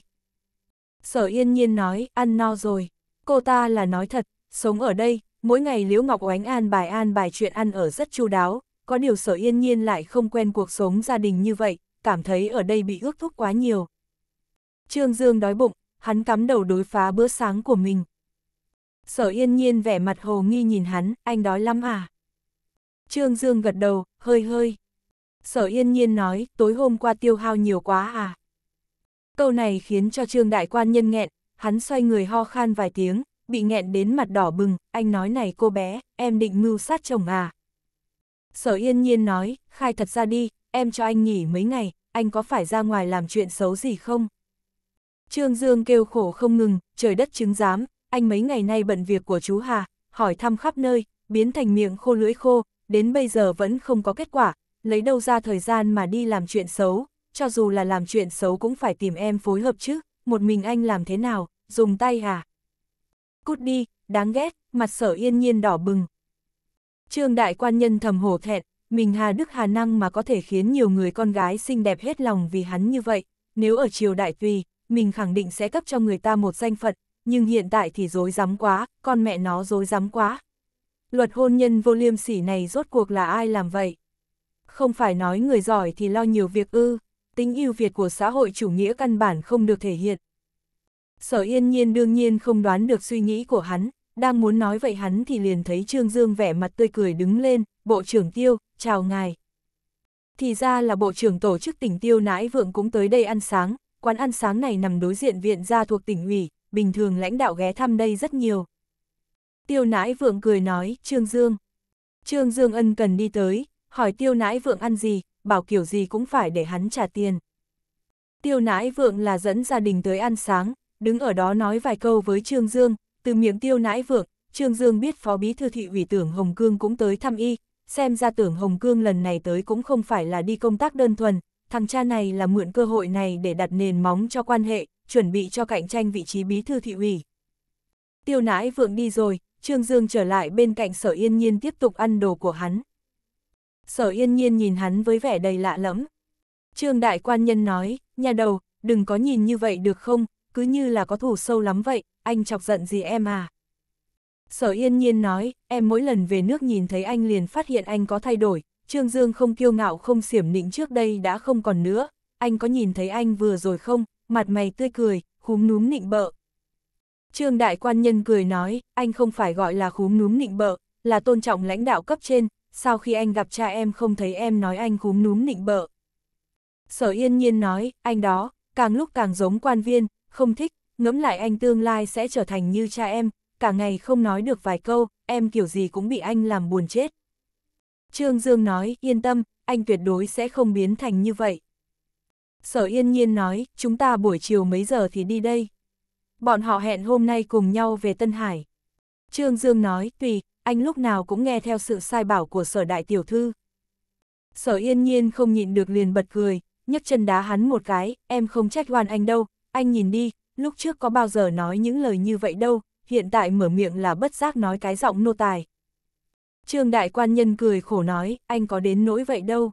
Sở yên nhiên nói, ăn no rồi. Cô ta là nói thật, sống ở đây, mỗi ngày Liễu Ngọc Oánh an bài an bài chuyện ăn ở rất chu đáo, có điều sở yên nhiên lại không quen cuộc sống gia đình như vậy, cảm thấy ở đây bị ước thúc quá nhiều. Trương Dương đói bụng, hắn cắm đầu đối phá bữa sáng của mình. Sở yên nhiên vẻ mặt hồ nghi nhìn hắn, anh đói lắm à? Trương Dương gật đầu, hơi hơi. Sở yên nhiên nói, tối hôm qua tiêu hao nhiều quá à? Câu này khiến cho trương đại quan nhân nghẹn, hắn xoay người ho khan vài tiếng, bị nghẹn đến mặt đỏ bừng, anh nói này cô bé, em định mưu sát chồng à? Sở yên nhiên nói, khai thật ra đi, em cho anh nghỉ mấy ngày, anh có phải ra ngoài làm chuyện xấu gì không? Trương Dương kêu khổ không ngừng, trời đất chứng giám, anh mấy ngày nay bận việc của chú Hà, hỏi thăm khắp nơi, biến thành miệng khô lưỡi khô, đến bây giờ vẫn không có kết quả, lấy đâu ra thời gian mà đi làm chuyện xấu, cho dù là làm chuyện xấu cũng phải tìm em phối hợp chứ, một mình anh làm thế nào, dùng tay à? Cút đi, đáng ghét, mặt sở yên nhiên đỏ bừng, Trương đại quan nhân thầm hổ thẹn, mình Hà Đức Hà năng mà có thể khiến nhiều người con gái xinh đẹp hết lòng vì hắn như vậy, nếu ở triều đại tùy, mình khẳng định sẽ cấp cho người ta một danh phận, nhưng hiện tại thì dối rắm quá, con mẹ nó dối rắm quá. Luật hôn nhân vô liêm sỉ này rốt cuộc là ai làm vậy? Không phải nói người giỏi thì lo nhiều việc ư, tính yêu Việt của xã hội chủ nghĩa căn bản không được thể hiện. Sở yên nhiên đương nhiên không đoán được suy nghĩ của hắn, đang muốn nói vậy hắn thì liền thấy Trương Dương vẻ mặt tươi cười đứng lên, Bộ trưởng Tiêu, chào ngài. Thì ra là Bộ trưởng tổ chức tỉnh Tiêu nãi vượng cũng tới đây ăn sáng, quán ăn sáng này nằm đối diện viện gia thuộc tỉnh ủy, bình thường lãnh đạo ghé thăm đây rất nhiều. Tiêu nãi vượng cười nói, Trương Dương. Trương Dương ân cần đi tới, hỏi tiêu nãi vượng ăn gì, bảo kiểu gì cũng phải để hắn trả tiền. Tiêu nãi vượng là dẫn gia đình tới ăn sáng, đứng ở đó nói vài câu với Trương Dương, từ miệng tiêu nãi vượng, Trương Dương biết Phó Bí Thư Thị ủy tưởng Hồng Cương cũng tới thăm y, xem ra tưởng Hồng Cương lần này tới cũng không phải là đi công tác đơn thuần, thằng cha này là mượn cơ hội này để đặt nền móng cho quan hệ, chuẩn bị cho cạnh tranh vị trí Bí Thư Thị ủy. Tiêu nãi vượng đi rồi, Trương Dương trở lại bên cạnh Sở Yên Nhiên tiếp tục ăn đồ của hắn. Sở Yên Nhiên nhìn hắn với vẻ đầy lạ lẫm. Trương Đại Quan Nhân nói, nhà đầu, đừng có nhìn như vậy được không, cứ như là có thủ sâu lắm vậy, anh chọc giận gì em à? Sở yên nhiên nói, em mỗi lần về nước nhìn thấy anh liền phát hiện anh có thay đổi, Trương Dương không kiêu ngạo không xiểm nịnh trước đây đã không còn nữa, anh có nhìn thấy anh vừa rồi không, mặt mày tươi cười, khúm núm nịnh bợ. Trương Đại Quan Nhân cười nói, anh không phải gọi là khúm núm nịnh bợ, là tôn trọng lãnh đạo cấp trên, sau khi anh gặp cha em không thấy em nói anh khúm núm nịnh bợ. Sở yên nhiên nói, anh đó, càng lúc càng giống quan viên, không thích, ngẫm lại anh tương lai sẽ trở thành như cha em, cả ngày không nói được vài câu, em kiểu gì cũng bị anh làm buồn chết. Trương Dương nói, yên tâm, anh tuyệt đối sẽ không biến thành như vậy. Sở Yên Nhiên nói, chúng ta buổi chiều mấy giờ thì đi đây. Bọn họ hẹn hôm nay cùng nhau về Tân Hải. Trương Dương nói, tùy, anh lúc nào cũng nghe theo sự sai bảo của sở đại tiểu thư. Sở Yên Nhiên không nhịn được liền bật cười, nhấc chân đá hắn một cái, em không trách oan anh đâu, anh nhìn đi, lúc trước có bao giờ nói những lời như vậy đâu, hiện tại mở miệng là bất giác nói cái giọng nô tài. Trương đại quan nhân cười khổ nói, anh có đến nỗi vậy đâu.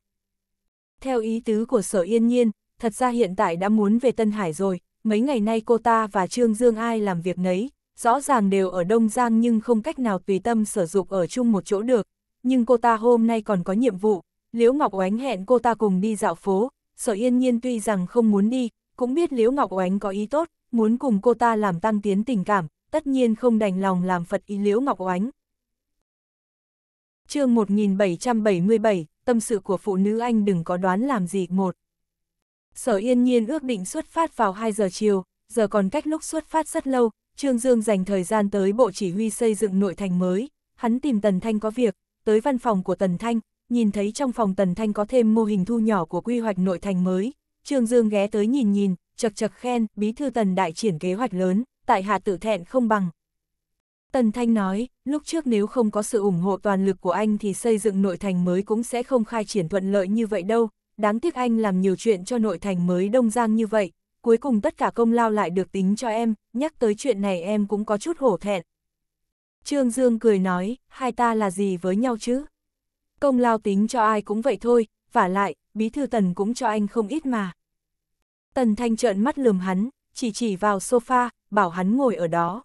Theo ý tứ của sở yên nhiên, thật ra hiện tại đã muốn về Tân Hải rồi, mấy ngày nay cô ta và Trương Dương ai làm việc nấy, rõ ràng đều ở Đông Giang nhưng không cách nào tùy tâm sở dục ở chung một chỗ được, nhưng cô ta hôm nay còn có nhiệm vụ, Liễu Ngọc Oánh hẹn cô ta cùng đi dạo phố, sở yên nhiên tuy rằng không muốn đi, cũng biết Liễu Ngọc Oánh có ý tốt, muốn cùng cô ta làm tăng tiến tình cảm, tất nhiên không đành lòng làm Phật ý liễu Ngọc Oánh. chương 1777, tâm sự của phụ nữ anh đừng có đoán làm gì một. Sở yên nhiên ước định xuất phát vào 2 giờ chiều, giờ còn cách lúc xuất phát rất lâu, Trương Dương dành thời gian tới bộ chỉ huy xây dựng nội thành mới, hắn tìm Tần Thanh có việc, tới văn phòng của Tần Thanh, nhìn thấy trong phòng Tần Thanh có thêm mô hình thu nhỏ của quy hoạch nội thành mới, Trương Dương ghé tới nhìn nhìn, chật chật khen, bí thư tần đại triển kế hoạch lớn, tại hạ tự thẹn không bằng. Tần Thanh nói, lúc trước nếu không có sự ủng hộ toàn lực của anh thì xây dựng nội thành mới cũng sẽ không khai triển thuận lợi như vậy đâu, đáng tiếc anh làm nhiều chuyện cho nội thành mới đông giang như vậy, cuối cùng tất cả công lao lại được tính cho em, nhắc tới chuyện này em cũng có chút hổ thẹn. Trương Dương cười nói, hai ta là gì với nhau chứ? Công lao tính cho ai cũng vậy thôi, và lại, bí thư tần cũng cho anh không ít mà. Tần Thanh trợn mắt lườm hắn, chỉ chỉ vào sofa, bảo hắn ngồi ở đó.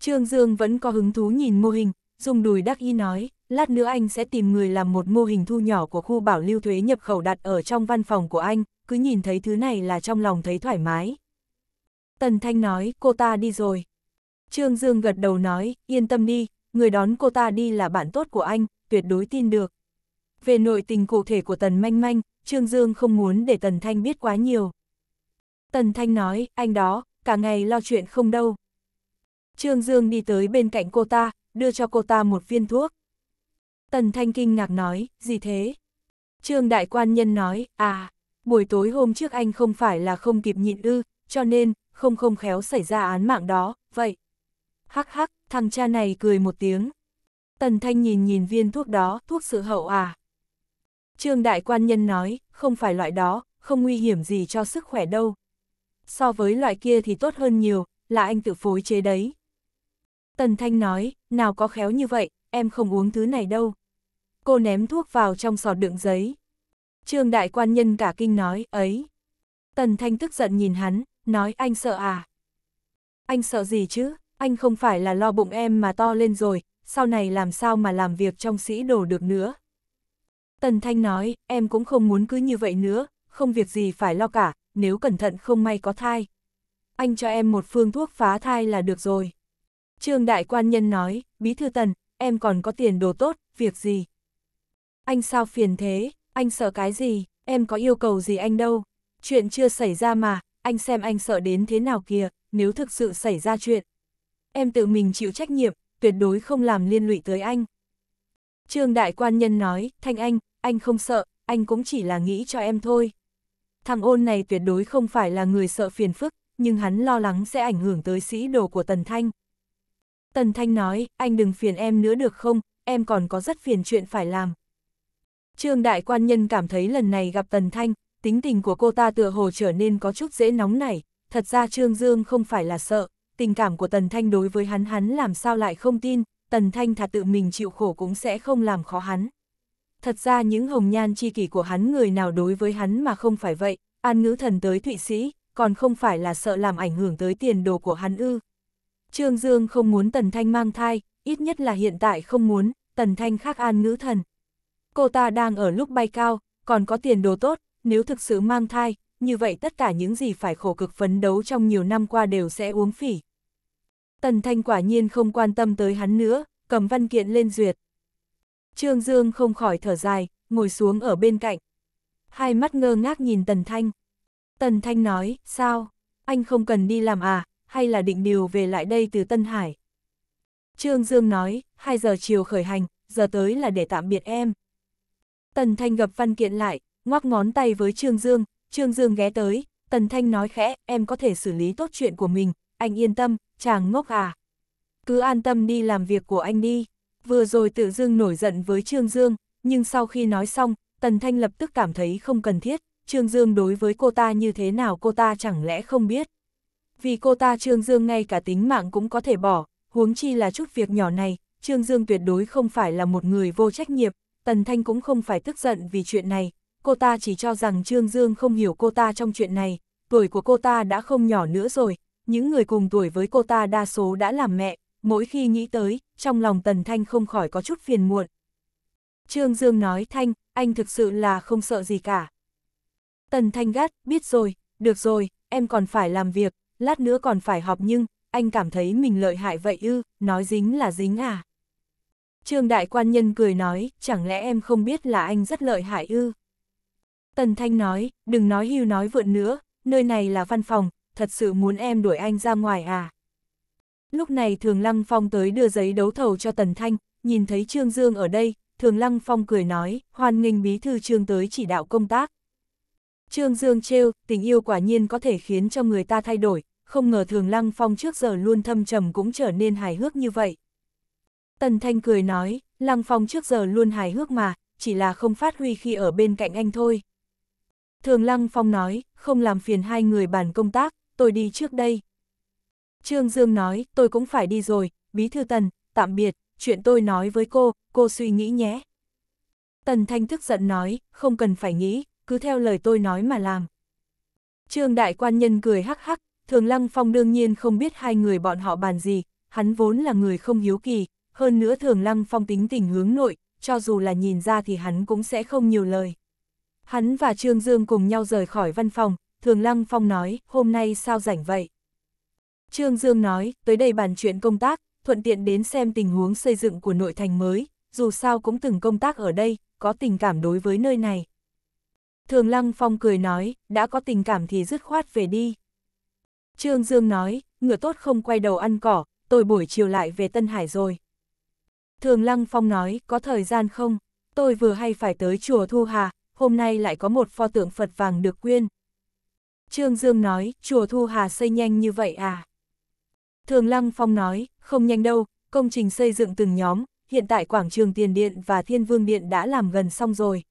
Trương Dương vẫn có hứng thú nhìn mô hình, dùng đùi đắc y nói, lát nữa anh sẽ tìm người làm một mô hình thu nhỏ của khu bảo lưu thuế nhập khẩu đặt ở trong văn phòng của anh, cứ nhìn thấy thứ này là trong lòng thấy thoải mái. Tần Thanh nói, cô ta đi rồi. Trương Dương gật đầu nói, yên tâm đi, người đón cô ta đi là bạn tốt của anh, tuyệt đối tin được. Về nội tình cụ thể của Tần Manh Manh, Trương Dương không muốn để Tần Thanh biết quá nhiều. Tần Thanh nói, anh đó, cả ngày lo chuyện không đâu. Trương Dương đi tới bên cạnh cô ta, đưa cho cô ta một viên thuốc. Tần Thanh kinh ngạc nói, gì thế? Trương Đại Quan Nhân nói, à, buổi tối hôm trước anh không phải là không kịp nhịn ư, cho nên, không không khéo xảy ra án mạng đó, vậy. Hắc hắc, thằng cha này cười một tiếng. Tần Thanh nhìn nhìn viên thuốc đó, thuốc sự hậu à. Trương Đại Quan Nhân nói, không phải loại đó, không nguy hiểm gì cho sức khỏe đâu. So với loại kia thì tốt hơn nhiều, là anh tự phối chế đấy. Tần Thanh nói, nào có khéo như vậy, em không uống thứ này đâu. Cô ném thuốc vào trong sọt đựng giấy. Trương Đại Quan Nhân cả kinh nói, ấy. Tần Thanh tức giận nhìn hắn, nói anh sợ à. Anh sợ gì chứ, anh không phải là lo bụng em mà to lên rồi, sau này làm sao mà làm việc trong sĩ đồ được nữa. Tần Thanh nói, em cũng không muốn cứ như vậy nữa, không việc gì phải lo cả, nếu cẩn thận không may có thai. Anh cho em một phương thuốc phá thai là được rồi. Trương Đại Quan Nhân nói, Bí Thư Tần, em còn có tiền đồ tốt, việc gì? Anh sao phiền thế, anh sợ cái gì, em có yêu cầu gì anh đâu? Chuyện chưa xảy ra mà, anh xem anh sợ đến thế nào kìa, nếu thực sự xảy ra chuyện. Em tự mình chịu trách nhiệm, tuyệt đối không làm liên lụy tới anh. Trương đại quan nhân nói, Thanh Anh, anh không sợ, anh cũng chỉ là nghĩ cho em thôi. Thằng ôn này tuyệt đối không phải là người sợ phiền phức, nhưng hắn lo lắng sẽ ảnh hưởng tới sĩ đồ của Tần Thanh. Tần Thanh nói, anh đừng phiền em nữa được không, em còn có rất phiền chuyện phải làm. Trương đại quan nhân cảm thấy lần này gặp Tần Thanh, tính tình của cô ta tựa hồ trở nên có chút dễ nóng nảy, thật ra Trương Dương không phải là sợ, tình cảm của Tần Thanh đối với hắn hắn làm sao lại không tin, Tần Thanh thà tự mình chịu khổ cũng sẽ không làm khó hắn. Thật ra những hồng nhan chi kỷ của hắn người nào đối với hắn mà không phải vậy, an ngữ thần tới Thụy Sĩ, còn không phải là sợ làm ảnh hưởng tới tiền đồ của hắn ư. Trương Dương không muốn Tần Thanh mang thai, ít nhất là hiện tại không muốn, Tần Thanh khác an ngữ thần. Cô ta đang ở lúc bay cao, còn có tiền đồ tốt, nếu thực sự mang thai, như vậy tất cả những gì phải khổ cực phấn đấu trong nhiều năm qua đều sẽ uống phỉ. Tần Thanh quả nhiên không quan tâm tới hắn nữa, cầm văn kiện lên duyệt. Trương Dương không khỏi thở dài, ngồi xuống ở bên cạnh. Hai mắt ngơ ngác nhìn Tần Thanh. Tần Thanh nói, sao? Anh không cần đi làm à, hay là định điều về lại đây từ Tân Hải? Trương Dương nói, 2 giờ chiều khởi hành, giờ tới là để tạm biệt em. Tần Thanh gập văn kiện lại, ngoắc ngón tay với Trương Dương, Trương Dương ghé tới, Tần Thanh nói khẽ, em có thể xử lý tốt chuyện của mình, anh yên tâm, chàng ngốc à. Cứ an tâm đi làm việc của anh đi. Vừa rồi tự dưng nổi giận với Trương Dương, nhưng sau khi nói xong, Tần Thanh lập tức cảm thấy không cần thiết, Trương Dương đối với cô ta như thế nào cô ta chẳng lẽ không biết. Vì cô ta Trương Dương ngay cả tính mạng cũng có thể bỏ, huống chi là chút việc nhỏ này, Trương Dương tuyệt đối không phải là một người vô trách nhiệm, Tần Thanh cũng không phải tức giận vì chuyện này, cô ta chỉ cho rằng Trương Dương không hiểu cô ta trong chuyện này, tuổi của cô ta đã không nhỏ nữa rồi, những người cùng tuổi với cô ta đa số đã làm mẹ, mỗi khi nghĩ tới, trong lòng Tần Thanh không khỏi có chút phiền muộn. Trương Dương nói Thanh, anh thực sự là không sợ gì cả. Tần Thanh gắt, biết rồi, được rồi, em còn phải làm việc, lát nữa còn phải họp nhưng, anh cảm thấy mình lợi hại vậy ư, nói dính là dính à. Trương Đại Quan Nhân cười nói, chẳng lẽ em không biết là anh rất lợi hại ư. Tần Thanh nói, đừng nói hưu nói vượn nữa, nơi này là văn phòng, thật sự muốn em đuổi anh ra ngoài à? Lúc này Thường Lăng Phong tới đưa giấy đấu thầu cho Tần Thanh, nhìn thấy Trương Dương ở đây, Thường Lăng Phong cười nói, hoan nghênh bí thư Trương tới chỉ đạo công tác. Trương Dương trêu, tình yêu quả nhiên có thể khiến cho người ta thay đổi, không ngờ Thường Lăng Phong trước giờ luôn thâm trầm cũng trở nên hài hước như vậy. Tần Thanh cười nói, Lăng Phong trước giờ luôn hài hước mà, chỉ là không phát huy khi ở bên cạnh anh thôi. Thường Lăng Phong nói, không làm phiền hai người bàn công tác, tôi đi trước đây. Trương Dương nói, tôi cũng phải đi rồi, bí thư Tần, tạm biệt, chuyện tôi nói với cô, cô suy nghĩ nhé. Tần Thanh tức giận nói, không cần phải nghĩ, cứ theo lời tôi nói mà làm. Trương Đại Quan Nhân cười hắc hắc, Thường Lăng Phong đương nhiên không biết hai người bọn họ bàn gì, hắn vốn là người không hiếu kỳ, hơn nữa Thường Lăng Phong tính tình hướng nội, cho dù là nhìn ra thì hắn cũng sẽ không nhiều lời. Hắn và Trương Dương cùng nhau rời khỏi văn phòng, Thường Lăng Phong nói, hôm nay sao rảnh vậy? Trương Dương nói, tới đây bàn chuyện công tác, thuận tiện đến xem tình huống xây dựng của nội thành mới, dù sao cũng từng công tác ở đây, có tình cảm đối với nơi này. Thường Lăng Phong cười nói, đã có tình cảm thì dứt khoát về đi. Trương Dương nói, ngựa tốt không quay đầu ăn cỏ, tôi buổi chiều lại về Tân Hải rồi. Thường Lăng Phong nói, có thời gian không? Tôi vừa hay phải tới chùa Thu Hà, hôm nay lại có một pho tượng Phật vàng được quyên. Trương Dương nói, chùa Thu Hà xây nhanh như vậy à? Thường Lăng Phong nói, không nhanh đâu, công trình xây dựng từng nhóm, hiện tại quảng trường Tiền Điện và Thiên Vương Điện đã làm gần xong rồi.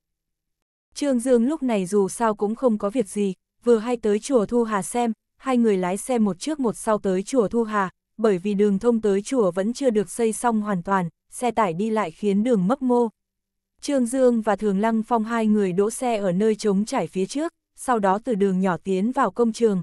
Trương Dương lúc này dù sao cũng không có việc gì, vừa hay tới chùa Thu Hà xem, hai người lái xe một trước một sau tới chùa Thu Hà, bởi vì đường thông tới chùa vẫn chưa được xây xong hoàn toàn, xe tải đi lại khiến đường mấp mô. Trương Dương và Thường Lăng Phong hai người đỗ xe ở nơi trống trải phía trước, sau đó từ đường nhỏ tiến vào công trường.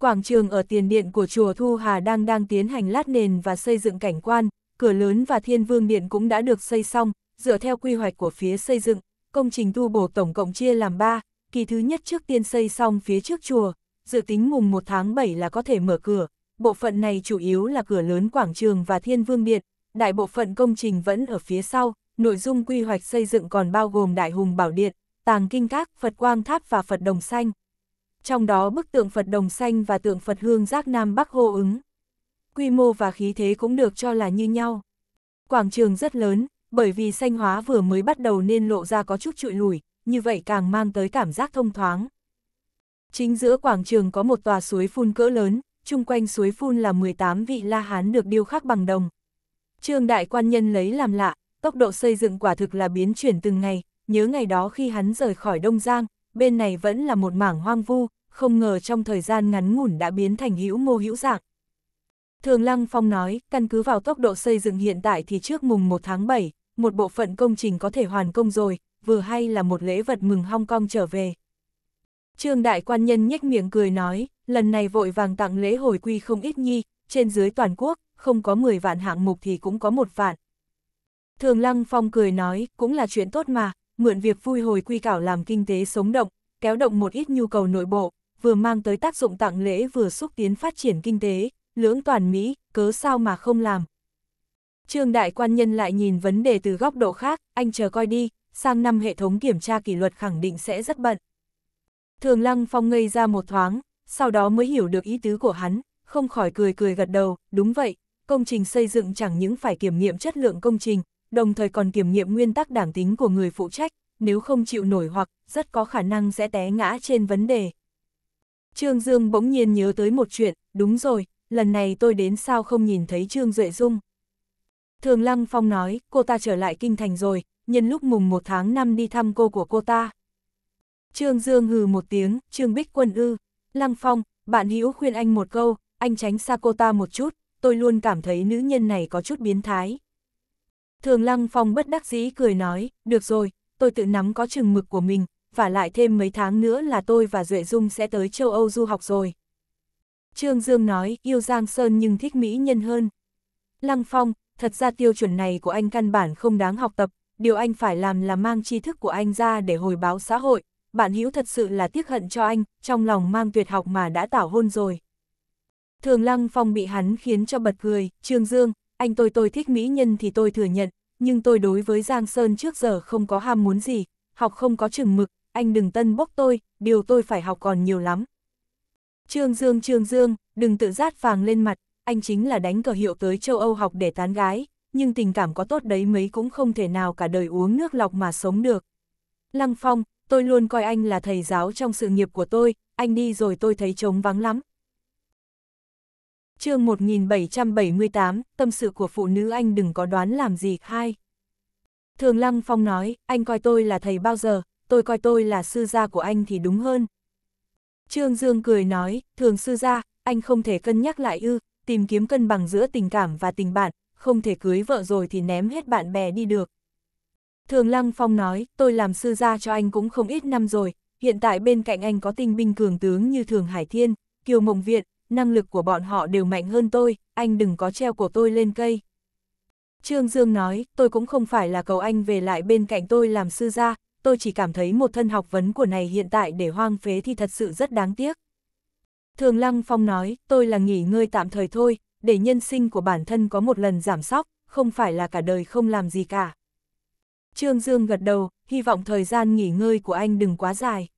Quảng trường ở tiền điện của chùa Thu Hà đang đang tiến hành lát nền và xây dựng cảnh quan, cửa lớn và thiên vương điện cũng đã được xây xong, dựa theo quy hoạch của phía xây dựng, công trình tu bổ tổng cộng chia làm 3, kỳ thứ nhất trước tiên xây xong phía trước chùa, dự tính mùng 1 tháng 7 là có thể mở cửa, bộ phận này chủ yếu là cửa lớn quảng trường và thiên vương điện, đại bộ phận công trình vẫn ở phía sau, nội dung quy hoạch xây dựng còn bao gồm đại hùng bảo điện, Tàng Kinh Các, Phật Quang Tháp và Phật Đồng Xanh. Trong đó bức tượng Phật Đồng Xanh và tượng Phật Hương Giác Nam Bắc hô ứng. Quy mô và khí thế cũng được cho là như nhau. Quảng trường rất lớn, bởi vì xanh hóa vừa mới bắt đầu nên lộ ra có chút trụi lùi, như vậy càng mang tới cảm giác thông thoáng. Chính giữa quảng trường có một tòa suối phun cỡ lớn, chung quanh suối phun là 18 vị La Hán được điêu khắc bằng đồng. Trương Đại Quan Nhân lấy làm lạ, tốc độ xây dựng quả thực là biến chuyển từng ngày, nhớ ngày đó khi hắn rời khỏi Đông Giang, bên này vẫn là một mảng hoang vu, không ngờ trong thời gian ngắn ngủn đã biến thành hữu mô hữu dạng. Thường Lăng Phong nói, căn cứ vào tốc độ xây dựng hiện tại thì trước mùng 1 tháng 7, một bộ phận công trình có thể hoàn công rồi, vừa hay là một lễ vật mừng Hong Kong trở về. Trương Đại Quan Nhân nhếch miệng cười nói, lần này vội vàng tặng lễ hồi quy không ít nhi, trên dưới toàn quốc, không có 10 vạn hạng mục thì cũng có một vạn. Thường Lăng Phong cười nói, cũng là chuyện tốt mà, mượn việc vui hồi quy cảo làm kinh tế sống động, kéo động một ít nhu cầu nội bộ, vừa mang tới tác dụng tặng lễ vừa xúc tiến phát triển kinh tế, lưỡng toàn Mỹ, cớ sao mà không làm. Trương Đại Quan Nhân lại nhìn vấn đề từ góc độ khác, anh chờ coi đi, sang năm hệ thống kiểm tra kỷ luật khẳng định sẽ rất bận. Thường Lăng Phong ngây ra một thoáng, sau đó mới hiểu được ý tứ của hắn, không khỏi cười cười gật đầu, đúng vậy, công trình xây dựng chẳng những phải kiểm nghiệm chất lượng công trình, đồng thời còn kiểm nghiệm nguyên tắc đảng tính của người phụ trách, nếu không chịu nổi hoặc rất có khả năng sẽ té ngã trên vấn đề. Trương Dương bỗng nhiên nhớ tới một chuyện, đúng rồi, lần này tôi đến sao không nhìn thấy Trương Duệ Dung. Thường Lăng Phong nói, cô ta trở lại kinh thành rồi, nhân lúc mùng 1 tháng 5 đi thăm cô của cô ta. Trương Dương hừ một tiếng, Trương Bích Quân ư. Lăng Phong, bạn hữu khuyên anh một câu, anh tránh xa cô ta một chút, tôi luôn cảm thấy nữ nhân này có chút biến thái. Thường Lăng Phong bất đắc dĩ cười nói, được rồi, tôi tự nắm có chừng mực của mình, và lại thêm mấy tháng nữa là tôi và Duệ Dung sẽ tới châu Âu du học rồi. Trương Dương nói, yêu Giang Sơn nhưng thích mỹ nhân hơn. Lăng Phong, thật ra tiêu chuẩn này của anh căn bản không đáng học tập, điều anh phải làm là mang tri thức của anh ra để hồi báo xã hội. Bạn hữu thật sự là tiếc hận cho anh, trong lòng mang tuyệt học mà đã tảo hôn rồi. Thường Lăng Phong bị hắn khiến cho bật cười, Trương Dương, anh tôi tôi thích mỹ nhân thì tôi thừa nhận, nhưng tôi đối với Giang Sơn trước giờ không có ham muốn gì, học không có chừng mực, anh đừng tân bốc tôi, điều tôi phải học còn nhiều lắm. Trương Dương Trương Dương, đừng tự rát vàng lên mặt, anh chính là đánh cờ hiệu tới châu Âu học để tán gái, nhưng tình cảm có tốt đấy mấy cũng không thể nào cả đời uống nước lọc mà sống được. Lăng Phong, tôi luôn coi anh là thầy giáo trong sự nghiệp của tôi, anh đi rồi tôi thấy trống vắng lắm, chương 1778, tâm sự của phụ nữ anh đừng có đoán làm gì, hai. Thường Lăng Phong nói, anh coi tôi là thầy bao giờ, tôi coi tôi là sư gia của anh thì đúng hơn. Trương Dương cười nói, thường sư gia, anh không thể cân nhắc lại ư, tìm kiếm cân bằng giữa tình cảm và tình bạn, không thể cưới vợ rồi thì ném hết bạn bè đi được. Thường Lăng Phong nói, tôi làm sư gia cho anh cũng không ít năm rồi, hiện tại bên cạnh anh có tinh binh cường tướng như Thường Hải Thiên, Kiều Mộng Viện, năng lực của bọn họ đều mạnh hơn tôi, anh đừng có treo của tôi lên cây. Trương Dương nói, tôi cũng không phải là cầu anh về lại bên cạnh tôi làm sư gia, tôi chỉ cảm thấy một thân học vấn của này hiện tại để hoang phế thì thật sự rất đáng tiếc. Thường Lăng Phong nói, tôi là nghỉ ngơi tạm thời thôi, để nhân sinh của bản thân có một lần giảm sóc, không phải là cả đời không làm gì cả. Trương Dương gật đầu, hy vọng thời gian nghỉ ngơi của anh đừng quá dài.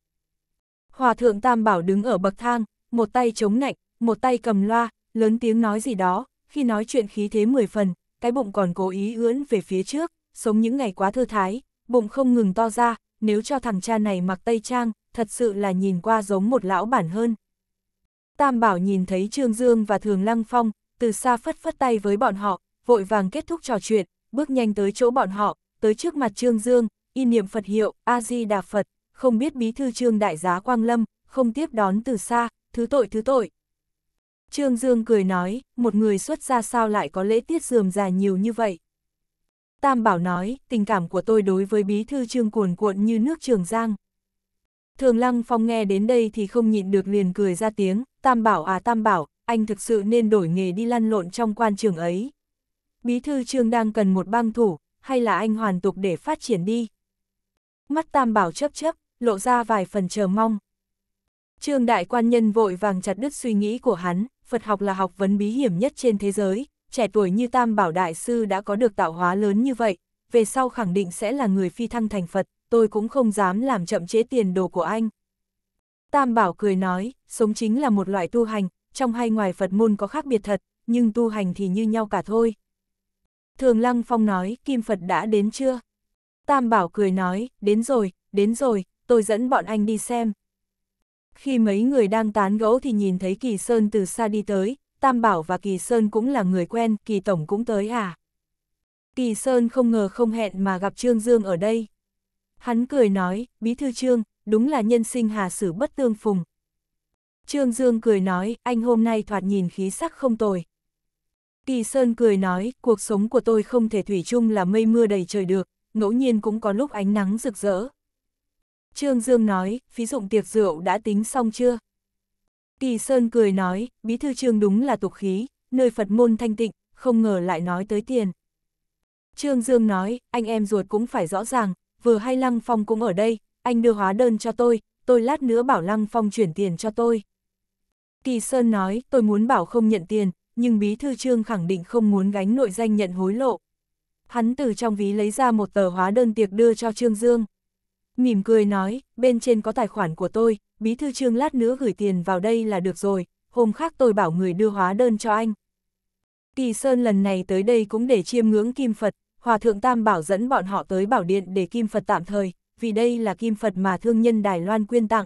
Hòa thượng Tam Bảo đứng ở bậc thang, một tay chống nạnh, một tay cầm loa, lớn tiếng nói gì đó, khi nói chuyện khí thế mười phần, cái bụng còn cố ý ưỡn về phía trước, sống những ngày quá thư thái, bụng không ngừng to ra, nếu cho thằng cha này mặc tây trang, thật sự là nhìn qua giống một lão bản hơn. Tam Bảo nhìn thấy Trương Dương và Thường Lăng Phong, từ xa phất phất tay với bọn họ, vội vàng kết thúc trò chuyện, bước nhanh tới chỗ bọn họ, tới trước mặt Trương Dương, y niệm Phật hiệu, A-di-đà Phật, không biết bí thư Trương Đại Giá Quang Lâm, không tiếp đón từ xa, thứ tội thứ tội, Trương Dương cười nói, một người xuất gia sao lại có lễ tiết dườm già nhiều như vậy. Tam Bảo nói, tình cảm của tôi đối với bí thư trương cuồn cuộn như nước trường giang. Thường Lăng Phong nghe đến đây thì không nhịn được liền cười ra tiếng, Tam Bảo à Tam Bảo, anh thực sự nên đổi nghề đi lăn lộn trong quan trường ấy. Bí thư trương đang cần một bang thủ, hay là anh hoàn tục để phát triển đi. Mắt Tam Bảo chấp chấp, lộ ra vài phần chờ mong, Trương Đại Quan Nhân vội vàng chặt đứt suy nghĩ của hắn, Phật học là học vấn bí hiểm nhất trên thế giới, trẻ tuổi như Tam Bảo Đại Sư đã có được tạo hóa lớn như vậy, về sau khẳng định sẽ là người phi thăng thành Phật, tôi cũng không dám làm chậm chế tiền đồ của anh. Tam Bảo cười nói, sống chính là một loại tu hành, trong hay ngoài Phật môn có khác biệt thật, nhưng tu hành thì như nhau cả thôi. Thường Lăng Phong nói, Kim Phật đã đến chưa? Tam Bảo cười nói, đến rồi, đến rồi, tôi dẫn bọn anh đi xem, khi mấy người đang tán gẫu thì nhìn thấy Kỳ Sơn từ xa đi tới, Tam Bảo và Kỳ Sơn cũng là người quen, Kỳ Tổng cũng tới à. Kỳ Sơn không ngờ không hẹn mà gặp Trương Dương ở đây. Hắn cười nói, Bí Thư Trương, đúng là nhân sinh hà sử bất tương phùng. Trương Dương cười nói, anh hôm nay thoạt nhìn khí sắc không tồi. Kỳ Sơn cười nói, cuộc sống của tôi không thể thủy chung là mây mưa đầy trời được, ngẫu nhiên cũng có lúc ánh nắng rực rỡ, Trương Dương nói, phí dụng tiệc rượu đã tính xong chưa? Kỳ Sơn cười nói, bí thư trương đúng là tục khí, nơi Phật môn thanh tịnh, không ngờ lại nói tới tiền. Trương Dương nói, anh em ruột cũng phải rõ ràng, vừa hay Lăng Phong cũng ở đây, anh đưa hóa đơn cho tôi, tôi lát nữa bảo Lăng Phong chuyển tiền cho tôi. Kỳ Sơn nói, tôi muốn bảo không nhận tiền, nhưng bí thư trương khẳng định không muốn gánh nội danh nhận hối lộ. Hắn từ trong ví lấy ra một tờ hóa đơn tiệc đưa cho Trương Dương. Mỉm cười nói, bên trên có tài khoản của tôi, bí thư trương lát nữa gửi tiền vào đây là được rồi, hôm khác tôi bảo người đưa hóa đơn cho anh. Kỳ Sơn lần này tới đây cũng để chiêm ngưỡng Kim Phật, Hòa Thượng Tam bảo dẫn bọn họ tới Bảo Điện để Kim Phật tạm thời, vì đây là Kim Phật mà thương nhân Đài Loan quyên tặng.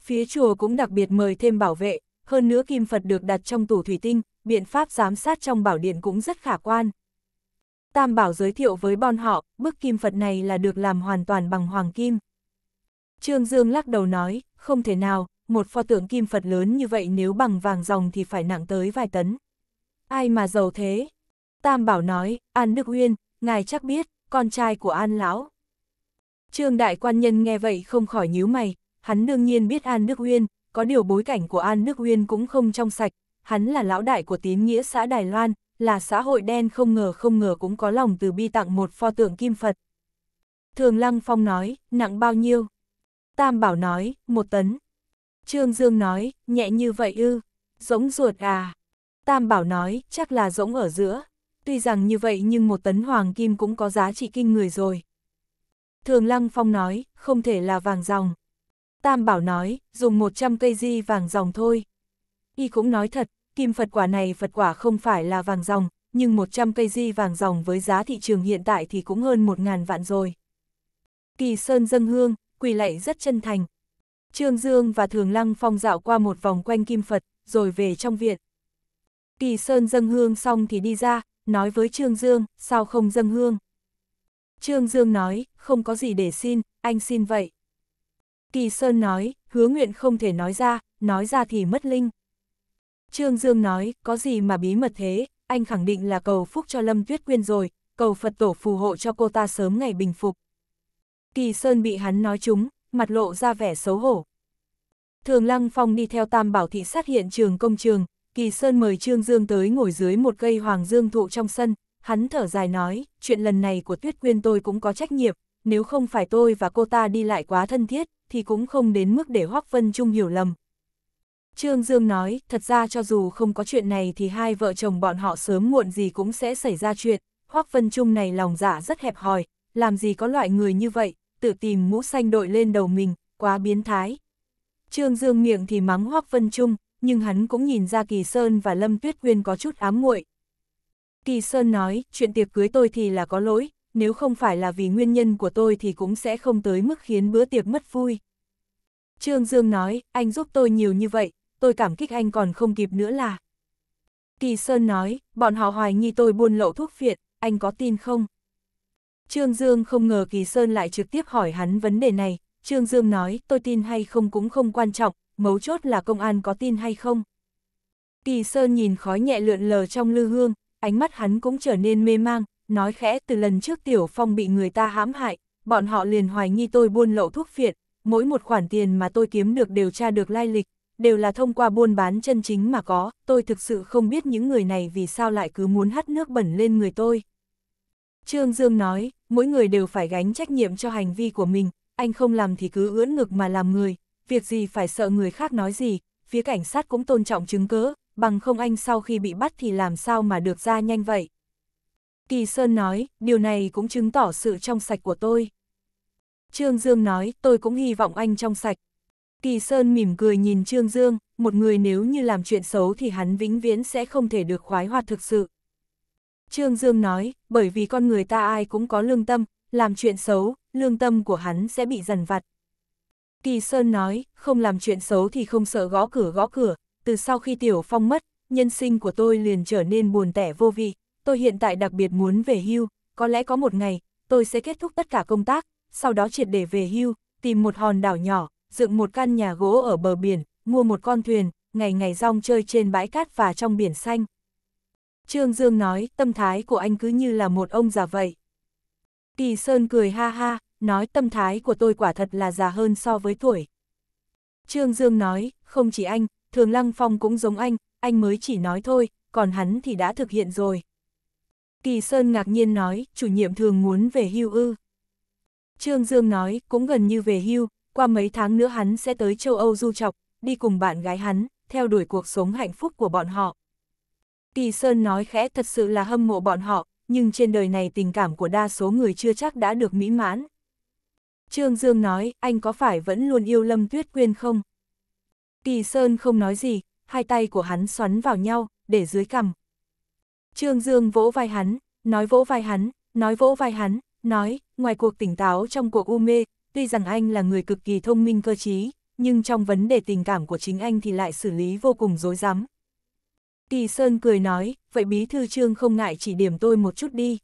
Phía chùa cũng đặc biệt mời thêm bảo vệ, hơn nữa Kim Phật được đặt trong tủ thủy tinh, biện pháp giám sát trong Bảo Điện cũng rất khả quan. Tam Bảo giới thiệu với bọn họ, bức kim Phật này là được làm hoàn toàn bằng hoàng kim. Trương Dương lắc đầu nói, không thể nào, một pho tượng kim Phật lớn như vậy nếu bằng vàng dòng thì phải nặng tới vài tấn. Ai mà giàu thế? Tam Bảo nói, An Đức Huyên, ngài chắc biết, con trai của An Lão. Trương Đại Quan Nhân nghe vậy không khỏi nhíu mày, hắn đương nhiên biết An Đức Huyên, có điều bối cảnh của An Đức Huyên cũng không trong sạch, hắn là lão đại của tín nghĩa xã Đài Loan, là xã hội đen không ngờ không ngờ cũng có lòng từ bi tặng một pho tượng kim Phật. Thường Lăng Phong nói, nặng bao nhiêu? Tam Bảo nói, một tấn. Trương Dương nói, nhẹ như vậy ư, giống ruột à. Tam Bảo nói, chắc là giống ở giữa. Tuy rằng như vậy nhưng một tấn hoàng kim cũng có giá trị kinh người rồi. Thường Lăng Phong nói, không thể là vàng dòng. Tam Bảo nói, dùng 100 cây di vàng dòng thôi. Y cũng nói thật, kim Phật quả này Phật quả không phải là vàng dòng, nhưng 100 cây di vàng dòng với giá thị trường hiện tại thì cũng hơn 1.000 vạn rồi. Kỳ Sơn dâng hương, quỳ lạy rất chân thành. Trương Dương và Thường Lăng Phong dạo qua một vòng quanh Kim Phật, rồi về trong viện. Kỳ Sơn dâng hương xong thì đi ra, nói với Trương Dương, sao không dâng hương? Trương Dương nói, không có gì để xin, anh xin vậy. Kỳ Sơn nói, hứa nguyện không thể nói ra, nói ra thì mất linh. Trương Dương nói, có gì mà bí mật thế, anh khẳng định là cầu phúc cho Lâm Tuyết Quyên rồi, cầu Phật tổ phù hộ cho cô ta sớm ngày bình phục. Kỳ Sơn bị hắn nói chúng, mặt lộ ra vẻ xấu hổ. Thường Lăng Phong đi theo Tam Bảo Thị sát hiện trường công trường, Kỳ Sơn mời Trương Dương tới ngồi dưới một cây hoàng dương thụ trong sân, hắn thở dài nói, chuyện lần này của Tuyết Quyên tôi cũng có trách nhiệm, nếu không phải tôi và cô ta đi lại quá thân thiết, thì cũng không đến mức để Hoác Vân Trung hiểu lầm. Trương Dương nói, thật ra cho dù không có chuyện này thì hai vợ chồng bọn họ sớm muộn gì cũng sẽ xảy ra chuyện, Hoác Vân Trung này lòng giả dạ rất hẹp hòi, làm gì có loại người như vậy, tự tìm mũ xanh đội lên đầu mình, quá biến thái. Trương Dương miệng thì mắng Hoác Vân Trung, nhưng hắn cũng nhìn ra Kỳ Sơn và Lâm Tuyết Quyên có chút ám muội. Kỳ Sơn nói, chuyện tiệc cưới tôi thì là có lỗi, nếu không phải là vì nguyên nhân của tôi thì cũng sẽ không tới mức khiến bữa tiệc mất vui. Trương Dương nói, anh giúp tôi nhiều như vậy, tôi cảm kích anh còn không kịp nữa là. Kỳ Sơn nói, bọn họ hoài nghi tôi buôn lậu thuốc phiện, anh có tin không? Trương Dương không ngờ Kỳ Sơn lại trực tiếp hỏi hắn vấn đề này, Trương Dương nói, tôi tin hay không cũng không quan trọng, mấu chốt là công an có tin hay không. Kỳ Sơn nhìn khói nhẹ lượn lờ trong lư hương, ánh mắt hắn cũng trở nên mê mang, nói khẽ từ lần trước Tiểu Phong bị người ta hãm hại, bọn họ liền hoài nghi tôi buôn lậu thuốc phiện, mỗi một khoản tiền mà tôi kiếm được đều tra được lai lịch, đều là thông qua buôn bán chân chính mà có, tôi thực sự không biết những người này vì sao lại cứ muốn hắt nước bẩn lên người tôi. Trương Dương nói, mỗi người đều phải gánh trách nhiệm cho hành vi của mình, anh không làm thì cứ ưỡn ngực mà làm người, việc gì phải sợ người khác nói gì, phía cảnh sát cũng tôn trọng chứng cứ. bằng không anh sau khi bị bắt thì làm sao mà được ra nhanh vậy. Kỳ Sơn nói, điều này cũng chứng tỏ sự trong sạch của tôi. Trương Dương nói, tôi cũng hy vọng anh trong sạch, Kỳ Sơn mỉm cười nhìn Trương Dương, một người nếu như làm chuyện xấu thì hắn vĩnh viễn sẽ không thể được khoái hoạt thực sự. Trương Dương nói, bởi vì con người ta ai cũng có lương tâm, làm chuyện xấu, lương tâm của hắn sẽ bị dần vặt. Kỳ Sơn nói, không làm chuyện xấu thì không sợ gõ cửa gõ cửa, từ sau khi Tiểu Phong mất, nhân sinh của tôi liền trở nên buồn tẻ vô vị, tôi hiện tại đặc biệt muốn về hưu, có lẽ có một ngày, tôi sẽ kết thúc tất cả công tác, sau đó triệt để về hưu, tìm một hòn đảo nhỏ, dựng một căn nhà gỗ ở bờ biển, mua một con thuyền, ngày ngày rong chơi trên bãi cát và trong biển xanh. Trương Dương nói, tâm thái của anh cứ như là một ông già vậy. Kỳ Sơn cười ha ha, nói tâm thái của tôi quả thật là già hơn so với tuổi. Trương Dương nói, không chỉ anh, Thường Lăng Phong cũng giống anh, anh mới chỉ nói thôi, còn hắn thì đã thực hiện rồi. Kỳ Sơn ngạc nhiên nói, chủ nhiệm thường muốn về hưu ư. Trương Dương nói, cũng gần như về hưu, qua mấy tháng nữa hắn sẽ tới châu Âu du chọc, đi cùng bạn gái hắn, theo đuổi cuộc sống hạnh phúc của bọn họ. Kỳ Sơn nói khẽ thật sự là hâm mộ bọn họ, nhưng trên đời này tình cảm của đa số người chưa chắc đã được mỹ mãn. Trương Dương nói, anh có phải vẫn luôn yêu Lâm Tuyết Quyên không? Kỳ Sơn không nói gì, hai tay của hắn xoắn vào nhau, để dưới cằm. Trương Dương vỗ vai hắn, nói vỗ vai hắn, nói vỗ vai hắn, nói, ngoài cuộc tỉnh táo trong cuộc u mê, tuy rằng anh là người cực kỳ thông minh cơ trí, nhưng trong vấn đề tình cảm của chính anh thì lại xử lý vô cùng dối rắm Kỳ Sơn cười nói, vậy bí thư trương không ngại chỉ điểm tôi một chút đi.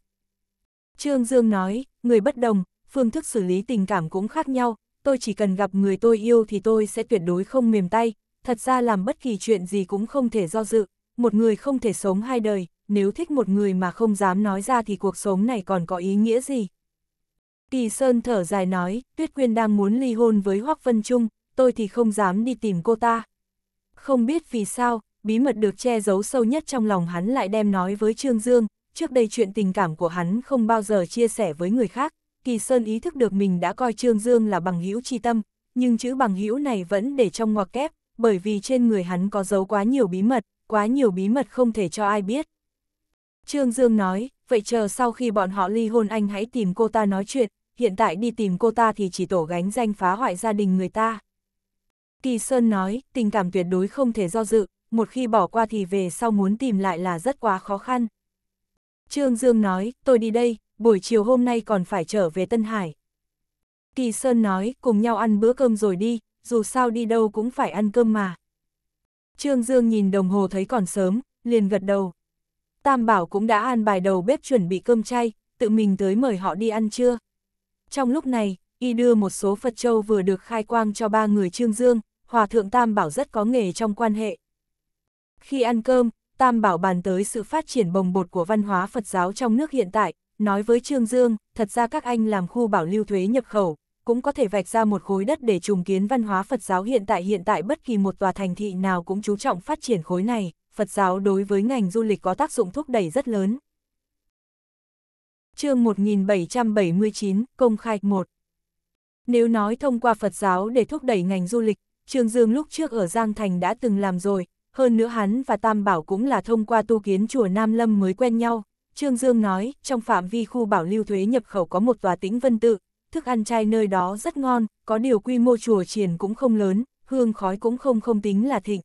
Trương Dương nói, người bất đồng, phương thức xử lý tình cảm cũng khác nhau, tôi chỉ cần gặp người tôi yêu thì tôi sẽ tuyệt đối không mềm tay, thật ra làm bất kỳ chuyện gì cũng không thể do dự, một người không thể sống hai đời, nếu thích một người mà không dám nói ra thì cuộc sống này còn có ý nghĩa gì. Kỳ Sơn thở dài nói, Tuyết Quyên đang muốn ly hôn với Hoắc Vân Trung, tôi thì không dám đi tìm cô ta. Không biết vì sao, bí mật được che giấu sâu nhất trong lòng hắn lại đem nói với Trương Dương, trước đây chuyện tình cảm của hắn không bao giờ chia sẻ với người khác, Kỳ Sơn ý thức được mình đã coi Trương Dương là bằng hữu tri tâm, nhưng chữ bằng hữu này vẫn để trong ngoặc kép, bởi vì trên người hắn có giấu quá nhiều bí mật, quá nhiều bí mật không thể cho ai biết. Trương Dương nói, vậy chờ sau khi bọn họ ly hôn anh hãy tìm cô ta nói chuyện, hiện tại đi tìm cô ta thì chỉ tổ gánh danh phá hoại gia đình người ta. Kỳ Sơn nói, tình cảm tuyệt đối không thể do dự, một khi bỏ qua thì về sau muốn tìm lại là rất quá khó khăn. Trương Dương nói, tôi đi đây, buổi chiều hôm nay còn phải trở về Tân Hải. Kỳ Sơn nói, cùng nhau ăn bữa cơm rồi đi, dù sao đi đâu cũng phải ăn cơm mà. Trương Dương nhìn đồng hồ thấy còn sớm, liền gật đầu. Tam Bảo cũng đã an bài đầu bếp chuẩn bị cơm chay, tự mình tới mời họ đi ăn trưa. Trong lúc này, y đưa một số Phật châu vừa được khai quang cho ba người Trương Dương, Hòa Thượng Tam Bảo rất có nghề trong quan hệ. Khi ăn cơm, Tam Bảo bàn tới sự phát triển bồng bột của văn hóa Phật giáo trong nước hiện tại, nói với Trương Dương, thật ra các anh làm khu bảo lưu thuế nhập khẩu, cũng có thể vạch ra một khối đất để trùng kiến văn hóa Phật giáo hiện tại hiện tại bất kỳ một tòa thành thị nào cũng chú trọng phát triển khối này, Phật giáo đối với ngành du lịch có tác dụng thúc đẩy rất lớn chương 1779, công khai 1. Nếu nói thông qua Phật giáo để thúc đẩy ngành du lịch, Trương Dương lúc trước ở Giang Thành đã từng làm rồi, hơn nữa hắn và Tam Bảo cũng là thông qua tu kiến chùa Nam Lâm mới quen nhau. Trương Dương nói, trong phạm vi khu bảo lưu thuế nhập khẩu có một tòa tĩnh vân tự, thức ăn chay nơi đó rất ngon, có điều quy mô chùa triển cũng không lớn, hương khói cũng không không tính là thịnh.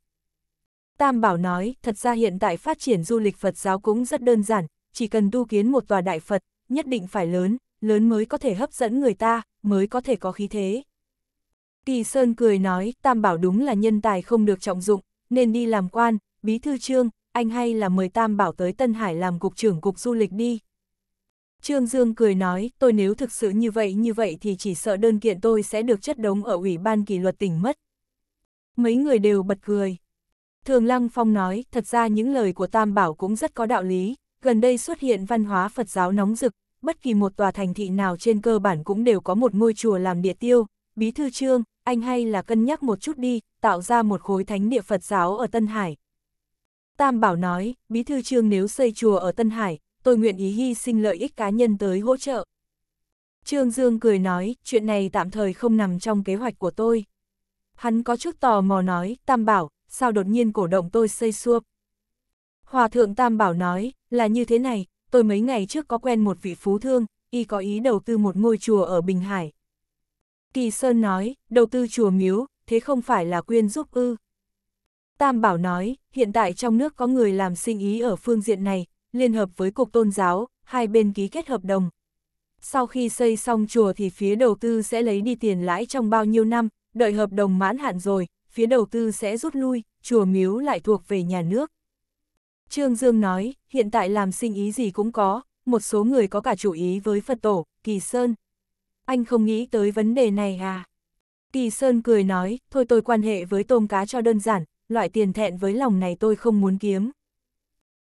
Tam Bảo nói, thật ra hiện tại phát triển du lịch Phật giáo cũng rất đơn giản, chỉ cần tu kiến một tòa đại Phật, nhất định phải lớn, lớn mới có thể hấp dẫn người ta, mới có thể có khí thế. Kỳ Sơn cười nói, Tam Bảo đúng là nhân tài không được trọng dụng, nên đi làm quan, bí thư trương, anh hay là mời Tam Bảo tới Tân Hải làm cục trưởng cục du lịch đi. Trương Dương cười nói, tôi nếu thực sự như vậy như vậy thì chỉ sợ đơn kiện tôi sẽ được chất đống ở Ủy ban kỷ luật tỉnh mất. Mấy người đều bật cười. Thường Lăng Phong nói, thật ra những lời của Tam Bảo cũng rất có đạo lý, gần đây xuất hiện văn hóa Phật giáo nóng rực, bất kỳ một tòa thành thị nào trên cơ bản cũng đều có một ngôi chùa làm địa tiêu, bí thư trương, anh hay là cân nhắc một chút đi, tạo ra một khối thánh địa Phật giáo ở Tân Hải. Tam Bảo nói, bí thư trương nếu xây chùa ở Tân Hải, tôi nguyện ý hy sinh lợi ích cá nhân tới hỗ trợ. Trương Dương cười nói, chuyện này tạm thời không nằm trong kế hoạch của tôi. Hắn có chút tò mò nói, Tam Bảo, sao đột nhiên cổ động tôi xây xua? Hòa thượng Tam Bảo nói, là như thế này, tôi mấy ngày trước có quen một vị phú thương, y có ý đầu tư một ngôi chùa ở Bình Hải. Kỳ Sơn nói, đầu tư chùa miếu, thế không phải là quyên giúp ư. Tam Bảo nói, hiện tại trong nước có người làm sinh ý ở phương diện này, liên hợp với Cục Tôn giáo, hai bên ký kết hợp đồng. Sau khi xây xong chùa thì phía đầu tư sẽ lấy đi tiền lãi trong bao nhiêu năm, đợi hợp đồng mãn hạn rồi, phía đầu tư sẽ rút lui, chùa miếu lại thuộc về nhà nước. Trương Dương nói, hiện tại làm sinh ý gì cũng có, một số người có cả chủ ý với Phật Tổ, Kỳ Sơn. Anh không nghĩ tới vấn đề này à? Kỳ Sơn cười nói, thôi tôi quan hệ với tôm cá cho đơn giản, loại tiền thẹn với lòng này tôi không muốn kiếm.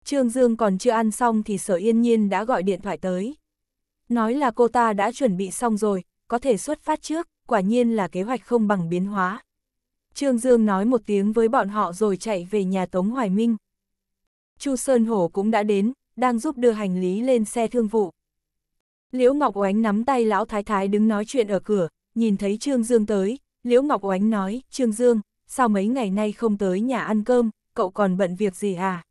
Trương Dương còn chưa ăn xong thì sở yên nhiên đã gọi điện thoại tới. Nói là cô ta đã chuẩn bị xong rồi, có thể xuất phát trước, quả nhiên là kế hoạch không bằng biến hóa. Trương Dương nói một tiếng với bọn họ rồi chạy về nhà Tống Hoài Minh. Chu Sơn Hổ cũng đã đến, đang giúp đưa hành lý lên xe thương vụ. Liễu Ngọc Oánh nắm tay lão thái thái đứng nói chuyện ở cửa, nhìn thấy Trương Dương tới, Liễu Ngọc Oánh nói, Trương Dương, sao mấy ngày nay không tới nhà ăn cơm, cậu còn bận việc gì à?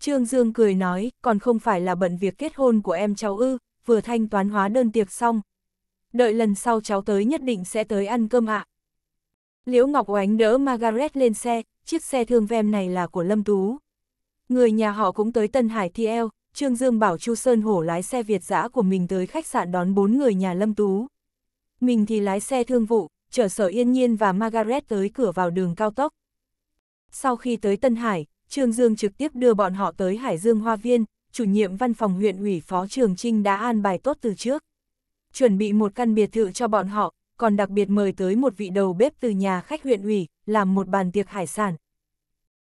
Trương Dương cười nói, còn không phải là bận việc kết hôn của em cháu ư, vừa thanh toán hóa đơn tiệc xong. Đợi lần sau cháu tới nhất định sẽ tới ăn cơm ạ. Liễu Ngọc Oánh đỡ Margaret lên xe, chiếc xe thương vem này là của Lâm Tú. Người nhà họ cũng tới Tân Hải thi eo, Trương Dương bảo Chu Sơn Hổ lái xe Việt giã của mình tới khách sạn đón bốn người nhà Lâm Tú. Mình thì lái xe thương vụ, chở Sở Yên Nhiên và Margaret tới cửa vào đường cao tốc. Sau khi tới Tân Hải, Trương Dương trực tiếp đưa bọn họ tới Hải Dương Hoa Viên, chủ nhiệm văn phòng huyện ủy Phó Trường Trinh đã an bài tốt từ trước. Chuẩn bị một căn biệt thự cho bọn họ, còn đặc biệt mời tới một vị đầu bếp từ nhà khách huyện ủy, làm một bàn tiệc hải sản,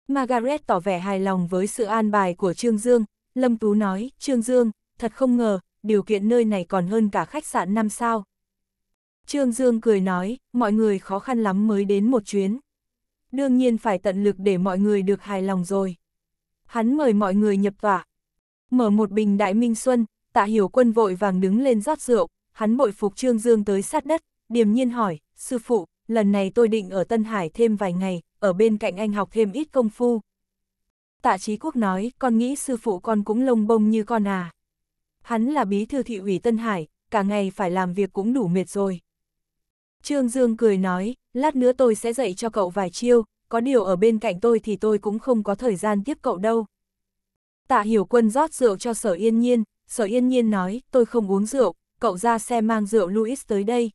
Margaret tỏ vẻ hài lòng với sự an bài của Trương Dương, Lâm Tú nói, Trương Dương, thật không ngờ, điều kiện nơi này còn hơn cả khách sạn 5 sao. Trương Dương cười nói, mọi người khó khăn lắm mới đến một chuyến. Đương nhiên phải tận lực để mọi người được hài lòng rồi. Hắn mời mọi người nhập tỏa. Mở một bình đại minh xuân, tạ hiểu quân vội vàng đứng lên rót rượu, hắn bội phục Trương Dương tới sát đất, điềm nhiên hỏi, sư phụ, lần này tôi định ở Tân Hải thêm vài ngày, ở bên cạnh anh học thêm ít công phu. Tạ Chí Quốc nói, con nghĩ sư phụ con cũng lông bông như con à. Hắn là bí thư thị ủy Tân Hải, cả ngày phải làm việc cũng đủ mệt rồi. Trương Dương cười nói, lát nữa tôi sẽ dạy cho cậu vài chiêu, có điều ở bên cạnh tôi thì tôi cũng không có thời gian tiếp cậu đâu. Tạ Hiểu Quân rót rượu cho Sở Yên Nhiên, Sở Yên Nhiên nói, tôi không uống rượu, cậu ra xe mang rượu Louis tới đây.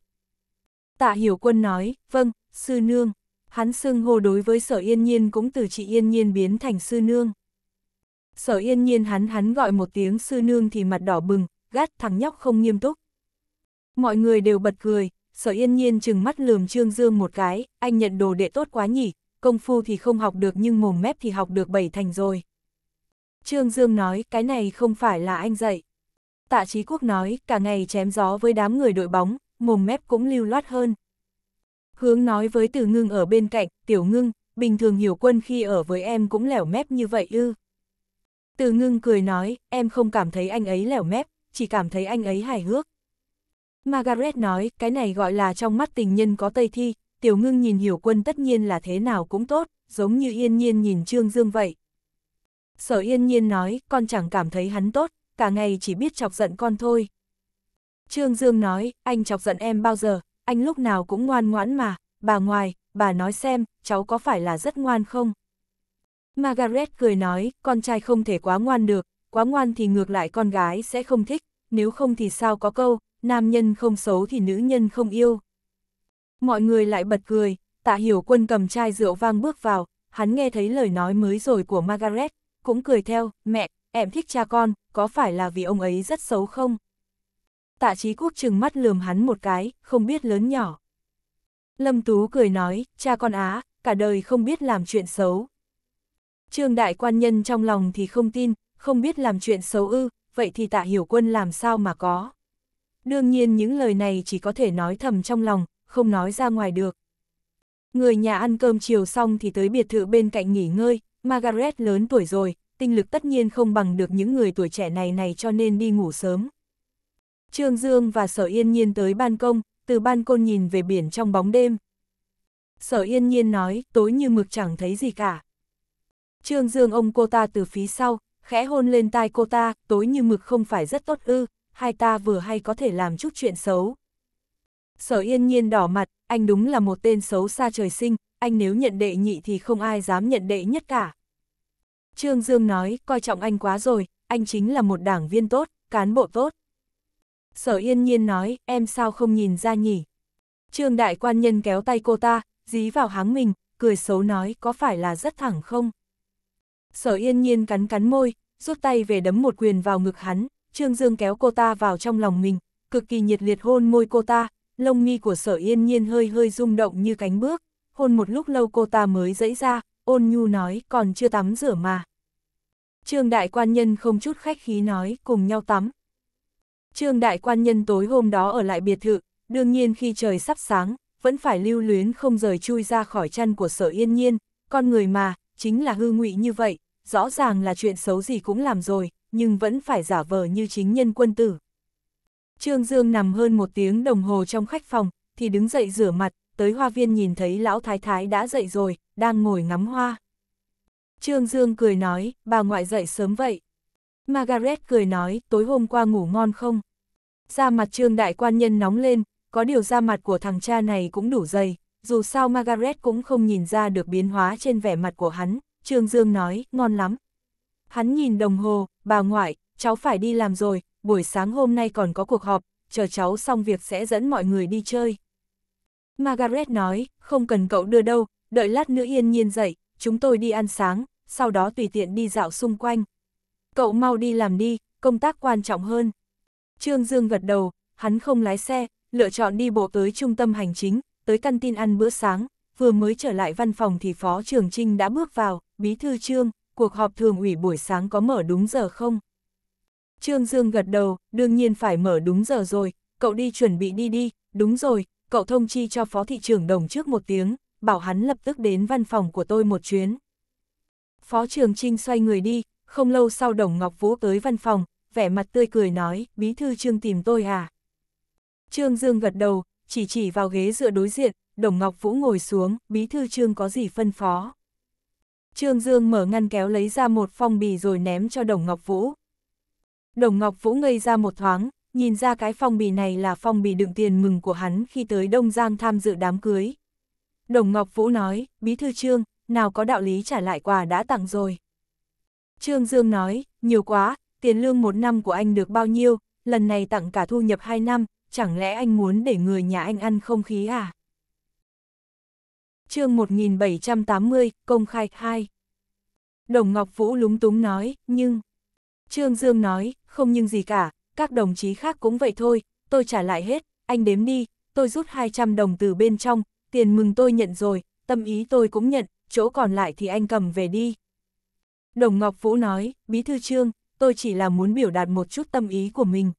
Tạ Hiểu Quân nói, vâng, sư nương. Hắn xưng hô đối với sở yên nhiên cũng từ chị yên nhiên biến thành sư nương. Sở yên nhiên hắn hắn gọi một tiếng sư nương thì mặt đỏ bừng, gắt thằng nhóc không nghiêm túc. Mọi người đều bật cười, sở yên nhiên chừng mắt lườm trương dương một cái, anh nhận đồ đệ tốt quá nhỉ, công phu thì không học được nhưng mồm mép thì học được bảy thành rồi. Trương Dương nói cái này không phải là anh dạy. Tạ Trí Quốc nói cả ngày chém gió với đám người đội bóng, mồm mép cũng lưu loát hơn. Hướng nói với Từ Ngưng ở bên cạnh, Tiểu Ngưng, bình thường Hiểu Quân khi ở với em cũng lẻo mép như vậy ư. Từ Ngưng cười nói, em không cảm thấy anh ấy lẻo mép, chỉ cảm thấy anh ấy hài hước. Margaret nói, cái này gọi là trong mắt tình nhân có tây thi, Tiểu Ngưng nhìn Hiểu Quân tất nhiên là thế nào cũng tốt, giống như yên nhiên nhìn Trương Dương vậy. Sở yên nhiên nói, con chẳng cảm thấy hắn tốt, cả ngày chỉ biết chọc giận con thôi. Trương Dương nói, anh chọc giận em bao giờ, anh lúc nào cũng ngoan ngoãn mà, bà ngoài, bà nói xem, cháu có phải là rất ngoan không? Margaret cười nói, con trai không thể quá ngoan được, quá ngoan thì ngược lại con gái sẽ không thích, nếu không thì sao có câu, nam nhân không xấu thì nữ nhân không yêu. Mọi người lại bật cười, tạ hiểu quân cầm chai rượu vang bước vào, hắn nghe thấy lời nói mới rồi của Margaret, cũng cười theo, mẹ, em thích cha con, có phải là vì ông ấy rất xấu không? tạ trí Cúc chừng mắt lườm hắn một cái, không biết lớn nhỏ. Lâm Tú cười nói, cha con á, cả đời không biết làm chuyện xấu. Trương đại quan nhân trong lòng thì không tin, không biết làm chuyện xấu ư, vậy thì tạ hiểu quân làm sao mà có. Đương nhiên những lời này chỉ có thể nói thầm trong lòng, không nói ra ngoài được. Người nhà ăn cơm chiều xong thì tới biệt thự bên cạnh nghỉ ngơi, Margaret lớn tuổi rồi, tinh lực tất nhiên không bằng được những người tuổi trẻ này này cho nên đi ngủ sớm. Trương Dương và Sở Yên Nhiên tới ban công, từ ban côn nhìn về biển trong bóng đêm. Sở Yên Nhiên nói, tối như mực chẳng thấy gì cả. Trương Dương ông cô ta từ phía sau, khẽ hôn lên tai cô ta, tối như mực không phải rất tốt ư, hai ta vừa hay có thể làm chút chuyện xấu. Sở Yên Nhiên đỏ mặt, anh đúng là một tên xấu xa trời sinh, anh nếu nhận đệ nhị thì không ai dám nhận đệ nhất cả. Trương Dương nói, coi trọng anh quá rồi, anh chính là một đảng viên tốt, cán bộ tốt sở yên nhiên nói, em sao không nhìn ra nhỉ? Trương đại quan nhân kéo tay cô ta, dí vào háng mình, cười xấu nói có phải là rất thẳng không? Sở yên nhiên cắn cắn môi, rút tay về đấm một quyền vào ngực hắn, Trương Dương kéo cô ta vào trong lòng mình, cực kỳ nhiệt liệt hôn môi cô ta, lông mi của sở yên nhiên hơi hơi rung động như cánh bước, hôn một lúc lâu cô ta mới dẫy ra, ôn nhu nói còn chưa tắm rửa mà. Trương đại quan nhân không chút khách khí nói cùng nhau tắm, Trương Đại Quan Nhân tối hôm đó ở lại biệt thự, đương nhiên khi trời sắp sáng, vẫn phải lưu luyến không rời chui ra khỏi chăn của sở yên nhiên, con người mà, chính là hư ngụy như vậy, rõ ràng là chuyện xấu gì cũng làm rồi, nhưng vẫn phải giả vờ như chính nhân quân tử. Trương Dương nằm hơn một tiếng đồng hồ trong khách phòng, thì đứng dậy rửa mặt, tới hoa viên nhìn thấy lão thái thái đã dậy rồi, đang ngồi ngắm hoa. Trương Dương cười nói, bà ngoại dậy sớm vậy. Margaret cười nói, tối hôm qua ngủ ngon không? Da mặt trương đại quan nhân nóng lên, có điều da mặt của thằng cha này cũng đủ dày, dù sao Margaret cũng không nhìn ra được biến hóa trên vẻ mặt của hắn, trương dương nói, ngon lắm. Hắn nhìn đồng hồ, bà ngoại, cháu phải đi làm rồi, buổi sáng hôm nay còn có cuộc họp, chờ cháu xong việc sẽ dẫn mọi người đi chơi. Margaret nói, không cần cậu đưa đâu, đợi lát nữa yên nhiên dậy, chúng tôi đi ăn sáng, sau đó tùy tiện đi dạo xung quanh cậu mau đi làm đi, công tác quan trọng hơn. Trương Dương gật đầu, hắn không lái xe, lựa chọn đi bộ tới trung tâm hành chính, tới căn tin ăn bữa sáng, vừa mới trở lại văn phòng thì Phó Trường Trinh đã bước vào, bí thư Trương, cuộc họp thường ủy buổi sáng có mở đúng giờ không? Trương Dương gật đầu, đương nhiên phải mở đúng giờ rồi, cậu đi chuẩn bị đi đi, đúng rồi, cậu thông chi cho Phó Thị trưởng Đồng trước một tiếng, bảo hắn lập tức đến văn phòng của tôi một chuyến. Phó Trường Trinh xoay người đi, không lâu sau Đồng Ngọc Vũ tới văn phòng, vẻ mặt tươi cười nói, bí thư Trương tìm tôi à? Trương Dương gật đầu, chỉ chỉ vào ghế dựa đối diện, Đồng Ngọc Vũ ngồi xuống, bí thư Trương có gì phân phó? Trương Dương mở ngăn kéo lấy ra một phong bì rồi ném cho Đồng Ngọc Vũ. Đồng Ngọc Vũ ngây ra một thoáng, nhìn ra cái phong bì này là phong bì đựng tiền mừng của hắn khi tới Đông Giang tham dự đám cưới. Đồng Ngọc Vũ nói, Bí Thư Trương, nào có đạo lý trả lại quà đã tặng rồi. Trương Dương nói, nhiều quá, tiền lương một năm của anh được bao nhiêu, lần này tặng cả thu nhập 2 năm, chẳng lẽ anh muốn để người nhà anh ăn không khí à? chương 1780, công khai 2 Đồng Ngọc Vũ lúng túng nói, nhưng... Trương Dương nói, không nhưng gì cả, các đồng chí khác cũng vậy thôi, tôi trả lại hết, anh đếm đi, tôi rút 200 đồng từ bên trong, tiền mừng tôi nhận rồi, tâm ý tôi cũng nhận, chỗ còn lại thì anh cầm về đi, Đồng Ngọc Vũ nói, Bí Thư Trương, tôi chỉ là muốn biểu đạt một chút tâm ý của mình.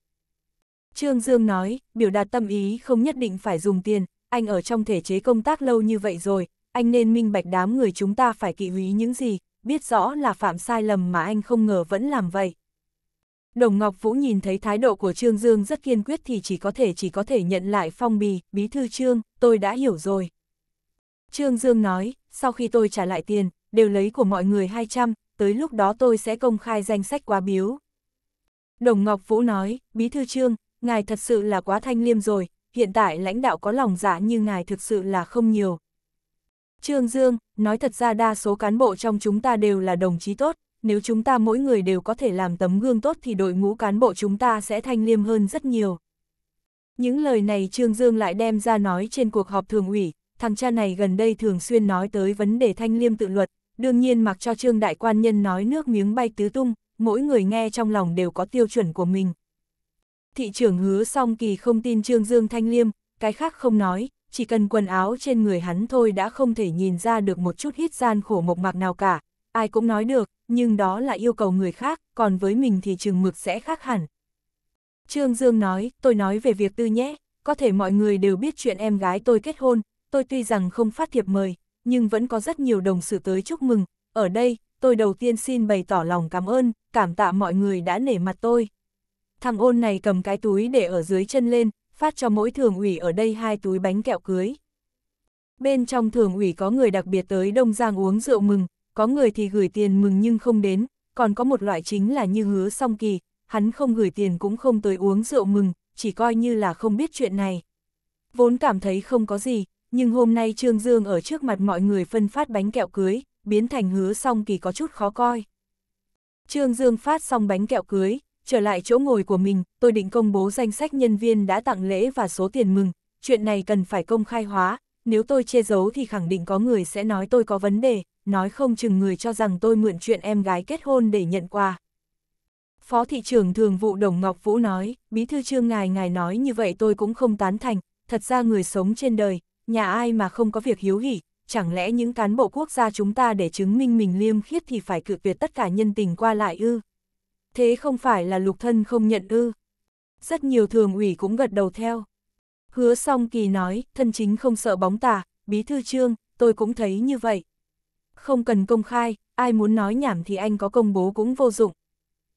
Trương Dương nói, biểu đạt tâm ý không nhất định phải dùng tiền, anh ở trong thể chế công tác lâu như vậy rồi, anh nên minh bạch đám người chúng ta phải kỵ húy những gì, biết rõ là phạm sai lầm mà anh không ngờ vẫn làm vậy. Đồng Ngọc Vũ nhìn thấy thái độ của Trương Dương rất kiên quyết thì chỉ có thể chỉ có thể nhận lại phong bì, bí thư Trương, tôi đã hiểu rồi. Trương Dương nói, sau khi tôi trả lại tiền, đều lấy của mọi người 200, tới lúc đó tôi sẽ công khai danh sách quá biếu. Đồng Ngọc Vũ nói, Bí Thư Trương, ngài thật sự là quá thanh liêm rồi, hiện tại lãnh đạo có lòng giả dạ như ngài thực sự là không nhiều. Trương Dương, nói thật ra đa số cán bộ trong chúng ta đều là đồng chí tốt, nếu chúng ta mỗi người đều có thể làm tấm gương tốt thì đội ngũ cán bộ chúng ta sẽ thanh liêm hơn rất nhiều. Những lời này Trương Dương lại đem ra nói trên cuộc họp thường ủy, thằng cha này gần đây thường xuyên nói tới vấn đề thanh liêm tự luật, đương nhiên mặc cho trương đại quan nhân nói nước miếng bay tứ tung, mỗi người nghe trong lòng đều có tiêu chuẩn của mình. Thị trưởng hứa song kỳ không tin Trương Dương Thanh Liêm, cái khác không nói, chỉ cần quần áo trên người hắn thôi đã không thể nhìn ra được một chút hít gian khổ mộc mạc nào cả, ai cũng nói được, nhưng đó là yêu cầu người khác, còn với mình thì trường mực sẽ khác hẳn. Trương Dương nói, tôi nói về việc tư nhé, có thể mọi người đều biết chuyện em gái tôi kết hôn, tôi tuy rằng không phát thiệp mời, nhưng vẫn có rất nhiều đồng sự tới chúc mừng. Ở đây, tôi đầu tiên xin bày tỏ lòng cảm ơn, cảm tạ mọi người đã nể mặt tôi. Thằng ôn này cầm cái túi để ở dưới chân lên, phát cho mỗi thường ủy ở đây hai túi bánh kẹo cưới. Bên trong thường ủy có người đặc biệt tới Đông Giang uống rượu mừng, có người thì gửi tiền mừng nhưng không đến, còn có một loại chính là như hứa song kỳ, hắn không gửi tiền cũng không tới uống rượu mừng, chỉ coi như là không biết chuyện này. Vốn cảm thấy không có gì, nhưng hôm nay Trương Dương ở trước mặt mọi người phân phát bánh kẹo cưới, biến thành hứa xong kỳ có chút khó coi. Trương Dương phát xong bánh kẹo cưới, trở lại chỗ ngồi của mình, tôi định công bố danh sách nhân viên đã tặng lễ và số tiền mừng, chuyện này cần phải công khai hóa, nếu tôi che giấu thì khẳng định có người sẽ nói tôi có vấn đề, nói không chừng người cho rằng tôi mượn chuyện em gái kết hôn để nhận quà. Phó thị trưởng thường vụ Đồng Ngọc Vũ nói, bí thư trương ngài ngài nói như vậy tôi cũng không tán thành, thật ra người sống trên đời, nhà ai mà không có việc hiếu hỉ, chẳng lẽ những cán bộ quốc gia chúng ta để chứng minh mình liêm khiết thì phải cự tuyệt tất cả nhân tình qua lại ư? Thế không phải là lục thân không nhận ư? Rất nhiều thường ủy cũng gật đầu theo. Hứa song kỳ nói, thân chính không sợ bóng tà, bí thư trương, tôi cũng thấy như vậy. Không cần công khai, ai muốn nói nhảm thì anh có công bố cũng vô dụng.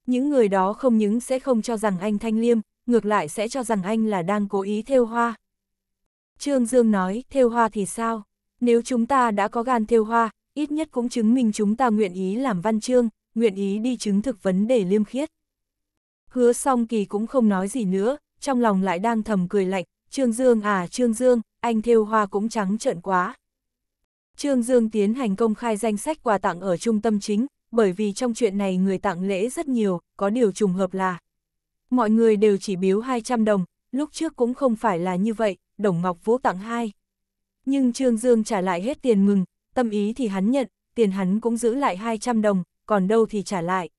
Những người đó không những sẽ không cho rằng anh thanh liêm, ngược lại sẽ cho rằng anh là đang cố ý theo hoa. Trương Dương nói, theo hoa thì sao? Nếu chúng ta đã có gan theo hoa, ít nhất cũng chứng minh chúng ta nguyện ý làm văn chương, nguyện ý đi chứng thực vấn đề liêm khiết. Hứa song kỳ cũng không nói gì nữa, trong lòng lại đang thầm cười lạnh, Trương Dương à Trương Dương, anh theo hoa cũng trắng trợn quá. Trương Dương tiến hành công khai danh sách quà tặng ở trung tâm chính, bởi vì trong chuyện này người tặng lễ rất nhiều, có điều trùng hợp là mọi người đều chỉ biếu 200 đồng, lúc trước cũng không phải là như vậy, Đồng Ngọc Vũ tặng hai. Nhưng Trương Dương trả lại hết tiền mừng, tâm ý thì hắn nhận, tiền hắn cũng giữ lại 200 đồng, còn đâu thì trả lại.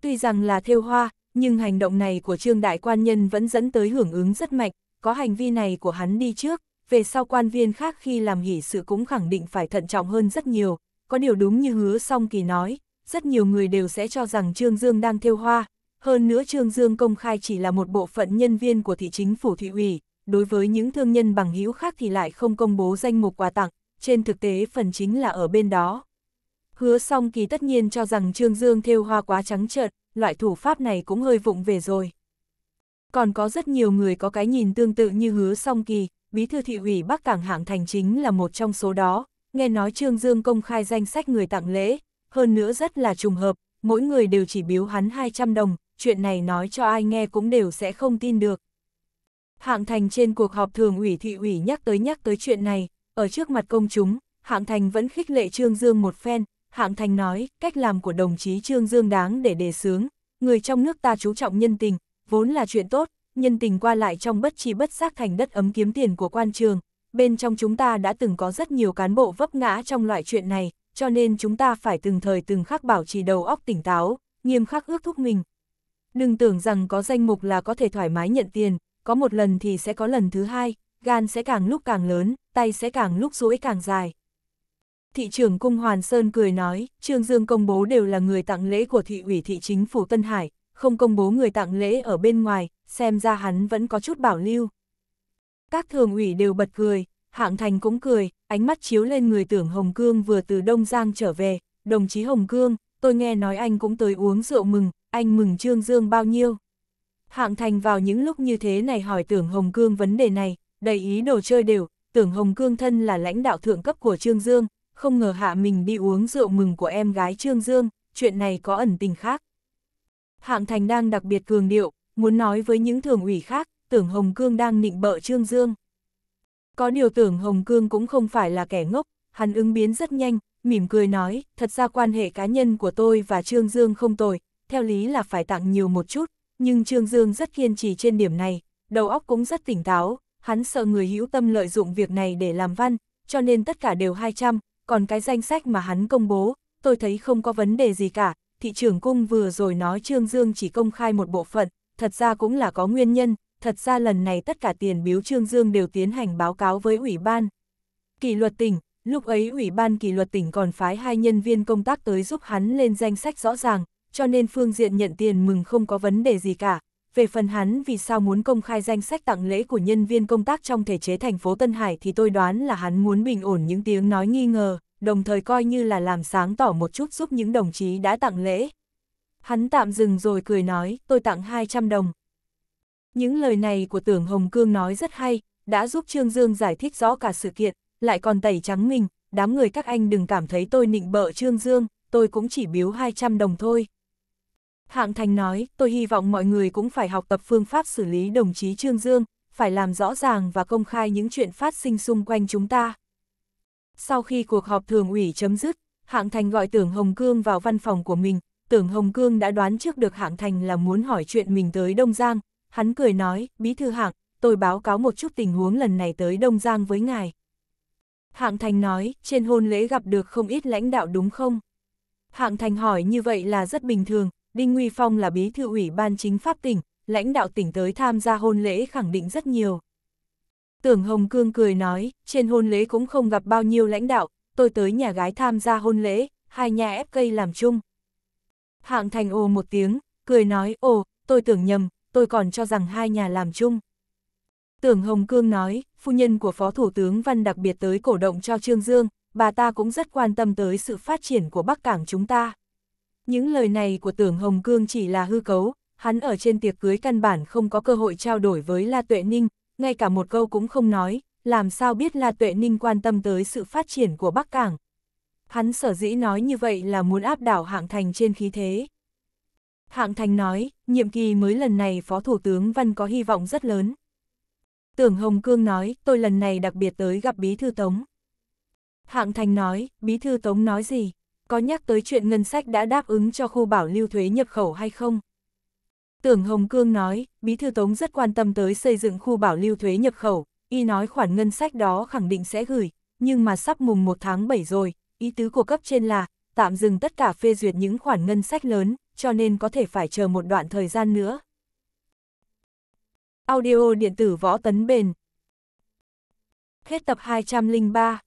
Tuy rằng là theo hoa, nhưng hành động này của Trương Đại Quan Nhân vẫn dẫn tới hưởng ứng rất mạnh, có hành vi này của hắn đi trước, về sau quan viên khác khi làm hỷ sự cũng khẳng định phải thận trọng hơn rất nhiều, có điều đúng như hứa song kỳ nói, rất nhiều người đều sẽ cho rằng Trương Dương đang theo hoa, hơn nữa Trương Dương công khai chỉ là một bộ phận nhân viên của thị chính phủ thị ủy, đối với những thương nhân bằng hữu khác thì lại không công bố danh mục quà tặng, trên thực tế phần chính là ở bên đó. Hứa song kỳ tất nhiên cho rằng Trương Dương thêu hoa quá trắng trợn loại thủ pháp này cũng hơi vụng về rồi. Còn có rất nhiều người có cái nhìn tương tự như hứa song kỳ, bí thư thị ủy Bắc Cảng Hạng Thành chính là một trong số đó, nghe nói Trương Dương công khai danh sách người tặng lễ, hơn nữa rất là trùng hợp, mỗi người đều chỉ biếu hắn 200 đồng, chuyện này nói cho ai nghe cũng đều sẽ không tin được. Hạng Thành trên cuộc họp thường ủy thị ủy nhắc tới nhắc tới chuyện này, ở trước mặt công chúng, Hạng Thành vẫn khích lệ Trương Dương một phen, Hạng Thành nói, cách làm của đồng chí Trương Dương đáng để đề sướng, người trong nước ta chú trọng nhân tình, vốn là chuyện tốt, nhân tình qua lại trong bất chi bất xác thành đất ấm kiếm tiền của quan trường, bên trong chúng ta đã từng có rất nhiều cán bộ vấp ngã trong loại chuyện này, cho nên chúng ta phải từng thời từng khắc bảo trì đầu óc tỉnh táo, nghiêm khắc ước thúc mình. Đừng tưởng rằng có danh mục là có thể thoải mái nhận tiền, có một lần thì sẽ có lần thứ hai, gan sẽ càng lúc càng lớn, tay sẽ càng lúc duỗi càng dài. Thị trưởng Cung Hoàn Sơn cười nói, Trương Dương công bố đều là người tặng lễ của thị ủy thị chính phủ Tân Hải, không công bố người tặng lễ ở bên ngoài, xem ra hắn vẫn có chút bảo lưu. Các thường ủy đều bật cười, hạng thành cũng cười, ánh mắt chiếu lên người tưởng Hồng Cương vừa từ Đông Giang trở về, đồng chí Hồng Cương, tôi nghe nói anh cũng tới uống rượu mừng, anh mừng Trương Dương bao nhiêu. Hạng Thành vào những lúc như thế này hỏi tưởng Hồng Cương vấn đề này, đầy ý đồ chơi đều, tưởng Hồng Cương thân là lãnh đạo thượng cấp của Trương Dương, không ngờ hạ mình đi uống rượu mừng của em gái Trương Dương, chuyện này có ẩn tình khác. Hạng Thành đang đặc biệt cường điệu, muốn nói với những thường ủy khác, tưởng Hồng Cương đang nịnh bợ Trương Dương. Có điều tưởng Hồng Cương cũng không phải là kẻ ngốc, hắn ứng biến rất nhanh, mỉm cười nói, thật ra quan hệ cá nhân của tôi và Trương Dương không tồi, theo lý là phải tặng nhiều một chút, nhưng Trương Dương rất kiên trì trên điểm này, đầu óc cũng rất tỉnh táo, hắn sợ người hữu tâm lợi dụng việc này để làm văn, cho nên tất cả đều 200, còn cái danh sách mà hắn công bố, tôi thấy không có vấn đề gì cả, thị trưởng cung vừa rồi nói Trương Dương chỉ công khai một bộ phận, thật ra cũng là có nguyên nhân, thật ra lần này tất cả tiền biếu Trương Dương đều tiến hành báo cáo với Ủy ban. Kỷ luật tỉnh, lúc ấy Ủy ban kỷ luật tỉnh còn phái hai nhân viên công tác tới giúp hắn lên danh sách rõ ràng, cho nên phương diện nhận tiền mừng không có vấn đề gì cả. Về phần hắn vì sao muốn công khai danh sách tặng lễ của nhân viên công tác trong thể chế thành phố Tân Hải thì tôi đoán là hắn muốn bình ổn những tiếng nói nghi ngờ, đồng thời coi như là làm sáng tỏ một chút giúp những đồng chí đã tặng lễ. Hắn tạm dừng rồi cười nói, tôi tặng 200 đồng. Những lời này của tưởng Hồng Cương nói rất hay, đã giúp Trương Dương giải thích rõ cả sự kiện, lại còn tẩy trắng mình, đám người các anh đừng cảm thấy tôi nịnh bợ Trương Dương, tôi cũng chỉ biếu 200 đồng thôi. Hạng Thành nói, tôi hy vọng mọi người cũng phải học tập phương pháp xử lý đồng chí Trương Dương, phải làm rõ ràng và công khai những chuyện phát sinh xung quanh chúng ta. Sau khi cuộc họp thường ủy chấm dứt, Hạng Thành gọi Tưởng Hồng Cương vào văn phòng của mình, Tưởng Hồng Cương đã đoán trước được Hạng Thành là muốn hỏi chuyện mình tới Đông Giang, hắn cười nói, bí thư Hạng, tôi báo cáo một chút tình huống lần này tới Đông Giang với ngài. Hạng Thành nói, trên hôn lễ gặp được không ít lãnh đạo đúng không? Hạng Thành hỏi như vậy là rất bình thường, Đinh Nguy Phong là bí thư ủy ban chính pháp tỉnh, lãnh đạo tỉnh tới tham gia hôn lễ khẳng định rất nhiều. Tưởng Hồng Cương cười nói, trên hôn lễ cũng không gặp bao nhiêu lãnh đạo, tôi tới nhà gái tham gia hôn lễ, hai nhà ép cây làm chung. Hạng Thành ồ một tiếng, cười nói, ồ, tôi tưởng nhầm, tôi còn cho rằng hai nhà làm chung. Tưởng Hồng Cương nói, phu nhân của Phó Thủ tướng Văn đặc biệt tới cổ động cho Trương Dương, bà ta cũng rất quan tâm tới sự phát triển của Bắc Cảng chúng ta. Những lời này của tưởng Hồng Cương chỉ là hư cấu, hắn ở trên tiệc cưới căn bản không có cơ hội trao đổi với La Tuệ Ninh, ngay cả một câu cũng không nói, làm sao biết La Tuệ Ninh quan tâm tới sự phát triển của Bắc Cảng. Hắn sở dĩ nói như vậy là muốn áp đảo hạng thành trên khí thế. Hạng thành nói, nhiệm kỳ mới lần này Phó Thủ tướng Văn có hy vọng rất lớn. Tưởng Hồng Cương nói, tôi lần này đặc biệt tới gặp Bí Thư Tống. Hạng Thành nói, Bí Thư Tống nói gì? có nhắc tới chuyện ngân sách đã đáp ứng cho khu bảo lưu thuế nhập khẩu hay không. Tưởng Hồng Cương nói, Bí Thư Tống rất quan tâm tới xây dựng khu bảo lưu thuế nhập khẩu, y nói khoản ngân sách đó khẳng định sẽ gửi, nhưng mà sắp mùng 1 tháng 7 rồi, ý tứ của cấp trên là, tạm dừng tất cả phê duyệt những khoản ngân sách lớn, cho nên có thể phải chờ một đoạn thời gian nữa. Audio điện tử võ tấn bền Hết tập 203